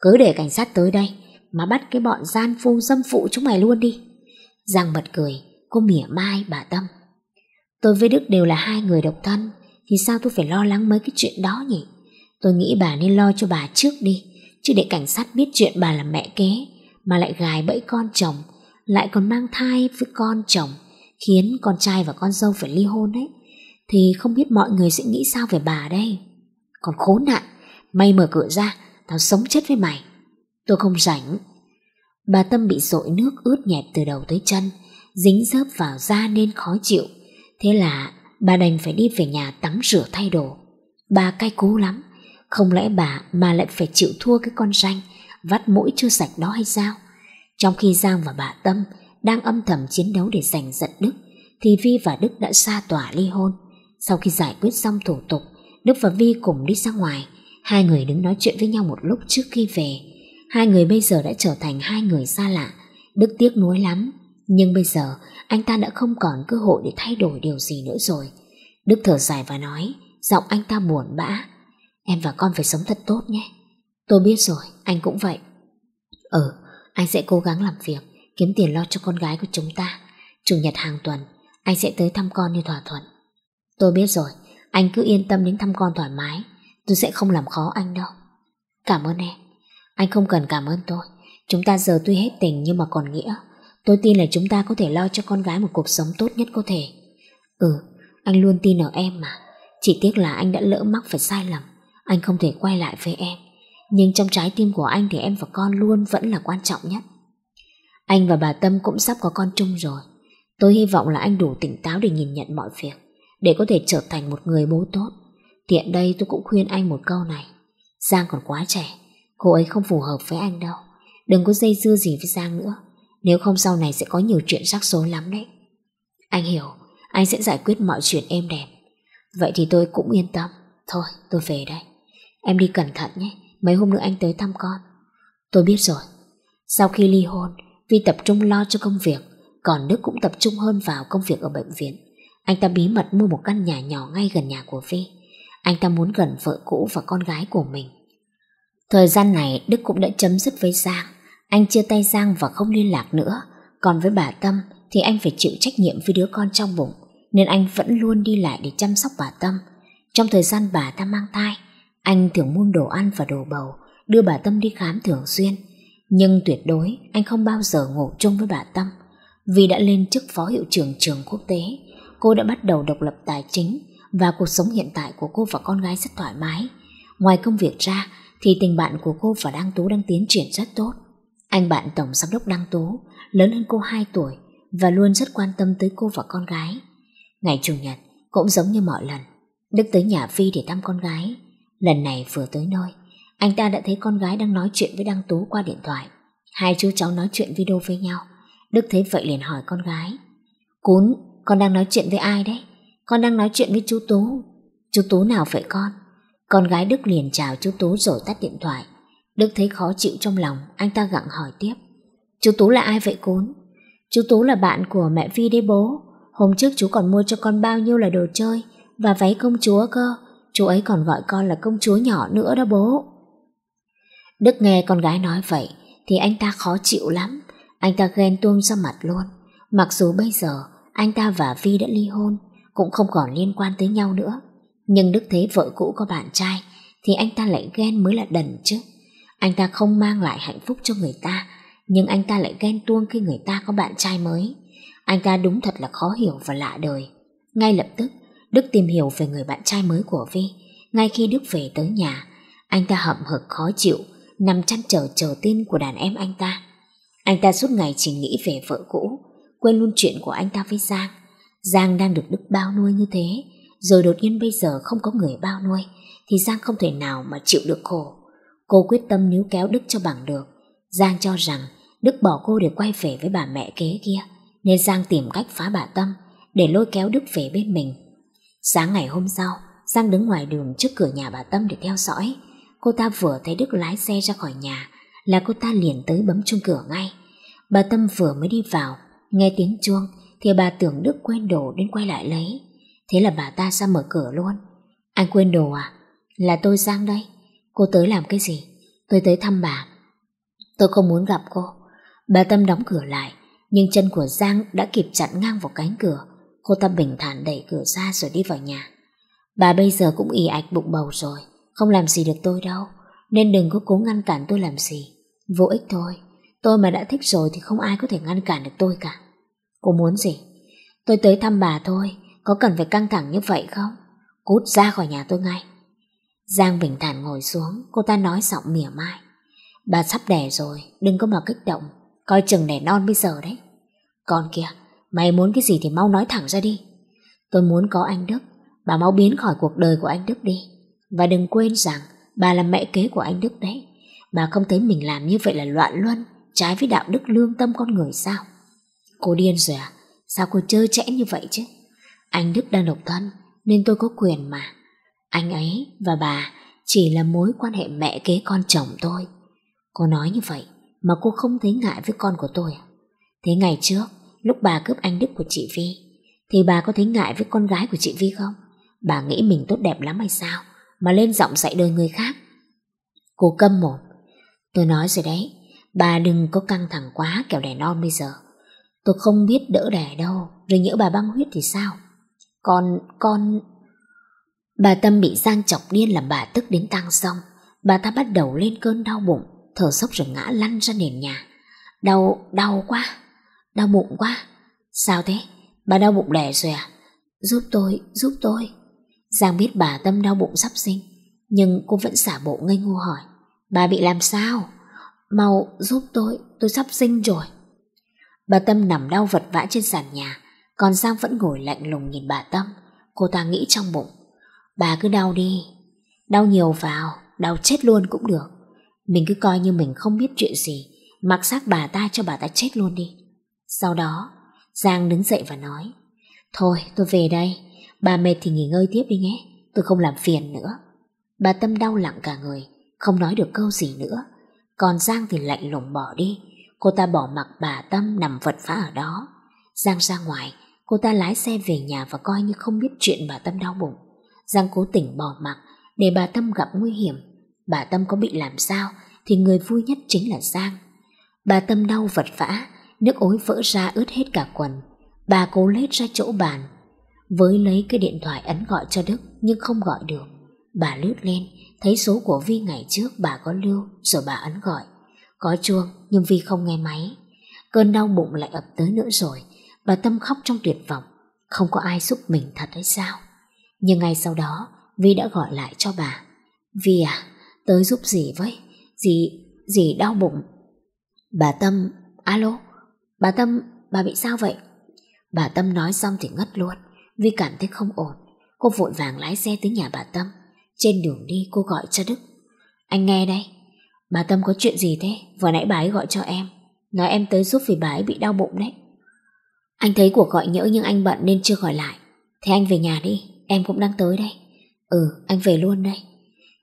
Cứ để cảnh sát tới đây, mà bắt cái bọn gian phu dâm phụ chúng mày luôn đi. Giang bật cười, cô mỉa mai bà Tâm. Tôi với Đức đều là hai người độc thân, thì sao tôi phải lo lắng mấy cái chuyện đó nhỉ? Tôi nghĩ bà nên lo cho bà trước đi, chứ để cảnh sát biết chuyện bà là mẹ kế, mà lại gài bẫy con chồng, lại còn mang thai với con chồng, khiến con trai và con dâu phải ly hôn ấy, thì không biết mọi người sẽ nghĩ sao về bà đây. Còn khốn nạn, mày mở cửa ra, tao sống chết với mày. Tôi không rảnh. Bà Tâm bị dội nước ướt nhẹp từ đầu tới chân, dính dớp vào da nên khó chịu. Thế là bà đành phải đi về nhà tắm rửa thay đồ. Bà cay cú lắm, không lẽ bà mà lại phải chịu thua cái con ranh vắt mũi chưa sạch đó hay sao? Trong khi Giang và bà Tâm đang âm thầm chiến đấu để giành giận Đức, thì Vi và Đức đã xa tỏa ly hôn. Sau khi giải quyết xong thủ tục, Đức và Vi cùng đi ra ngoài. Hai người đứng nói chuyện với nhau một lúc trước khi về. Hai người bây giờ đã trở thành hai người xa lạ. Đức tiếc nuối lắm, nhưng bây giờ anh ta đã không còn cơ hội để thay đổi điều gì nữa rồi. Đức thở dài và nói, giọng anh ta buồn bã. Em và con phải sống thật tốt nhé. Tôi biết rồi, anh cũng vậy. Ừ, anh sẽ cố gắng làm việc, kiếm tiền lo cho con gái của chúng ta. Chủ nhật hàng tuần, anh sẽ tới thăm con như thỏa thuận. Tôi biết rồi, anh cứ yên tâm đến thăm con thoải mái. Tôi sẽ không làm khó anh đâu. Cảm ơn em. Anh không cần cảm ơn tôi. Chúng ta giờ tuy hết tình nhưng mà còn nghĩa. Tôi tin là chúng ta có thể lo cho con gái một cuộc sống tốt nhất có thể. Ừ, anh luôn tin ở em mà. Chỉ tiếc là anh đã lỡ mắc phải sai lầm. Anh không thể quay lại với em nhưng trong trái tim của anh thì em và con luôn vẫn là quan trọng nhất. Anh và bà Tâm cũng sắp có con chung rồi. Tôi hy vọng là anh đủ tỉnh táo để nhìn nhận mọi việc, để có thể trở thành một người bố tốt. Tiện đây tôi cũng khuyên anh một câu này. Giang còn quá trẻ, cô ấy không phù hợp với anh đâu. Đừng có dây dưa gì với Giang nữa, nếu không sau này sẽ có nhiều chuyện rắc rối lắm đấy. Anh hiểu, anh sẽ giải quyết mọi chuyện êm đẹp. Vậy thì tôi cũng yên tâm. Thôi, tôi về đây. Em đi cẩn thận nhé. Mấy hôm nữa anh tới thăm con Tôi biết rồi Sau khi ly hôn Vi tập trung lo cho công việc Còn Đức cũng tập trung hơn vào công việc ở bệnh viện Anh ta bí mật mua một căn nhà nhỏ ngay gần nhà của Vi Anh ta muốn gần vợ cũ và con gái của mình Thời gian này Đức cũng đã chấm dứt với Giang Anh chia tay Giang và không liên lạc nữa Còn với bà Tâm thì anh phải chịu trách nhiệm với đứa con trong bụng Nên anh vẫn luôn đi lại để chăm sóc bà Tâm Trong thời gian bà ta mang thai anh thường mua đồ ăn và đồ bầu, đưa bà Tâm đi khám thường xuyên. Nhưng tuyệt đối anh không bao giờ ngủ chung với bà Tâm. Vì đã lên chức phó hiệu trưởng trường quốc tế, cô đã bắt đầu độc lập tài chính và cuộc sống hiện tại của cô và con gái rất thoải mái. Ngoài công việc ra thì tình bạn của cô và Đăng Tú đang tiến triển rất tốt. Anh bạn tổng giám đốc Đăng Tú lớn hơn cô 2 tuổi và luôn rất quan tâm tới cô và con gái. Ngày Chủ nhật cũng giống như mọi lần, Đức tới nhà Phi để thăm con gái. Lần này vừa tới nơi, anh ta đã thấy con gái đang nói chuyện với Đăng Tú qua điện thoại. Hai chú cháu nói chuyện video với nhau. Đức thấy vậy liền hỏi con gái. Cún, con đang nói chuyện với ai đấy? Con đang nói chuyện với chú Tú. Chú Tú nào vậy con? Con gái Đức liền chào chú Tú rồi tắt điện thoại. Đức thấy khó chịu trong lòng, anh ta gặng hỏi tiếp. Chú Tú là ai vậy Cún? Chú Tú là bạn của mẹ Vi đấy bố. Hôm trước chú còn mua cho con bao nhiêu là đồ chơi và váy công chúa cơ. Chú ấy còn gọi con là công chúa nhỏ nữa đó bố Đức nghe con gái nói vậy Thì anh ta khó chịu lắm Anh ta ghen tuông ra mặt luôn Mặc dù bây giờ Anh ta và Vi đã ly hôn Cũng không còn liên quan tới nhau nữa Nhưng Đức thấy vợ cũ có bạn trai Thì anh ta lại ghen mới là đần chứ Anh ta không mang lại hạnh phúc cho người ta Nhưng anh ta lại ghen tuông khi người ta có bạn trai mới Anh ta đúng thật là khó hiểu và lạ đời Ngay lập tức Đức tìm hiểu về người bạn trai mới của Vi. Ngay khi Đức về tới nhà, anh ta hậm hực khó chịu, nằm chăn trở chờ tin của đàn em anh ta. Anh ta suốt ngày chỉ nghĩ về vợ cũ, quên luôn chuyện của anh ta với Giang. Giang đang được Đức bao nuôi như thế, rồi đột nhiên bây giờ không có người bao nuôi, thì Giang không thể nào mà chịu được khổ. Cô quyết tâm níu kéo Đức cho bằng được. Giang cho rằng Đức bỏ cô để quay về với bà mẹ kế kia, nên Giang tìm cách phá bà Tâm để lôi kéo Đức về bên mình. Sáng ngày hôm sau, Giang đứng ngoài đường trước cửa nhà bà Tâm để theo dõi. Cô ta vừa thấy Đức lái xe ra khỏi nhà là cô ta liền tới bấm chung cửa ngay. Bà Tâm vừa mới đi vào, nghe tiếng chuông thì bà tưởng Đức quên đồ đến quay lại lấy. Thế là bà ta ra mở cửa luôn. Anh quên đồ à? Là tôi Giang đây. Cô tới làm cái gì? Tôi tới thăm bà. Tôi không muốn gặp cô. Bà Tâm đóng cửa lại, nhưng chân của Giang đã kịp chặn ngang vào cánh cửa. Cô ta bình thản đẩy cửa ra rồi đi vào nhà. Bà bây giờ cũng ỉ ạch bụng bầu rồi, không làm gì được tôi đâu, nên đừng có cố ngăn cản tôi làm gì. Vô ích thôi, tôi mà đã thích rồi thì không ai có thể ngăn cản được tôi cả. Cô muốn gì? Tôi tới thăm bà thôi, có cần phải căng thẳng như vậy không? Cút ra khỏi nhà tôi ngay. Giang bình thản ngồi xuống, cô ta nói giọng mỉa mai. Bà sắp đẻ rồi, đừng có mà kích động, coi chừng đẻ non bây giờ đấy. còn kia, Mày muốn cái gì thì mau nói thẳng ra đi. Tôi muốn có anh Đức, bà mau biến khỏi cuộc đời của anh Đức đi. Và đừng quên rằng bà là mẹ kế của anh Đức đấy. Bà không thấy mình làm như vậy là loạn luân, trái với đạo đức lương tâm con người sao? Cô điên rồi à? Sao cô chơi chẽn như vậy chứ? Anh Đức đang độc thân, nên tôi có quyền mà. Anh ấy và bà chỉ là mối quan hệ mẹ kế con chồng tôi. Cô nói như vậy mà cô không thấy ngại với con của tôi à? Thế ngày trước Lúc bà cướp anh Đức của chị Vi Thì bà có thấy ngại với con gái của chị Vi không? Bà nghĩ mình tốt đẹp lắm hay sao? Mà lên giọng dạy đời người khác Cô câm mồm Tôi nói rồi đấy Bà đừng có căng thẳng quá kẻo đẻ non bây giờ Tôi không biết đỡ đẻ đâu Rồi nhỡ bà băng huyết thì sao Con, con Bà Tâm bị Giang chọc điên làm bà tức đến tăng xong Bà ta bắt đầu lên cơn đau bụng Thở sốc rồi ngã lăn ra nền nhà Đau, đau quá Đau bụng quá Sao thế? Bà đau bụng đẻ rồi à? Giúp tôi, giúp tôi Giang biết bà Tâm đau bụng sắp sinh Nhưng cô vẫn xả bộ ngây ngô hỏi Bà bị làm sao? Mau giúp tôi, tôi sắp sinh rồi Bà Tâm nằm đau vật vã trên sàn nhà Còn Giang vẫn ngồi lạnh lùng nhìn bà Tâm Cô ta nghĩ trong bụng Bà cứ đau đi Đau nhiều vào, đau chết luôn cũng được Mình cứ coi như mình không biết chuyện gì Mặc xác bà ta cho bà ta chết luôn đi sau đó, Giang đứng dậy và nói Thôi tôi về đây, bà mệt thì nghỉ ngơi tiếp đi nhé, tôi không làm phiền nữa. Bà Tâm đau lặng cả người, không nói được câu gì nữa. Còn Giang thì lạnh lùng bỏ đi, cô ta bỏ mặc bà Tâm nằm vật vã ở đó. Giang ra ngoài, cô ta lái xe về nhà và coi như không biết chuyện bà Tâm đau bụng. Giang cố tình bỏ mặc để bà Tâm gặp nguy hiểm. Bà Tâm có bị làm sao thì người vui nhất chính là Giang. Bà Tâm đau vật vã, Nước ối vỡ ra ướt hết cả quần. Bà cố lết ra chỗ bàn. Với lấy cái điện thoại ấn gọi cho Đức nhưng không gọi được. Bà lướt lên, thấy số của Vi ngày trước bà có lưu rồi bà ấn gọi. Có chuông nhưng Vi không nghe máy. Cơn đau bụng lại ập tới nữa rồi. Bà Tâm khóc trong tuyệt vọng. Không có ai giúp mình thật hay sao? Nhưng ngay sau đó, Vi đã gọi lại cho bà. Vi à, tới giúp gì với? Dì, dì đau bụng. Bà Tâm, alo, Bà Tâm, bà bị sao vậy? Bà Tâm nói xong thì ngất luôn, vì cảm thấy không ổn. Cô vội vàng lái xe tới nhà bà Tâm. Trên đường đi cô gọi cho Đức. Anh nghe đây, bà Tâm có chuyện gì thế? Vừa nãy bà ấy gọi cho em. Nói em tới giúp vì bà ấy bị đau bụng đấy. Anh thấy cuộc gọi nhỡ nhưng anh bận nên chưa gọi lại. Thế anh về nhà đi, em cũng đang tới đây. Ừ, anh về luôn đây.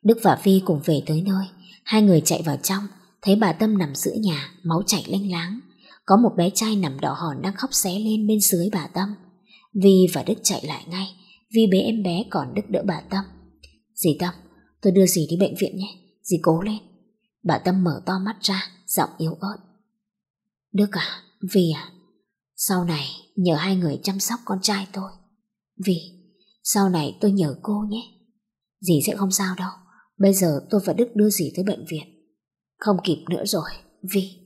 Đức và Vi cùng về tới nơi. Hai người chạy vào trong, thấy bà Tâm nằm giữa nhà, máu chảy lênh láng có một bé trai nằm đỏ hòn đang khóc xé lên bên dưới bà Tâm. Vi và Đức chạy lại ngay, Vi bế em bé còn Đức đỡ bà Tâm. Dì Tâm, tôi đưa dì đi bệnh viện nhé, dì cố lên. Bà Tâm mở to mắt ra, giọng yếu ớt. Đức à, Vi à, sau này nhờ hai người chăm sóc con trai tôi. Vi, sau này tôi nhờ cô nhé. Dì sẽ không sao đâu, bây giờ tôi và Đức đưa dì tới bệnh viện. Không kịp nữa rồi, Vi.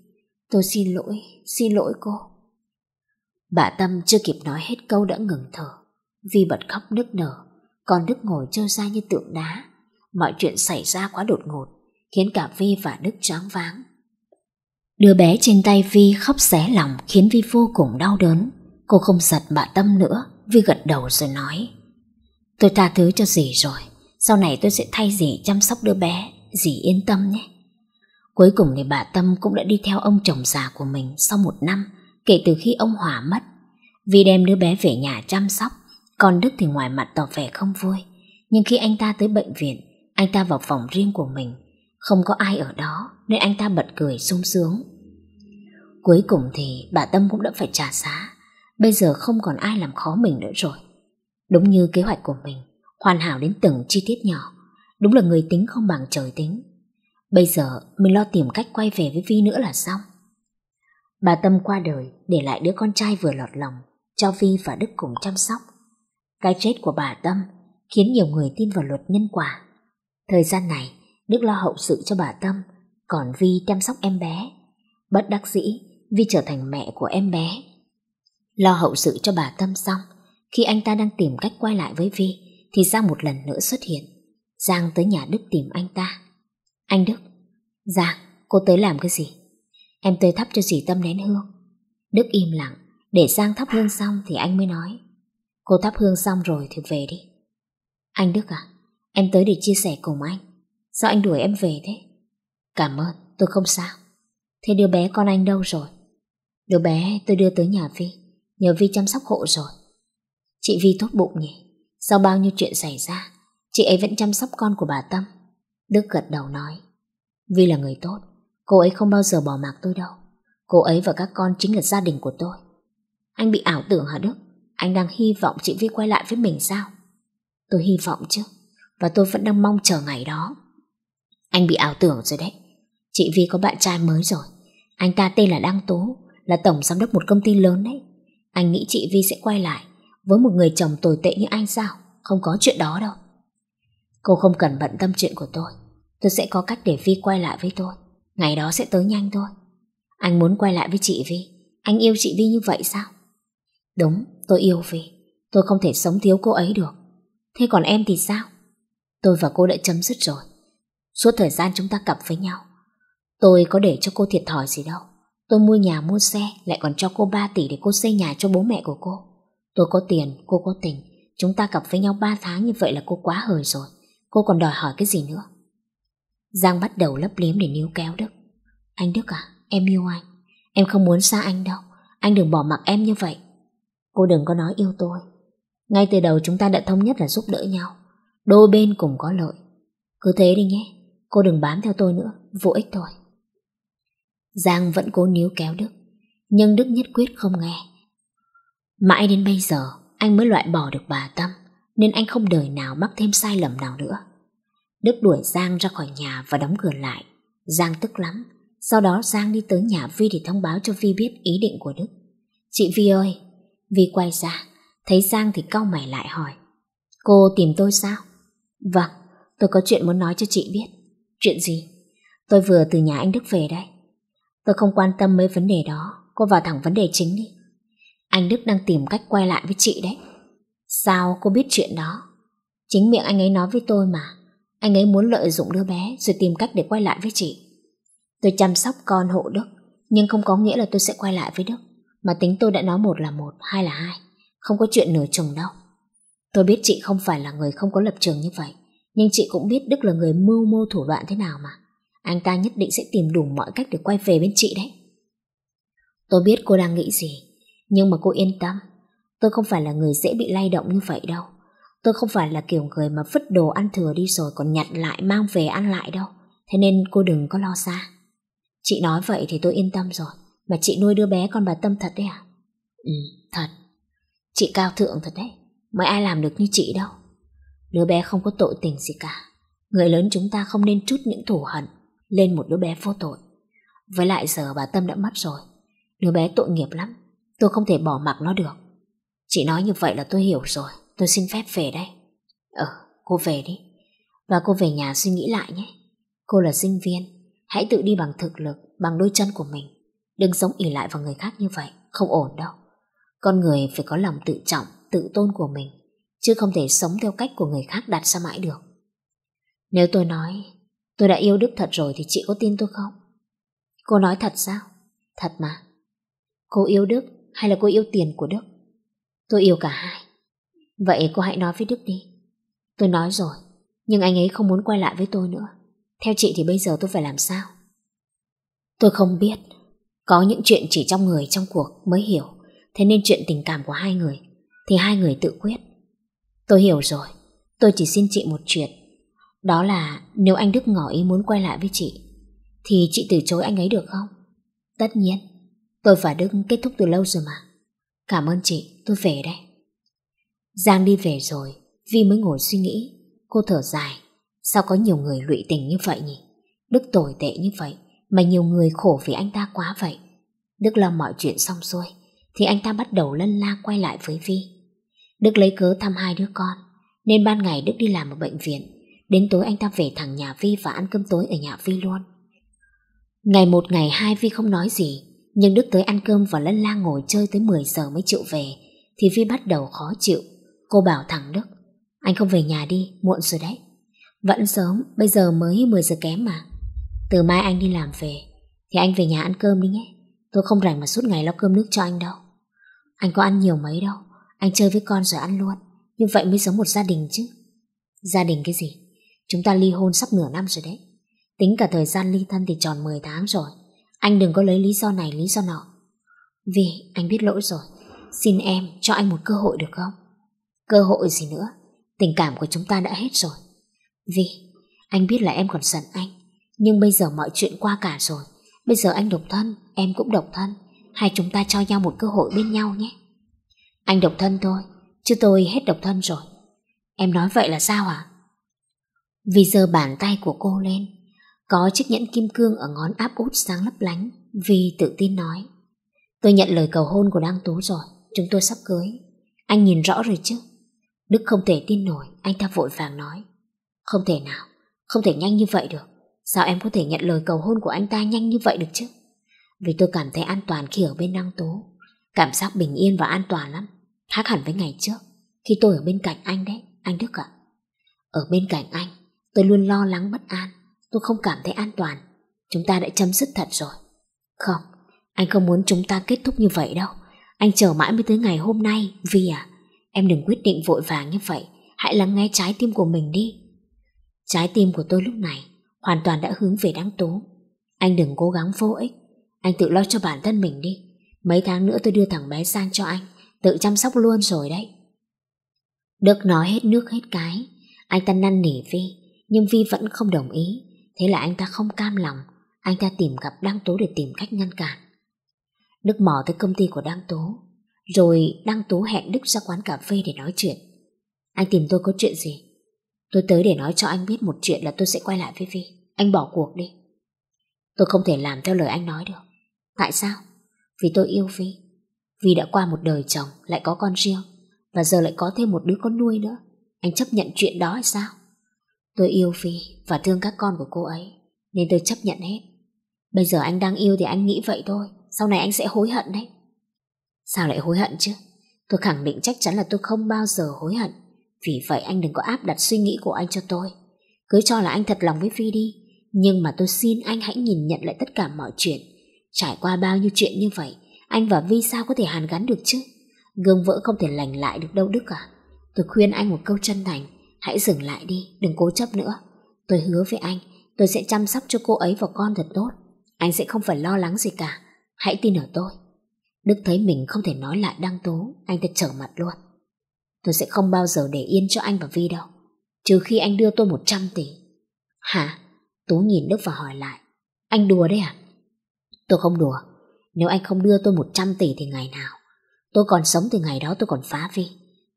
Tôi xin lỗi, xin lỗi cô. Bà Tâm chưa kịp nói hết câu đã ngừng thở. Vi bật khóc nức nở, còn Đức ngồi trơ ra như tượng đá. Mọi chuyện xảy ra quá đột ngột, khiến cả Vi và Đức choáng váng. Đứa bé trên tay Vi khóc xé lòng khiến Vi vô cùng đau đớn. Cô không giật bà Tâm nữa, Vi gật đầu rồi nói. Tôi tha thứ cho dì rồi, sau này tôi sẽ thay dì chăm sóc đứa bé, dì yên tâm nhé. Cuối cùng thì bà Tâm cũng đã đi theo ông chồng già của mình sau một năm kể từ khi ông Hòa mất. Vì đem đứa bé về nhà chăm sóc, còn Đức thì ngoài mặt tỏ vẻ không vui. Nhưng khi anh ta tới bệnh viện, anh ta vào phòng riêng của mình. Không có ai ở đó nên anh ta bật cười sung sướng. Cuối cùng thì bà Tâm cũng đã phải trả giá. Bây giờ không còn ai làm khó mình nữa rồi. Đúng như kế hoạch của mình, hoàn hảo đến từng chi tiết nhỏ. Đúng là người tính không bằng trời tính. Bây giờ mình lo tìm cách quay về với Vi nữa là xong. Bà Tâm qua đời để lại đứa con trai vừa lọt lòng, cho Vi và Đức cùng chăm sóc. Cái chết của bà Tâm khiến nhiều người tin vào luật nhân quả. Thời gian này, Đức lo hậu sự cho bà Tâm, còn Vi chăm sóc em bé. Bất đắc dĩ, Vi trở thành mẹ của em bé. Lo hậu sự cho bà Tâm xong, khi anh ta đang tìm cách quay lại với Vi, thì Giang một lần nữa xuất hiện. Giang tới nhà Đức tìm anh ta. Anh Đức Dạ cô tới làm cái gì Em tới thắp cho dì Tâm nén hương Đức im lặng Để Giang thắp hương xong thì anh mới nói Cô thắp hương xong rồi thì về đi Anh Đức à Em tới để chia sẻ cùng anh Sao anh đuổi em về thế Cảm ơn tôi không sao Thế đứa bé con anh đâu rồi Đứa bé tôi đưa tới nhà Vi Nhờ Vi chăm sóc hộ rồi Chị Vi tốt bụng nhỉ Sau bao nhiêu chuyện xảy ra Chị ấy vẫn chăm sóc con của bà Tâm Đức gật đầu nói Vi là người tốt Cô ấy không bao giờ bỏ mặc tôi đâu Cô ấy và các con chính là gia đình của tôi Anh bị ảo tưởng hả Đức Anh đang hy vọng chị Vi quay lại với mình sao Tôi hy vọng chứ Và tôi vẫn đang mong chờ ngày đó Anh bị ảo tưởng rồi đấy Chị Vi có bạn trai mới rồi Anh ta tên là Đăng Tố Là tổng giám đốc một công ty lớn đấy Anh nghĩ chị Vi sẽ quay lại Với một người chồng tồi tệ như anh sao Không có chuyện đó đâu Cô không cần bận tâm chuyện của tôi Tôi sẽ có cách để Vi quay lại với tôi Ngày đó sẽ tới nhanh thôi Anh muốn quay lại với chị Vi Anh yêu chị Vi như vậy sao Đúng tôi yêu Vi Tôi không thể sống thiếu cô ấy được Thế còn em thì sao Tôi và cô đã chấm dứt rồi Suốt thời gian chúng ta cặp với nhau Tôi có để cho cô thiệt thòi gì đâu Tôi mua nhà mua xe Lại còn cho cô 3 tỷ để cô xây nhà cho bố mẹ của cô Tôi có tiền, cô có tình Chúng ta cặp với nhau 3 tháng như vậy là cô quá hời rồi Cô còn đòi hỏi cái gì nữa Giang bắt đầu lấp liếm để níu kéo Đức Anh Đức à em yêu anh Em không muốn xa anh đâu Anh đừng bỏ mặc em như vậy Cô đừng có nói yêu tôi Ngay từ đầu chúng ta đã thống nhất là giúp đỡ nhau Đôi bên cùng có lợi Cứ thế đi nhé Cô đừng bám theo tôi nữa Vô ích thôi Giang vẫn cố níu kéo Đức Nhưng Đức nhất quyết không nghe Mãi đến bây giờ Anh mới loại bỏ được bà Tâm nên anh không đời nào mắc thêm sai lầm nào nữa. Đức đuổi Giang ra khỏi nhà và đóng cửa lại. Giang tức lắm. Sau đó Giang đi tới nhà Vi để thông báo cho Vi biết ý định của Đức. Chị Vi ơi! Vi quay ra, thấy Giang thì cau mày lại hỏi. Cô tìm tôi sao? Vâng, tôi có chuyện muốn nói cho chị biết. Chuyện gì? Tôi vừa từ nhà anh Đức về đây. Tôi không quan tâm mấy vấn đề đó, cô vào thẳng vấn đề chính đi. Anh Đức đang tìm cách quay lại với chị đấy. Sao cô biết chuyện đó? Chính miệng anh ấy nói với tôi mà. Anh ấy muốn lợi dụng đứa bé rồi tìm cách để quay lại với chị. Tôi chăm sóc con hộ Đức, nhưng không có nghĩa là tôi sẽ quay lại với Đức. Mà tính tôi đã nói một là một, hai là hai. Không có chuyện nửa chồng đâu. Tôi biết chị không phải là người không có lập trường như vậy. Nhưng chị cũng biết Đức là người mưu mô thủ đoạn thế nào mà. Anh ta nhất định sẽ tìm đủ mọi cách để quay về bên chị đấy. Tôi biết cô đang nghĩ gì, nhưng mà cô yên tâm. Tôi không phải là người dễ bị lay động như vậy đâu. Tôi không phải là kiểu người mà vứt đồ ăn thừa đi rồi còn nhặt lại mang về ăn lại đâu. Thế nên cô đừng có lo xa. Chị nói vậy thì tôi yên tâm rồi. Mà chị nuôi đứa bé con bà Tâm thật đấy à? Ừ, thật. Chị cao thượng thật đấy. Mới ai làm được như chị đâu. Đứa bé không có tội tình gì cả. Người lớn chúng ta không nên chút những thủ hận lên một đứa bé vô tội. Với lại giờ bà Tâm đã mất rồi. Đứa bé tội nghiệp lắm. Tôi không thể bỏ mặc nó được. Chị nói như vậy là tôi hiểu rồi Tôi xin phép về đây Ờ, cô về đi Và cô về nhà suy nghĩ lại nhé Cô là sinh viên Hãy tự đi bằng thực lực, bằng đôi chân của mình Đừng sống ỉ lại vào người khác như vậy Không ổn đâu Con người phải có lòng tự trọng, tự tôn của mình Chứ không thể sống theo cách của người khác đặt ra mãi được Nếu tôi nói Tôi đã yêu Đức thật rồi thì chị có tin tôi không? Cô nói thật sao? Thật mà Cô yêu Đức hay là cô yêu tiền của Đức? Tôi yêu cả hai. Vậy cô hãy nói với Đức đi. Tôi nói rồi, nhưng anh ấy không muốn quay lại với tôi nữa. Theo chị thì bây giờ tôi phải làm sao? Tôi không biết. Có những chuyện chỉ trong người trong cuộc mới hiểu. Thế nên chuyện tình cảm của hai người thì hai người tự quyết. Tôi hiểu rồi. Tôi chỉ xin chị một chuyện. Đó là nếu anh Đức ngỏ ý muốn quay lại với chị thì chị từ chối anh ấy được không? Tất nhiên. Tôi và Đức kết thúc từ lâu rồi mà. Cảm ơn chị, tôi về đây. Giang đi về rồi, Vi mới ngồi suy nghĩ. Cô thở dài, sao có nhiều người lụy tình như vậy nhỉ? Đức tồi tệ như vậy, mà nhiều người khổ vì anh ta quá vậy. Đức lo mọi chuyện xong xuôi, thì anh ta bắt đầu lân la quay lại với Vi. Đức lấy cớ thăm hai đứa con, nên ban ngày Đức đi làm ở bệnh viện, đến tối anh ta về thẳng nhà Vi và ăn cơm tối ở nhà Vi luôn. Ngày một ngày hai Vi không nói gì, nhưng Đức tới ăn cơm và lân la ngồi chơi tới 10 giờ mới chịu về, thì Vi bắt đầu khó chịu. Cô bảo thẳng Đức, anh không về nhà đi, muộn rồi đấy. Vẫn sớm, bây giờ mới 10 giờ kém mà. Từ mai anh đi làm về, thì anh về nhà ăn cơm đi nhé. Tôi không rảnh mà suốt ngày lo cơm nước cho anh đâu. Anh có ăn nhiều mấy đâu, anh chơi với con rồi ăn luôn. Như vậy mới giống một gia đình chứ. Gia đình cái gì? Chúng ta ly hôn sắp nửa năm rồi đấy. Tính cả thời gian ly thân thì tròn 10 tháng rồi. Anh đừng có lấy lý do này lý do nọ. Vì anh biết lỗi rồi, xin em cho anh một cơ hội được không? Cơ hội gì nữa, tình cảm của chúng ta đã hết rồi. Vì anh biết là em còn giận anh, nhưng bây giờ mọi chuyện qua cả rồi. Bây giờ anh độc thân, em cũng độc thân. Hai chúng ta cho nhau một cơ hội bên nhau nhé. Anh độc thân thôi, chứ tôi hết độc thân rồi. Em nói vậy là sao hả? Vì giờ bàn tay của cô lên, có chiếc nhẫn kim cương ở ngón áp út sáng lấp lánh Vì tự tin nói Tôi nhận lời cầu hôn của Đăng Tú rồi Chúng tôi sắp cưới Anh nhìn rõ rồi chứ Đức không thể tin nổi Anh ta vội vàng nói Không thể nào Không thể nhanh như vậy được Sao em có thể nhận lời cầu hôn của anh ta nhanh như vậy được chứ Vì tôi cảm thấy an toàn khi ở bên Đăng Tú Cảm giác bình yên và an toàn lắm Khác hẳn với ngày trước Khi tôi ở bên cạnh anh đấy Anh Đức ạ à. Ở bên cạnh anh Tôi luôn lo lắng bất an Tôi không cảm thấy an toàn Chúng ta đã chấm dứt thật rồi Không, anh không muốn chúng ta kết thúc như vậy đâu Anh chờ mãi mới tới ngày hôm nay vi à, em đừng quyết định vội vàng như vậy Hãy lắng nghe trái tim của mình đi Trái tim của tôi lúc này Hoàn toàn đã hướng về đáng tố Anh đừng cố gắng vô ích Anh tự lo cho bản thân mình đi Mấy tháng nữa tôi đưa thằng bé sang cho anh Tự chăm sóc luôn rồi đấy Đức nói hết nước hết cái Anh ta năn nỉ Vi Nhưng Vi vẫn không đồng ý Thế là anh ta không cam lòng, anh ta tìm gặp Đăng Tố để tìm cách ngăn cản. Đức mò tới công ty của Đăng Tố, rồi Đăng Tố hẹn Đức ra quán cà phê để nói chuyện. Anh tìm tôi có chuyện gì? Tôi tới để nói cho anh biết một chuyện là tôi sẽ quay lại với Vi. Anh bỏ cuộc đi. Tôi không thể làm theo lời anh nói được. Tại sao? Vì tôi yêu Vi. Vi đã qua một đời chồng, lại có con riêng, và giờ lại có thêm một đứa con nuôi nữa. Anh chấp nhận chuyện đó hay sao? Tôi yêu Phi và thương các con của cô ấy, nên tôi chấp nhận hết. Bây giờ anh đang yêu thì anh nghĩ vậy thôi, sau này anh sẽ hối hận đấy. Sao lại hối hận chứ? Tôi khẳng định chắc chắn là tôi không bao giờ hối hận. Vì vậy anh đừng có áp đặt suy nghĩ của anh cho tôi. Cứ cho là anh thật lòng với Phi đi. Nhưng mà tôi xin anh hãy nhìn nhận lại tất cả mọi chuyện. Trải qua bao nhiêu chuyện như vậy, anh và Vi sao có thể hàn gắn được chứ? Gương vỡ không thể lành lại được đâu Đức à. Tôi khuyên anh một câu chân thành. Hãy dừng lại đi, đừng cố chấp nữa. Tôi hứa với anh, tôi sẽ chăm sóc cho cô ấy và con thật tốt. Anh sẽ không phải lo lắng gì cả. Hãy tin ở tôi. Đức thấy mình không thể nói lại đăng tố, anh ta trở mặt luôn. Tôi sẽ không bao giờ để yên cho anh và Vi đâu, trừ khi anh đưa tôi 100 tỷ. Hả? Tú nhìn Đức và hỏi lại. Anh đùa đấy à? Tôi không đùa. Nếu anh không đưa tôi 100 tỷ thì ngày nào? Tôi còn sống từ ngày đó tôi còn phá Vi.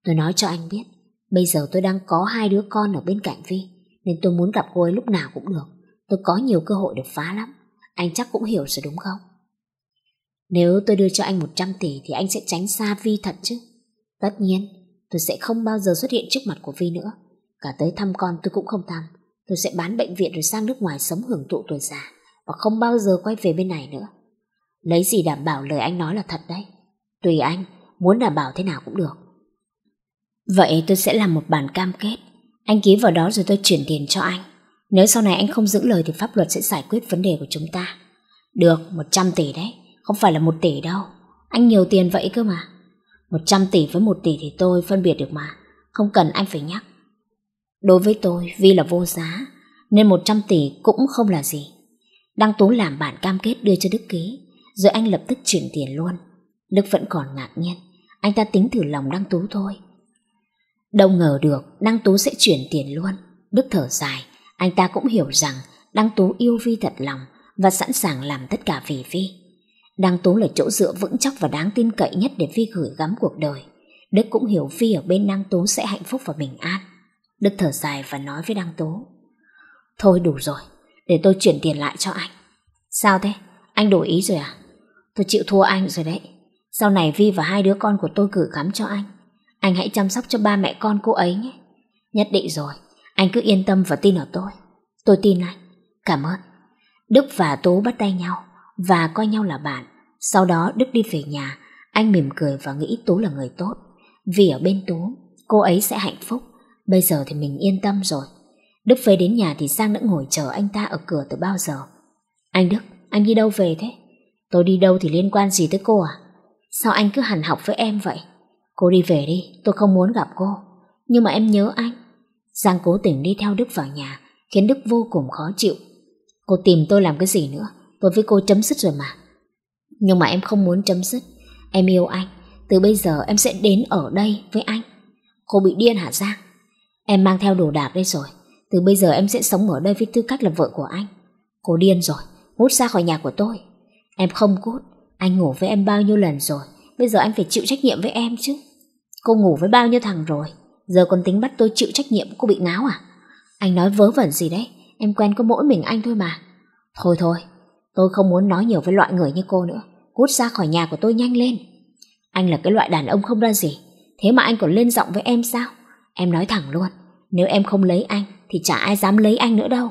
Tôi nói cho anh biết, Bây giờ tôi đang có hai đứa con ở bên cạnh Vi, nên tôi muốn gặp cô ấy lúc nào cũng được. Tôi có nhiều cơ hội được phá lắm. Anh chắc cũng hiểu rồi đúng không? Nếu tôi đưa cho anh 100 tỷ thì anh sẽ tránh xa Vi thật chứ? Tất nhiên, tôi sẽ không bao giờ xuất hiện trước mặt của Vi nữa. Cả tới thăm con tôi cũng không thăm. Tôi sẽ bán bệnh viện rồi sang nước ngoài sống hưởng thụ tuổi già và không bao giờ quay về bên này nữa. Lấy gì đảm bảo lời anh nói là thật đấy? Tùy anh, muốn đảm bảo thế nào cũng được. Vậy tôi sẽ làm một bản cam kết. Anh ký vào đó rồi tôi chuyển tiền cho anh. Nếu sau này anh không giữ lời thì pháp luật sẽ giải quyết vấn đề của chúng ta. Được, 100 tỷ đấy. Không phải là 1 tỷ đâu. Anh nhiều tiền vậy cơ mà. 100 tỷ với 1 tỷ thì tôi phân biệt được mà. Không cần anh phải nhắc. Đối với tôi, Vi là vô giá. Nên 100 tỷ cũng không là gì. Đăng Tú làm bản cam kết đưa cho Đức ký. Rồi anh lập tức chuyển tiền luôn. Đức vẫn còn ngạc nhiên. Anh ta tính thử lòng Đăng Tú thôi. Đâu ngờ được Đăng Tú sẽ chuyển tiền luôn Đức thở dài Anh ta cũng hiểu rằng Đăng Tú yêu Vi thật lòng Và sẵn sàng làm tất cả vì Vi Đăng Tú là chỗ dựa vững chắc và đáng tin cậy nhất Để Vi gửi gắm cuộc đời Đức cũng hiểu Vi ở bên Đăng Tú sẽ hạnh phúc và bình an Đức thở dài và nói với Đăng Tú Thôi đủ rồi Để tôi chuyển tiền lại cho anh Sao thế? Anh đổi ý rồi à? Tôi chịu thua anh rồi đấy Sau này Vi và hai đứa con của tôi gửi gắm cho anh anh hãy chăm sóc cho ba mẹ con cô ấy nhé. Nhất định rồi, anh cứ yên tâm và tin ở tôi. Tôi tin anh. Cảm ơn. Đức và Tố bắt tay nhau và coi nhau là bạn. Sau đó Đức đi về nhà, anh mỉm cười và nghĩ Tố là người tốt. Vì ở bên Tố, cô ấy sẽ hạnh phúc. Bây giờ thì mình yên tâm rồi. Đức về đến nhà thì Sang đã ngồi chờ anh ta ở cửa từ bao giờ. Anh Đức, anh đi đâu về thế? Tôi đi đâu thì liên quan gì tới cô à? Sao anh cứ hằn học với em vậy? Cô đi về đi, tôi không muốn gặp cô. Nhưng mà em nhớ anh. Giang cố tình đi theo Đức vào nhà, khiến Đức vô cùng khó chịu. Cô tìm tôi làm cái gì nữa, tôi với cô chấm dứt rồi mà. Nhưng mà em không muốn chấm dứt. Em yêu anh, từ bây giờ em sẽ đến ở đây với anh. Cô bị điên hả Giang? Em mang theo đồ đạc đây rồi, từ bây giờ em sẽ sống ở đây với tư cách là vợ của anh. Cô điên rồi, hút ra khỏi nhà của tôi. Em không cút, anh ngủ với em bao nhiêu lần rồi, bây giờ anh phải chịu trách nhiệm với em chứ. Cô ngủ với bao nhiêu thằng rồi Giờ còn tính bắt tôi chịu trách nhiệm cô bị ngáo à Anh nói vớ vẩn gì đấy Em quen có mỗi mình anh thôi mà Thôi thôi Tôi không muốn nói nhiều với loại người như cô nữa Cút ra khỏi nhà của tôi nhanh lên Anh là cái loại đàn ông không ra gì Thế mà anh còn lên giọng với em sao Em nói thẳng luôn Nếu em không lấy anh Thì chả ai dám lấy anh nữa đâu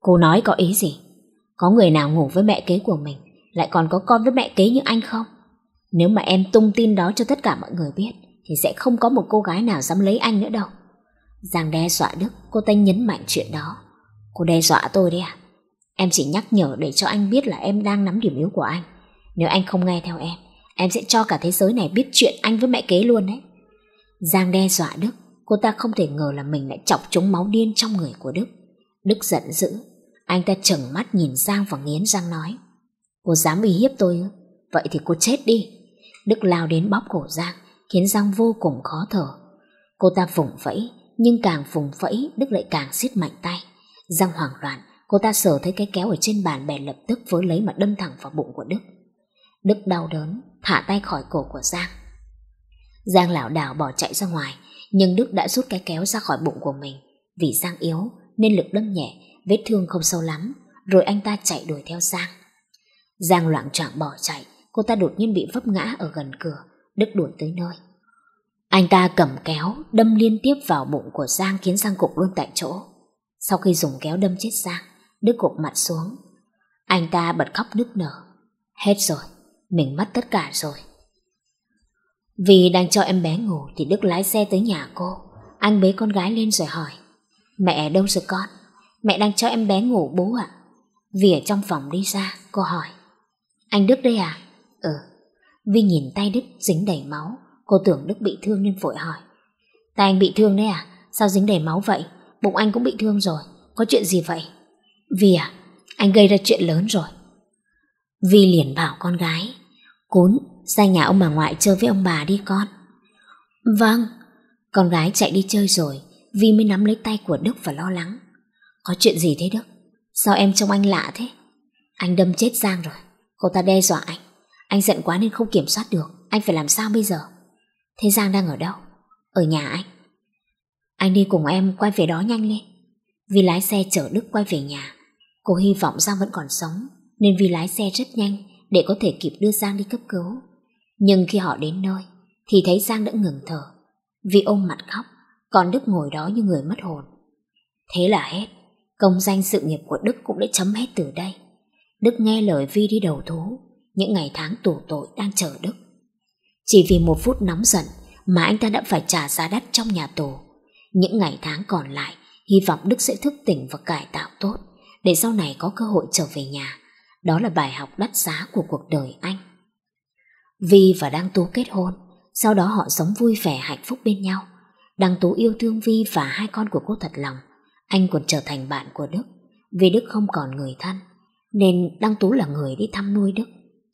Cô nói có ý gì Có người nào ngủ với mẹ kế của mình Lại còn có con với mẹ kế như anh không nếu mà em tung tin đó cho tất cả mọi người biết thì sẽ không có một cô gái nào dám lấy anh nữa đâu. Giang đe dọa Đức, cô ta nhấn mạnh chuyện đó. Cô đe dọa tôi đấy à? Em chỉ nhắc nhở để cho anh biết là em đang nắm điểm yếu của anh. Nếu anh không nghe theo em, em sẽ cho cả thế giới này biết chuyện anh với mẹ kế luôn đấy. Giang đe dọa Đức, cô ta không thể ngờ là mình lại chọc trúng máu điên trong người của Đức. Đức giận dữ, anh ta trừng mắt nhìn Giang và nghiến răng nói. Cô dám uy hiếp tôi ư? Vậy thì cô chết đi. Đức lao đến bóp cổ Giang, khiến Giang vô cùng khó thở. Cô ta vùng vẫy, nhưng càng vùng vẫy, Đức lại càng siết mạnh tay. Giang hoảng loạn, cô ta sờ thấy cái kéo ở trên bàn bè lập tức với lấy mà đâm thẳng vào bụng của Đức. Đức đau đớn, thả tay khỏi cổ của Giang. Giang lảo đảo bỏ chạy ra ngoài, nhưng Đức đã rút cái kéo ra khỏi bụng của mình. Vì Giang yếu, nên lực đâm nhẹ, vết thương không sâu lắm, rồi anh ta chạy đuổi theo Giang. Giang loạn choạng bỏ chạy, cô ta đột nhiên bị vấp ngã ở gần cửa, Đức đuổi tới nơi. Anh ta cầm kéo, đâm liên tiếp vào bụng của Giang khiến Giang cục luôn tại chỗ. Sau khi dùng kéo đâm chết Giang, Đức gục mặt xuống. Anh ta bật khóc nức nở. Hết rồi, mình mất tất cả rồi. Vì đang cho em bé ngủ thì Đức lái xe tới nhà cô. Anh bế con gái lên rồi hỏi. Mẹ đâu rồi con? Mẹ đang cho em bé ngủ bố ạ. À? Vì ở trong phòng đi ra, cô hỏi. Anh Đức đây à? Vi nhìn tay Đức dính đầy máu, cô tưởng Đức bị thương nên vội hỏi. Tay anh bị thương đấy à? Sao dính đầy máu vậy? Bụng anh cũng bị thương rồi, có chuyện gì vậy? Vi à, anh gây ra chuyện lớn rồi. Vi liền bảo con gái, Cún, ra nhà ông bà ngoại chơi với ông bà đi con. Vâng, con gái chạy đi chơi rồi, Vi mới nắm lấy tay của Đức và lo lắng. Có chuyện gì thế Đức? Sao em trông anh lạ thế? Anh đâm chết Giang rồi, cô ta đe dọa anh. Anh giận quá nên không kiểm soát được Anh phải làm sao bây giờ Thế Giang đang ở đâu Ở nhà anh Anh đi cùng em quay về đó nhanh lên vì lái xe chở Đức quay về nhà Cô hy vọng Giang vẫn còn sống Nên Vi lái xe rất nhanh Để có thể kịp đưa Giang đi cấp cứu Nhưng khi họ đến nơi Thì thấy Giang đã ngừng thở Vi ôm mặt khóc Còn Đức ngồi đó như người mất hồn Thế là hết Công danh sự nghiệp của Đức cũng đã chấm hết từ đây Đức nghe lời Vi đi đầu thú những ngày tháng tù tội đang chờ Đức. Chỉ vì một phút nóng giận mà anh ta đã phải trả giá đắt trong nhà tù. Những ngày tháng còn lại, hy vọng Đức sẽ thức tỉnh và cải tạo tốt để sau này có cơ hội trở về nhà. Đó là bài học đắt giá của cuộc đời anh. Vi và Đăng Tú kết hôn, sau đó họ sống vui vẻ hạnh phúc bên nhau. Đăng Tú yêu thương Vi và hai con của cô thật lòng. Anh còn trở thành bạn của Đức, vì Đức không còn người thân, nên Đăng Tú là người đi thăm nuôi Đức.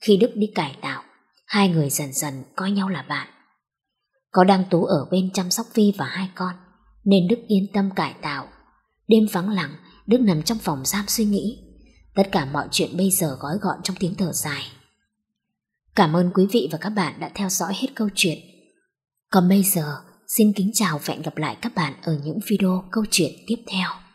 Khi Đức đi cải tạo, hai người dần dần coi nhau là bạn. Có Đăng Tú ở bên chăm sóc Vi và hai con, nên Đức yên tâm cải tạo. Đêm vắng lặng, Đức nằm trong phòng giam suy nghĩ. Tất cả mọi chuyện bây giờ gói gọn trong tiếng thở dài. Cảm ơn quý vị và các bạn đã theo dõi hết câu chuyện. Còn bây giờ, xin kính chào và hẹn gặp lại các bạn ở những video câu chuyện tiếp theo.